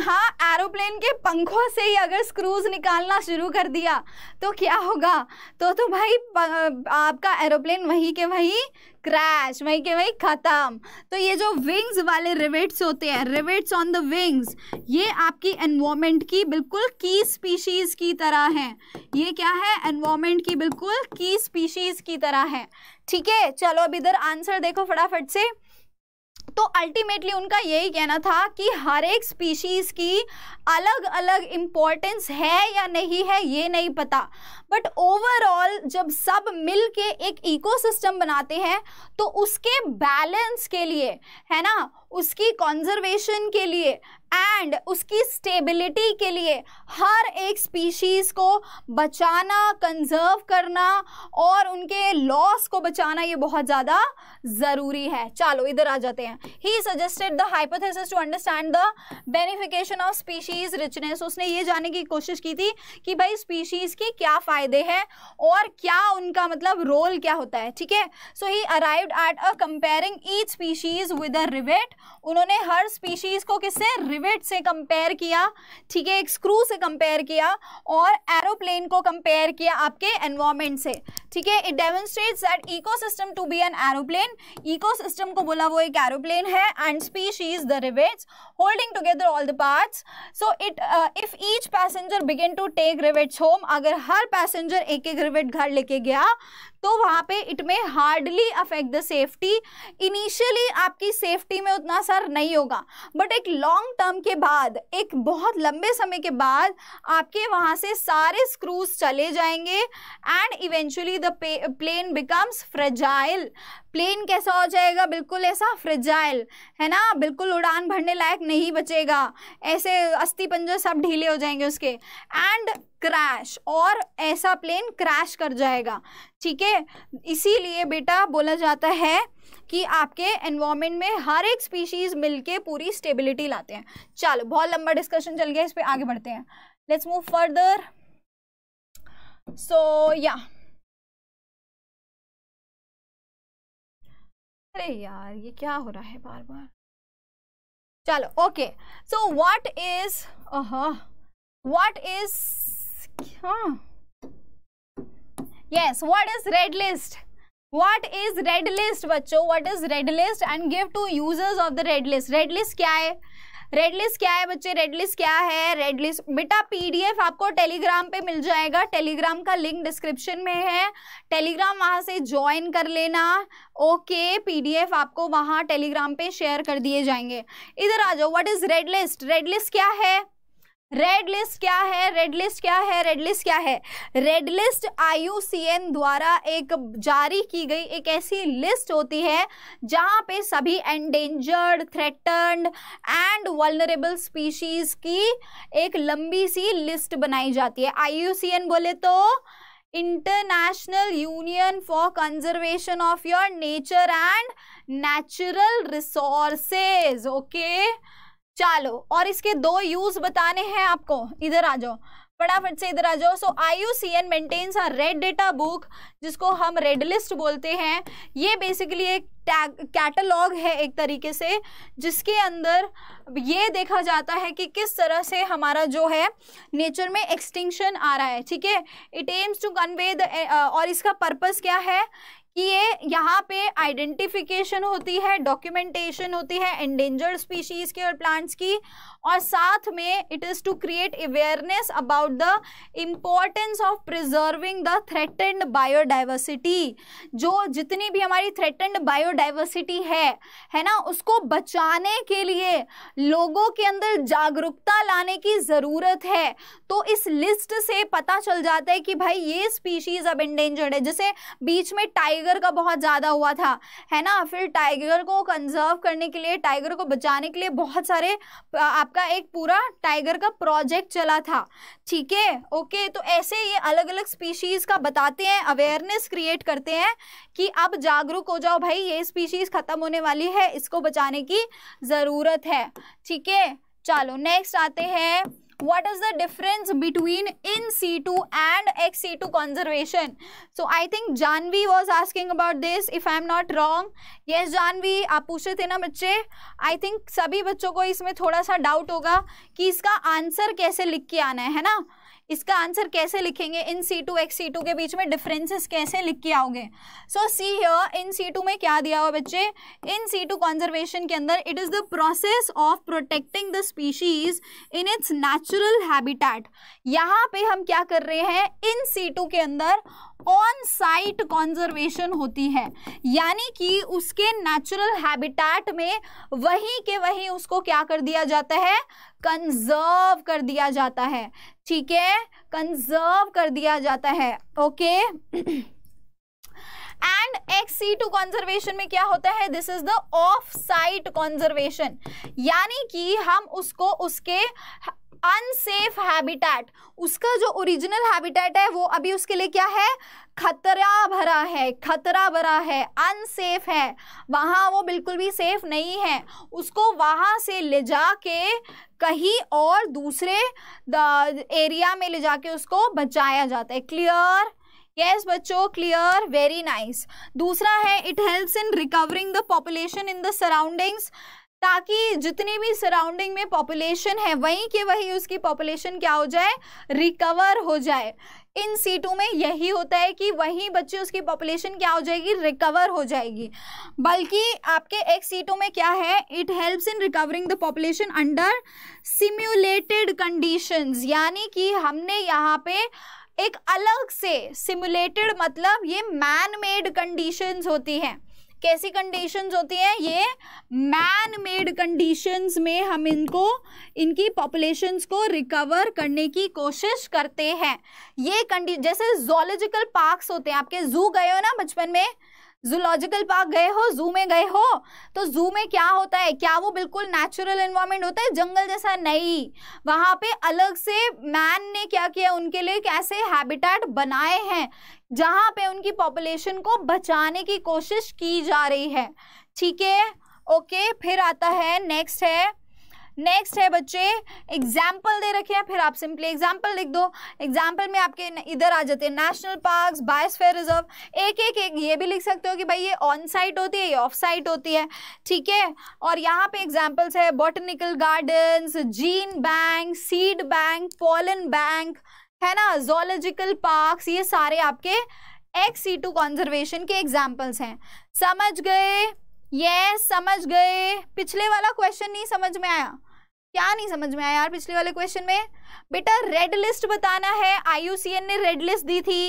हाँ एरोप्लेन के पंखों से ही अगर स्क्रूज निकालना शुरू कर दिया तो क्या होगा तो तो भाई आपका एरोप्लेन वहीं के वहीं क्रैश वहीं के वहीं ख़त्म तो ये जो विंग्स वाले रिवेट्स होते हैं रिवेट्स ऑन द विंग्स ये आपकी एनवामेंट की बिल्कुल की स्पीशीज़ की तरह हैं ये क्या है एनवामेंट की बिल्कुल की स्पीशीज़ की तरह है ठीक है चलो अब इधर आंसर देखो फटाफट से तो अल्टीमेटली उनका यही कहना था कि हर एक स्पीशीज़ की अलग अलग इम्पोर्टेंस है या नहीं है ये नहीं पता बट ओवरऑल जब सब मिल के एक इकोसिस्टम बनाते हैं तो उसके बैलेंस के लिए है ना उसकी कॉन्जर्वेशन के लिए एंड उसकी स्टेबिलिटी के लिए हर एक स्पीशीज़ को बचाना कंजर्व करना और उनके लॉस को बचाना ये बहुत ज़्यादा ज़रूरी है चलो इधर आ जाते हैं he suggested the hypothesis to understand the beneficiation of species richness उसने ये जानने की कोशिश की थी कि भाई स्पीशीज़ के क्या फ़ायदे हैं और क्या उनका मतलब रोल क्या होता है ठीक है so he arrive at a comparing each species with a rivet उन्होंने हर स्पीशीज़ को किससे रिवेट रिवेट से कंपेयर किया ठीक है एक स्क्रू से कंपेयर किया और एरोप्लेन को कंपेयर किया आपके एनवायरमेंट से ठीक है it demonstrates that ecosystem to be an aeroplane ecosystem को बोला वो एक एरोप्लेन है and species the rivets holding together all the parts so it if each passenger begin to take rivets home अगर हर पैसेंजर एक एक रिवेट घर लेके गया तो वहाँ पे इट में hardly affect the safety initially आपकी सेफ्टी में उतना असर नहीं होगा बट एक लॉन्ग टर्म के बाद एक बहुत लंबे समय के बाद आपके वहाँ से सारे स्क्रूज चले जाएंगे and eventually the plane becomes fragile plane कैसा हो जाएगा बिल्कुल ऐसा फ्रिजाइल है ना बिल्कुल उड़ान भरने लायक नहीं बचेगा ऐसे अस्थि पंजर सब ढीले हो जाएंगे उसके एंड क्रैश और ऐसा प्लेन क्रैश कर जाएगा ठीक है इसीलिए बेटा बोला जाता है कि आपके एनवायरमेंट में हर एक स्पीशीज़ मिलके पूरी स्टेबिलिटी लाते हैं चलो बहुत लंबा डिस्कशन चल गया इस पर आगे बढ़ते हैं लेट्स मूव फर्दर सो या अरे यार ये क्या हो रहा है बार बार चलो okay so what is what is yes what is red list what is red list बच्चों what is red list and give two users of the red list red list क्या है रेड लिस्ट क्या है बच्चे रेड लिस्ट क्या है रेड लिस्ट बेटा पीडीएफ आपको टेलीग्राम पे मिल जाएगा टेलीग्राम का लिंक डिस्क्रिप्शन में है टेलीग्राम वहां से ज्वाइन कर लेना ओके पीडीएफ आपको वहां टेलीग्राम पे शेयर कर दिए जाएंगे इधर आ जाओ what is red list red list क्या है रेड लिस्ट क्या है रेड लिस्ट क्या है रेड लिस्ट क्या है रेड लिस्ट आईयूसीएन द्वारा एक जारी की गई एक ऐसी लिस्ट होती है जहां पे सभी endangered threatened and vulnerable species की एक लंबी सी लिस्ट बनाई जाती है आईयूसीएन बोले तो International Union for Conservation of your Nature and Natural Resources okay चलो और इसके दो यूज बताने हैं आपको इधर आ जाओ फटाफट से इधर आ जाओ so I U C N maintains a red data book जिसको हम रेड लिस्ट बोलते हैं ये बेसिकली एक कैटलॉग है एक तरीके से जिसके अंदर ये देखा जाता है कि किस तरह से हमारा जो है नेचर में एक्सटिंक्शन आ रहा है ठीक है it aims to convey the और इसका पर्पस क्या है कि ये यहाँ पे आइडेंटिफिकेशन होती है डॉक्यूमेंटेशन होती है एंडेंजर्ड स्पीशीज की और प्लांट्स की और साथ में it is to create awareness about the importance of preserving the threatened biodiversity जो जितनी भी हमारी थ्रेटेंड बायोडाइवर्सिटी है है ना उसको बचाने के लिए लोगों के अंदर जागरूकता लाने की ज़रूरत है तो इस लिस्ट से पता चल जाता है कि भाई ये स्पीशीज़ अब इंडेंजर्ड है जैसे बीच में टाइगर का बहुत ज़्यादा हुआ था है ना फिर टाइगर को कंजर्व करने के लिए टाइगर को बचाने के लिए बहुत सारे आप आपका एक पूरा टाइगर का प्रोजेक्ट चला था ठीक है ओके तो ऐसे ये अलग अलग स्पीशीज़ का बताते हैं अवेयरनेस क्रिएट करते हैं कि आप जागरूक हो जाओ भाई ये स्पीशीज़ ख़त्म होने वाली है इसको बचाने की ज़रूरत है ठीक है चलो नेक्स्ट आते हैं what is the difference between in C2 and ex C2 conservation? So I think Janvi was asking about this if I am not wrong. Yes Janvi आप पूछ रहे थे ना बच्चे I think सभी बच्चों को इसमें थोड़ा सा डाउट होगा कि इसका आंसर कैसे लिख के आना है ना इसका आंसर कैसे लिखेंगे in situ ex situ के बीच में डिफरेंसेस कैसे लिख के आओगे सो see here in situ में क्या दिया हुआ बच्चे इन सी टू कॉन्जर्वेशन के अंदर it is the process of protecting the species in its natural habitat यहाँ पे हम क्या कर रहे हैं इन सी टू के अंदर ऑन साइट कॉन्जर्वेशन होती है यानी कि उसके नेचुरल हैबिटेट में वहीं के वहीं उसको क्या कर दिया जाता है कंजर्व कर दिया जाता है ठीक है कंजर्व कर दिया जाता है okay and ex situ conservation में क्या होता है this is the off site conservation यानी कि हम उसको उसके अनसेफ हैबिटेट उसका जो ओरिजिनल हैबिटेट है वो अभी उसके लिए क्या है खतरा भरा है खतरा भरा है अनसेफ है वहाँ वो बिल्कुल भी सेफ नहीं है उसको वहाँ से ले जा के कहीं और दूसरे एरिया में ले जाके उसको बचाया जाता है क्लियर यस yes, बच्चों क्लियर वेरी नाइस दूसरा है it helps in recovering the population in the surroundings ताकि जितनी भी सराउंडिंग में पॉपुलेशन है वहीं के वहीं उसकी पॉपुलेशन क्या हो जाए रिकवर हो जाए इन सीटों में यही होता है कि वहीं बच्चे उसकी पॉपुलेशन क्या हो जाएगी रिकवर हो जाएगी बल्कि आपके एक सीटों में क्या है it helps in recovering the population under simulated conditions यानी कि हमने यहाँ पे एक अलग से सिमुलेटेड मतलब ये मैन मेड कंडीशंस होती हैं कैसी कंडीशंस होती हैं ये मैन मेड कंडीशंस में हम इनको इनकी पॉपुलेशंस को रिकवर करने की कोशिश करते हैं ये कंडी जैसे जोलॉजिकल पार्क्स होते हैं आपके जू गए हो ना बचपन में जूलॉजिकल पार्क गए हो जू में गए हो तो जू में क्या होता है क्या वो बिल्कुल नेचुरल इन्वायरमेंट होता है जंगल जैसा नहीं वहाँ पे अलग से मैन ने क्या किया उनके लिए कैसे हैबिटेट बनाए हैं जहां पे उनकी पॉपुलेशन को बचाने की कोशिश की जा रही है ठीक है ओके फिर आता है नेक्स्ट है नेक्स्ट है बच्चे एग्जाम्पल दे रखे हैं फिर आप सिंपली एग्जाम्पल लिख दो एग्जाम्पल में आपके इधर आ जाते हैं नेशनल पार्क बायोस्फेयर रिजर्व एक एक एक ये भी लिख सकते हो कि भाई ये ऑन साइट होती है ये ऑफ साइट होती है ठीक है और यहाँ पे एग्जाम्पल्स है botanical gardens gene bank seed bank pollen bank है ना जोलॉजिकल पार्क्स ये सारे आपके एक्स सी टू कॉन्जर्वेशन के एग्जाम्पल्स हैं समझ गए यस समझ गए पिछले वाला क्वेश्चन नहीं समझ में आया क्या नहीं समझ में आया यार पिछले वाले क्वेश्चन में बेटा रेड लिस्ट बताना है आई ने रेड लिस्ट दी थी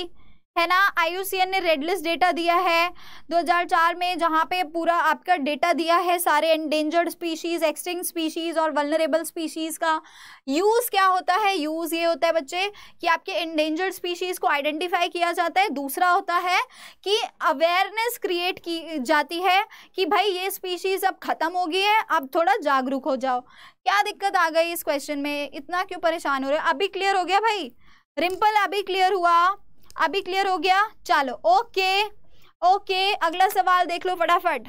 है ना आईयूसीएन ने रेड लिस्ट डेटा दिया है 2004 में जहाँ पे पूरा आपका डेटा दिया है सारे एंडेंजर्ड स्पीशीज एक्सटिंग स्पीशीज और वलनरेबल स्पीशीज का यूज़ क्या होता है यूज़ ये होता है बच्चे कि आपके एंडेंजर्ड स्पीशीज को आइडेंटिफाई किया जाता है दूसरा होता है कि अवेयरनेस क्रिएट की जाती है कि भाई ये स्पीशीज़ अब ख़त्म हो गई है अब थोड़ा जागरूक हो जाओ क्या दिक्कत आ गई इस क्वेश्चन में इतना क्यों परेशान हो रहे अभी क्लियर हो गया भाई रिम्पल अभी क्लियर हुआ अभी क्लियर हो गया चलो ओके ओके अगला सवाल देख लो फटाफट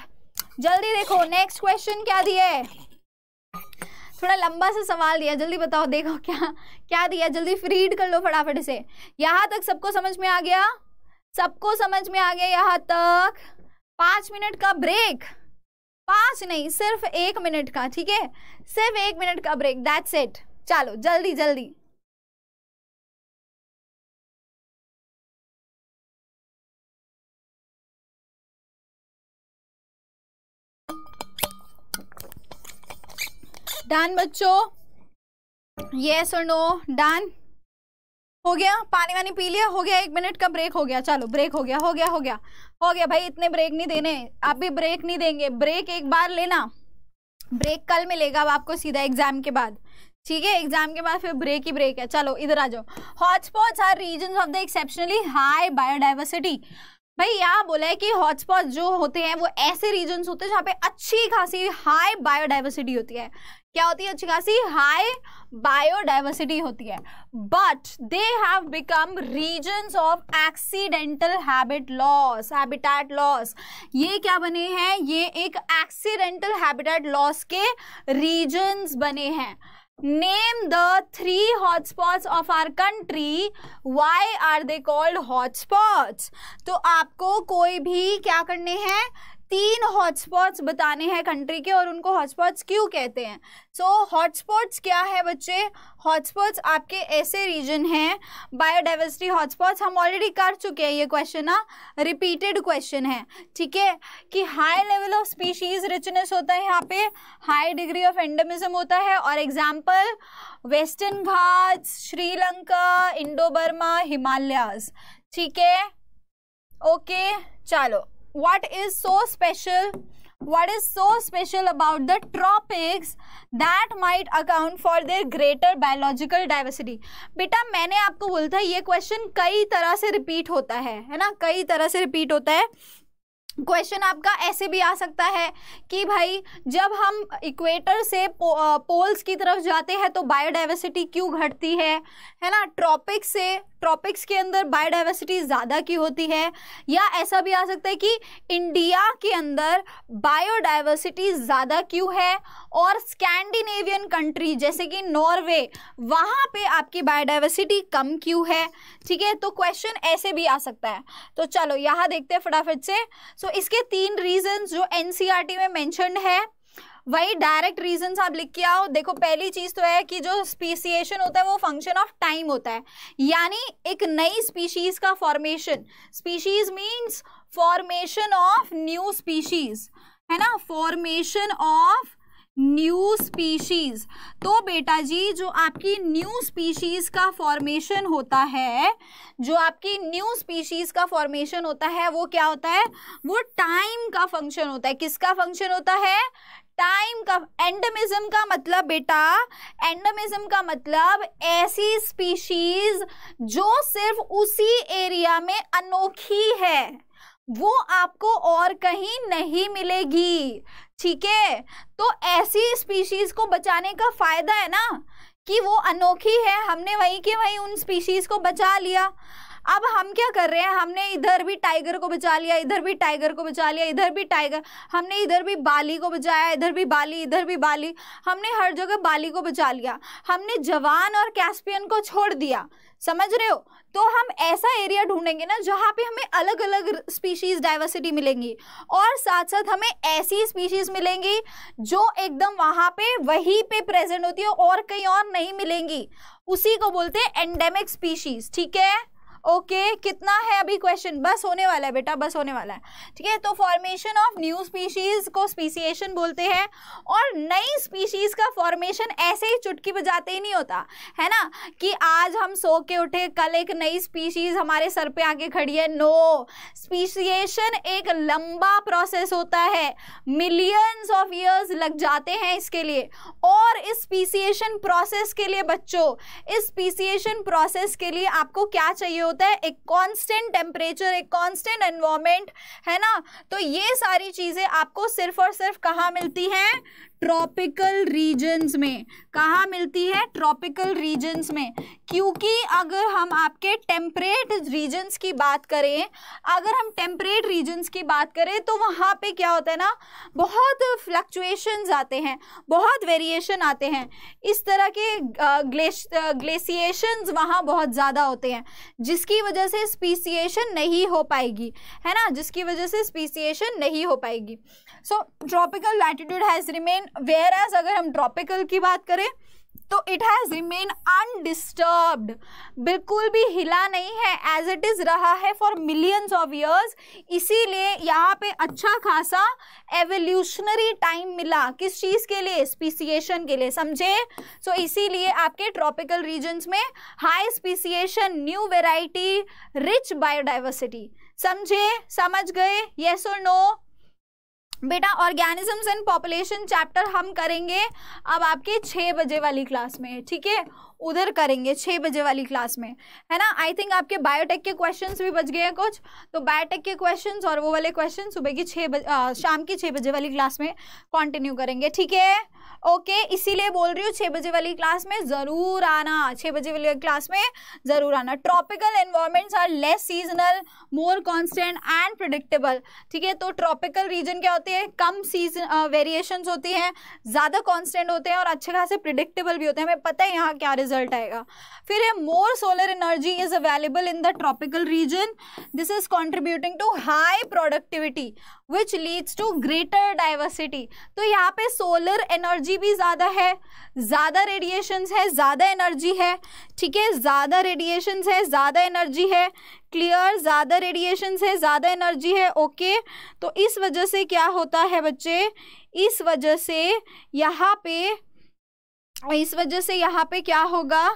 जल्दी देखो नेक्स्ट क्वेश्चन क्या दिया थोड़ा लंबा सा सवाल दिया जल्दी बताओ देखो क्या क्या दिया जल्दी रीड कर लो फटाफट से यहाँ तक सबको समझ में आ गया सबको समझ में आ गया यहाँ तक पाँच मिनट का ब्रेक पाँच नहीं सिर्फ एक मिनट का ठीक है सिर्फ एक मिनट का ब्रेक दैट्स इट चलो जल्दी जल्दी डन बच्चो ये सुनो नो डन हो गया पानी वानी पी लिया हो गया एक मिनट का ब्रेक हो गया चलो ब्रेक हो गया हो गया हो गया हो गया भाई इतने ब्रेक नहीं देने आप भी ब्रेक नहीं देंगे ब्रेक एक बार लेना ब्रेक कल मिलेगा अब आपको सीधा एग्जाम के बाद ठीक है एग्जाम के बाद फिर ब्रेक ही ब्रेक है चलो इधर आ जाओ hotspots are region of the exceptionally high biodiversity भाई यहाँ बोला है कि हॉटस्पॉट जो होते हैं वो ऐसे रीजन होते हैं जहाँ पे अच्छी खासी हाई बायोडाइवर्सिटी होती है क्या होती है अच्छी खासी हाई बायोडाइवर्सिटी होती है but they have become regions of accidental habit loss habitat loss ये क्या बने हैं ये एक एक्सीडेंटल हैबिटेट लॉस के रीजन्स बने हैं name the three hotspot of our country why are they called hotspots तो आपको कोई भी क्या करने हैं तीन हॉटस्पॉट्स बताने हैं कंट्री के और उनको हॉटस्पॉट्स क्यों कहते हैं सो so, हॉटस्पॉट्स क्या है बच्चे हॉटस्पॉट्स आपके ऐसे रीजन हैं बायोडाइवर्सिटी हॉटस्पॉट्स हम ऑलरेडी कर चुके हैं ये क्वेश्चन ना रिपीटेड क्वेश्चन है ठीक है कि high level of species richness होता है यहाँ पे हाई डिग्री ऑफ एंडमिज्म होता है और example Western Ghats Sri Lanka Indo Burma Himalayas ठीक है ओके चलो what is so special what is so special about the tropics that might account for their greater biological diversity बेटा मैंने आपको बोला था ये question कई तरह से repeat होता है है ना कई तरह से repeat होता है क्वेश्चन आपका ऐसे भी आ सकता है कि भाई जब हम इक्वेटर से पो, पोल्स की तरफ जाते हैं तो बायोडाइवर्सिटी क्यों घटती है है ना ट्रॉपिक से ट्रॉपिक्स के अंदर बायोडाइवर्सिटी ज़्यादा की होती है या ऐसा भी आ सकता है कि इंडिया के अंदर बायोडाइवर्सिटी ज़्यादा क्यों है और स्कैंडिनेवियन कंट्री जैसे कि नॉर्वे वहाँ पे आपकी बायोडाइवर्सिटी कम क्यों है ठीक है तो क्वेश्चन ऐसे भी आ सकता है तो चलो यहाँ देखते हैं फटाफट से सो so, इसके तीन रीजन जो एन e में मैंशनड है वही डायरेक्ट रीजन आप लिख के आओ देखो पहली चीज तो है कि जो स्पीसीशन होता है वो फंक्शन ऑफ टाइम होता है यानी एक नई स्पीशीज का formation species means formation of new species है ना फॉर्मेशन ऑफ न्यू स्पीशीज तो बेटा जी जो आपकी न्यू स्पीशीज का फॉर्मेशन होता है जो आपकी न्यू स्पीशीज का फॉर्मेशन होता है वो क्या होता है वो टाइम का फंक्शन होता है किसका फंक्शन होता है टाइम का एंडमिज्म का मतलब बेटा एंडमिज्म का मतलब ऐसी स्पीशीज जो सिर्फ उसी एरिया में अनोखी है वो आपको और कहीं नहीं मिलेगी ठीक है तो ऐसी स्पीशीज को बचाने का फायदा है ना कि वो अनोखी है हमने वहीं के वहीं उन स्पीशीज को बचा लिया अब हम क्या कर रहे हैं हमने इधर भी टाइगर को बचा लिया इधर भी टाइगर को बचा लिया इधर भी टाइगर हमने इधर भी बाली को बचाया इधर भी बाली इधर भी बाली हमने हर जगह बाली को बचा लिया हमने जवान और कैस्पियन को छोड़ दिया समझ रहे हो तो हम ऐसा एरिया ढूंढेंगे ना जहाँ पे हमें अलग अलग स्पीशीज़ डाइवर्सिटी मिलेंगी और साथ साथ हमें ऐसी स्पीशीज़ मिलेंगी जो एकदम वहाँ पे वहीं पे प्रेजेंट होती है और कहीं और नहीं मिलेंगी उसी को बोलते हैं एंडेमिक स्पीशीज़ ठीक है ओके कितना है अभी क्वेश्चन बस होने वाला है बेटा बस होने वाला है ठीक है तो फॉर्मेशन ऑफ न्यू स्पीशीज को स्पीसीएशन बोलते हैं और नई स्पीशीज का फॉर्मेशन ऐसे ही चुटकी बजाते ही नहीं होता है ना कि आज हम सो के उठे कल एक नई स्पीशीज हमारे सर पे आके खड़ी है नो स्पीसीएशन एक लंबा प्रोसेस होता है मिलियंस ऑफ ईयर्स लग जाते हैं इसके लिए और इस स्पीसीशन प्रोसेस के लिए बच्चों इस स्पीसीशन प्रोसेस के लिए आपको क्या चाहिए होता होता है एक कांस्टेंट टेम्परेचर एक कांस्टेंट एनवायरमेंट है ना तो ये सारी चीज़ें आपको सिर्फ और सिर्फ कहाँ मिलती हैं ट्रॉपिकल रीजन्स में कहाँ मिलती है ट्रॉपिकल रीजन्स में क्योंकि अगर हम आपके टेम्परेट रीजन्स की बात करें अगर हम टेम्परेट रीजन्स की बात करें तो वहाँ पे क्या होता है ना बहुत फ्लक्चुएशंस आते हैं बहुत वेरिएशन आते हैं इस तरह के ग्लेश ग्लेसिएशंस वहाँ बहुत ज़्यादा होते हैं जिसकी वजह से स्पीसीशन नहीं हो पाएगी है ना जिसकी वजह से स्पीसीएशन नहीं हो पाएगी so tropical latitude has remain whereas अगर हम ट्रॉपिकल की बात करें तो इट हैज़ रिमेन अनडिस्टर्ब्ड बिल्कुल भी हिला नहीं है एज इट इज़ रहा है फॉर मिलियंस ऑफ ईयर्स इसीलिए यहाँ पे अच्छा खासा एवोल्यूशनरी टाइम मिला किस चीज़ के लिए स्पीसीएशन के लिए समझे सो so, इसीलिए आपके ट्रॉपिकल रीजन्स में high speciation new variety rich biodiversity समझे समझ गए येस और नो बेटा ऑर्गेनिजम्स एंड पॉपुलेशन चैप्टर हम करेंगे अब आपके छः बजे वाली क्लास में ठीक है उधर करेंगे छः बजे वाली क्लास में है ना आई थिंक आपके बायोटेक के क्वेश्चंस भी बच गए हैं कुछ तो बायोटेक के क्वेश्चंस और वो वाले क्वेश्चन सुबह की छः बजे शाम की छः बजे वाली क्लास में कंटिन्यू करेंगे ठीक है ओके इसीलिए बोल रही हूँ छः बजे वाली क्लास में ज़रूर आना छः बजे वाली क्लास में ज़रूर आना tropical environments are less seasonal more constant and predictable ठीक है तो ट्रॉपिकल रीजन क्या होते हैं कम सीजन वेरिएशंस होती हैं ज़्यादा कॉन्स्टेंट होते हैं और अच्छे खासे प्रिडिक्टेबल भी होते हैं हमें पता है यहाँ क्या रिजल्ट आएगा फिर है more solar energy is available in the tropical region this is contributing to high productivity which leads to greater diversity तो यहाँ पे सोलर एनर्जी भी ज़्यादा है ज़्यादा रेडिएशन है ज़्यादा एनर्जी है ठीक है ज़्यादा रेडिएशन है ज़्यादा एनर्जी है क्लियर ज़्यादा रेडिएशन है ज़्यादा एनर्जी है ओके okay? तो इस वजह से क्या होता है बच्चे इस वजह से यहाँ पे इस वजह से यहाँ पे क्या होगा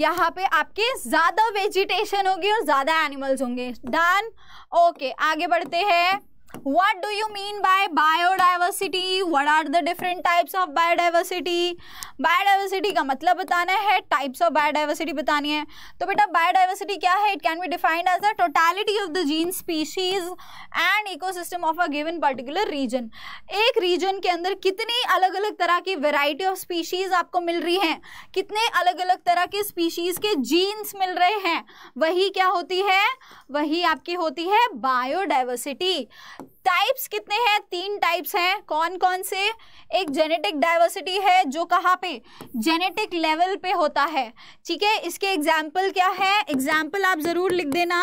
यहाँ पे आपके ज़्यादा वेजिटेशन होगी और ज़्यादा एनिमल्स होंगे डन ओके आगे बढ़ते हैं what do you mean by biodiversity what are the different types of biodiversity biodiversity का मतलब बताना है types of biodiversity बतानी है तो बेटा biodiversity क्या है it can be defined as the totality of the gene species and ecosystem of a given particular region एक region के अंदर कितनी अलग अलग तरह की variety of species आपको मिल रही हैं कितने अलग अलग तरह के species के genes मिल रहे हैं वही क्या होती है वही आपकी होती है biodiversity टाइप्स कितने हैं तीन टाइप्स हैं कौन कौन से एक जेनेटिक डाइवर्सिटी है जो कहाँ पे जेनेटिक लेवल पे होता है ठीक है इसके एग्जाम्पल क्या है एग्जाम्पल आप ज़रूर लिख देना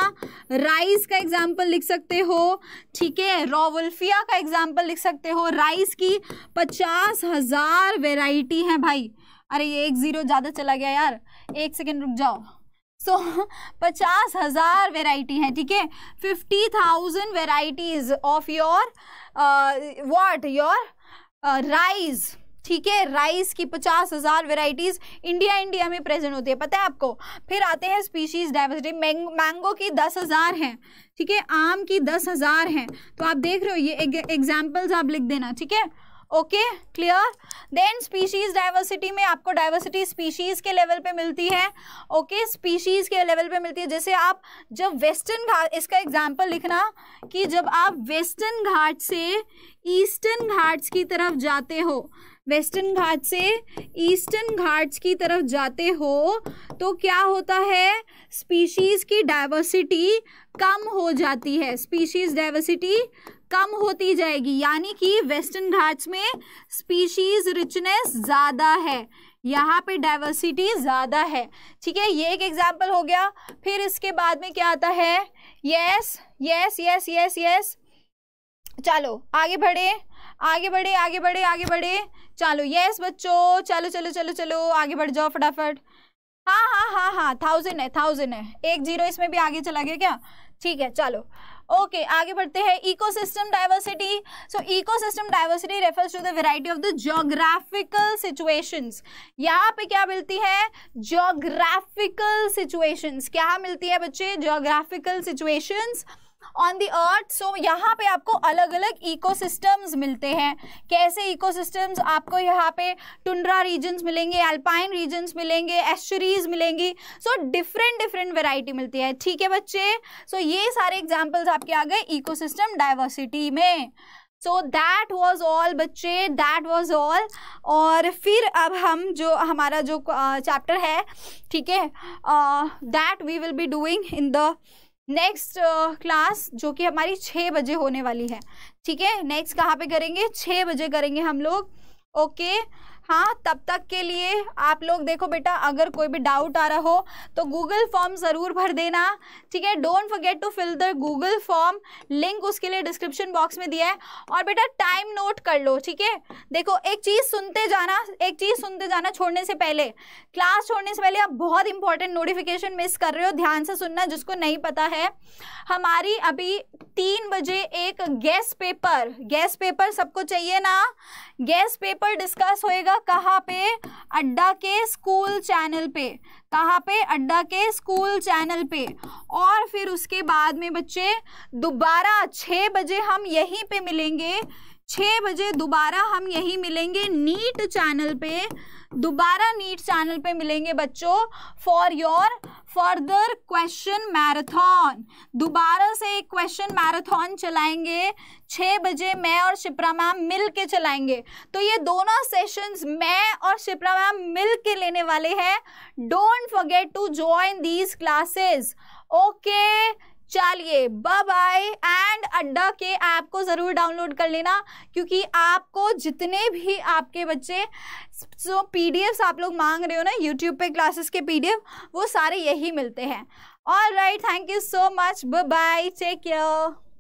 राइस का एग्जाम्पल लिख सकते हो ठीक है रोवल्फिया का एग्जाम्पल लिख सकते हो राइस की पचास हज़ार वेराइटी हैं भाई अरे ये एक ज़ीरो ज़्यादा चला गया यार एक सेकेंड रुक जाओ सो पचास हज़ार वेराइटी हैं ठीक है fifty thousand varieties of your what your rice ठीक है राइस की पचास हज़ार वेराइटीज़ इंडिया इंडिया में प्रेजेंट होती है पता है आपको फिर आते हैं स्पीशीज़ डाइवर्सिटी मैंगो की दस हज़ार हैं ठीक है आम की दस हज़ार हैं तो आप देख रहे हो ये एग्जाम्पल्स आप लिख देना ठीक है okay clear then species diversity में आपको डाइवर्सिटी स्पीशीज के लेवल पे मिलती है ओके okay? स्पीशीज के लेवल पे मिलती है जैसे आप जब वेस्टर्न घाट इसका एग्जाम्पल लिखना कि जब आप वेस्टर्न घाट से ईस्टर्न घाट्स की तरफ जाते हो वेस्टर्न घाट से ईस्टर्न घाट्स की तरफ जाते हो तो क्या होता है स्पीशीज़ की डाइवर्सिटी कम हो जाती है स्पीशीज़ डाइवर्सिटी कम होती जाएगी यानी कि वेस्टर्न घाट्स में स्पीशीज रिचनेस ज़्यादा है यहाँ पे डाइवर्सिटी ज़्यादा है ठीक है ये एक एग्जाम्पल हो गया फिर इसके बाद में क्या आता है yes yes yes yes yes चलो आगे बढ़े आगे बढ़े आगे बढ़े आगे बढ़े चलो यस बच्चों चलो चलो चलो चलो आगे बढ़ जाओ फटाफट हाँ हाँ हाँ हाँ थाउजेंड है थाउजेंड है एक जीरो इसमें भी आगे चला गया क्या ठीक है चलो ओके okay, आगे बढ़ते हैं ecosystem diversity so ecosystem diversity refers to the variety of the geographical situations यहाँ पे क्या मिलती है जोग्राफिकल सिचुएशंस क्या मिलती है बच्चे geographical situations on the earth so यहाँ पे आपको अलग अलग इकोसिस्टम्स मिलते हैं कैसे इकोसिस्टम्स आपको यहाँ पे टुंड्रा रीजन्स मिलेंगे अल्पाइन रीजन्स मिलेंगे एस्चुरीज मिलेंगी सो डिफरेंट डिफरेंट वेराइटी मिलती है ठीक है बच्चे सो so, ये सारे एग्जाम्पल्स आपके आ गए सिस्टम डाइवर्सिटी में सो दैट वॉज ऑल बच्चे दैट वॉज ऑल और फिर अब हम जो हमारा जो चैप्टर है ठीक है that we will be doing in the next class uh, जो कि हमारी छः बजे होने वाली है ठीक है नेक्स्ट कहाँ पे करेंगे छः बजे करेंगे हम लोग ओके okay, हाँ तब तक के लिए आप लोग देखो बेटा अगर कोई भी डाउट आ रहा हो तो गूगल फॉर्म ज़रूर भर देना ठीक है don't forget to fill the Google form link उसके लिए डिस्क्रिप्शन बॉक्स में दिया है और बेटा टाइम नोट कर लो ठीक है देखो एक चीज़ सुनते जाना एक चीज़ सुनते जाना छोड़ने से पहले क्लास छोड़ने से पहले आप बहुत इंपॉर्टेंट नोटिफिकेशन मिस कर रहे हो ध्यान से सुनना जिसको नहीं पता है हमारी अभी तीन बजे एक गैस पेपर गैस पेपर सबको चाहिए ना गैस पेपर डिस्कस होएगा कहाँ पे अड्डा के स्कूल चैनल पे कहाँ पे अड्डा के स्कूल चैनल पे और फिर उसके बाद में बच्चे दोबारा छः बजे हम यहीं पे मिलेंगे छः बजे दोबारा हम यहीं मिलेंगे नीट चैनल पे दोबारा नीट चैनल पे मिलेंगे बच्चों for your further question marathon दोबारा से एक क्वेश्चन मैराथन चलाएंगे छः बजे मैं और शिप्रा मैम मिल के चलाएंगे तो ये दोनों सेशंस मैं और शिप्रा मैम मिल के लेने वाले हैं don't forget to join these classes okay चलिए बाय एंड अड्डा के ऐप को ज़रूर डाउनलोड कर लेना क्योंकि आपको जितने भी आपके बच्चे जो पी आप लोग मांग रहे हो ना यूट्यूब पे क्लासेस के पी वो सारे यही मिलते हैं all right thank you so much bye take care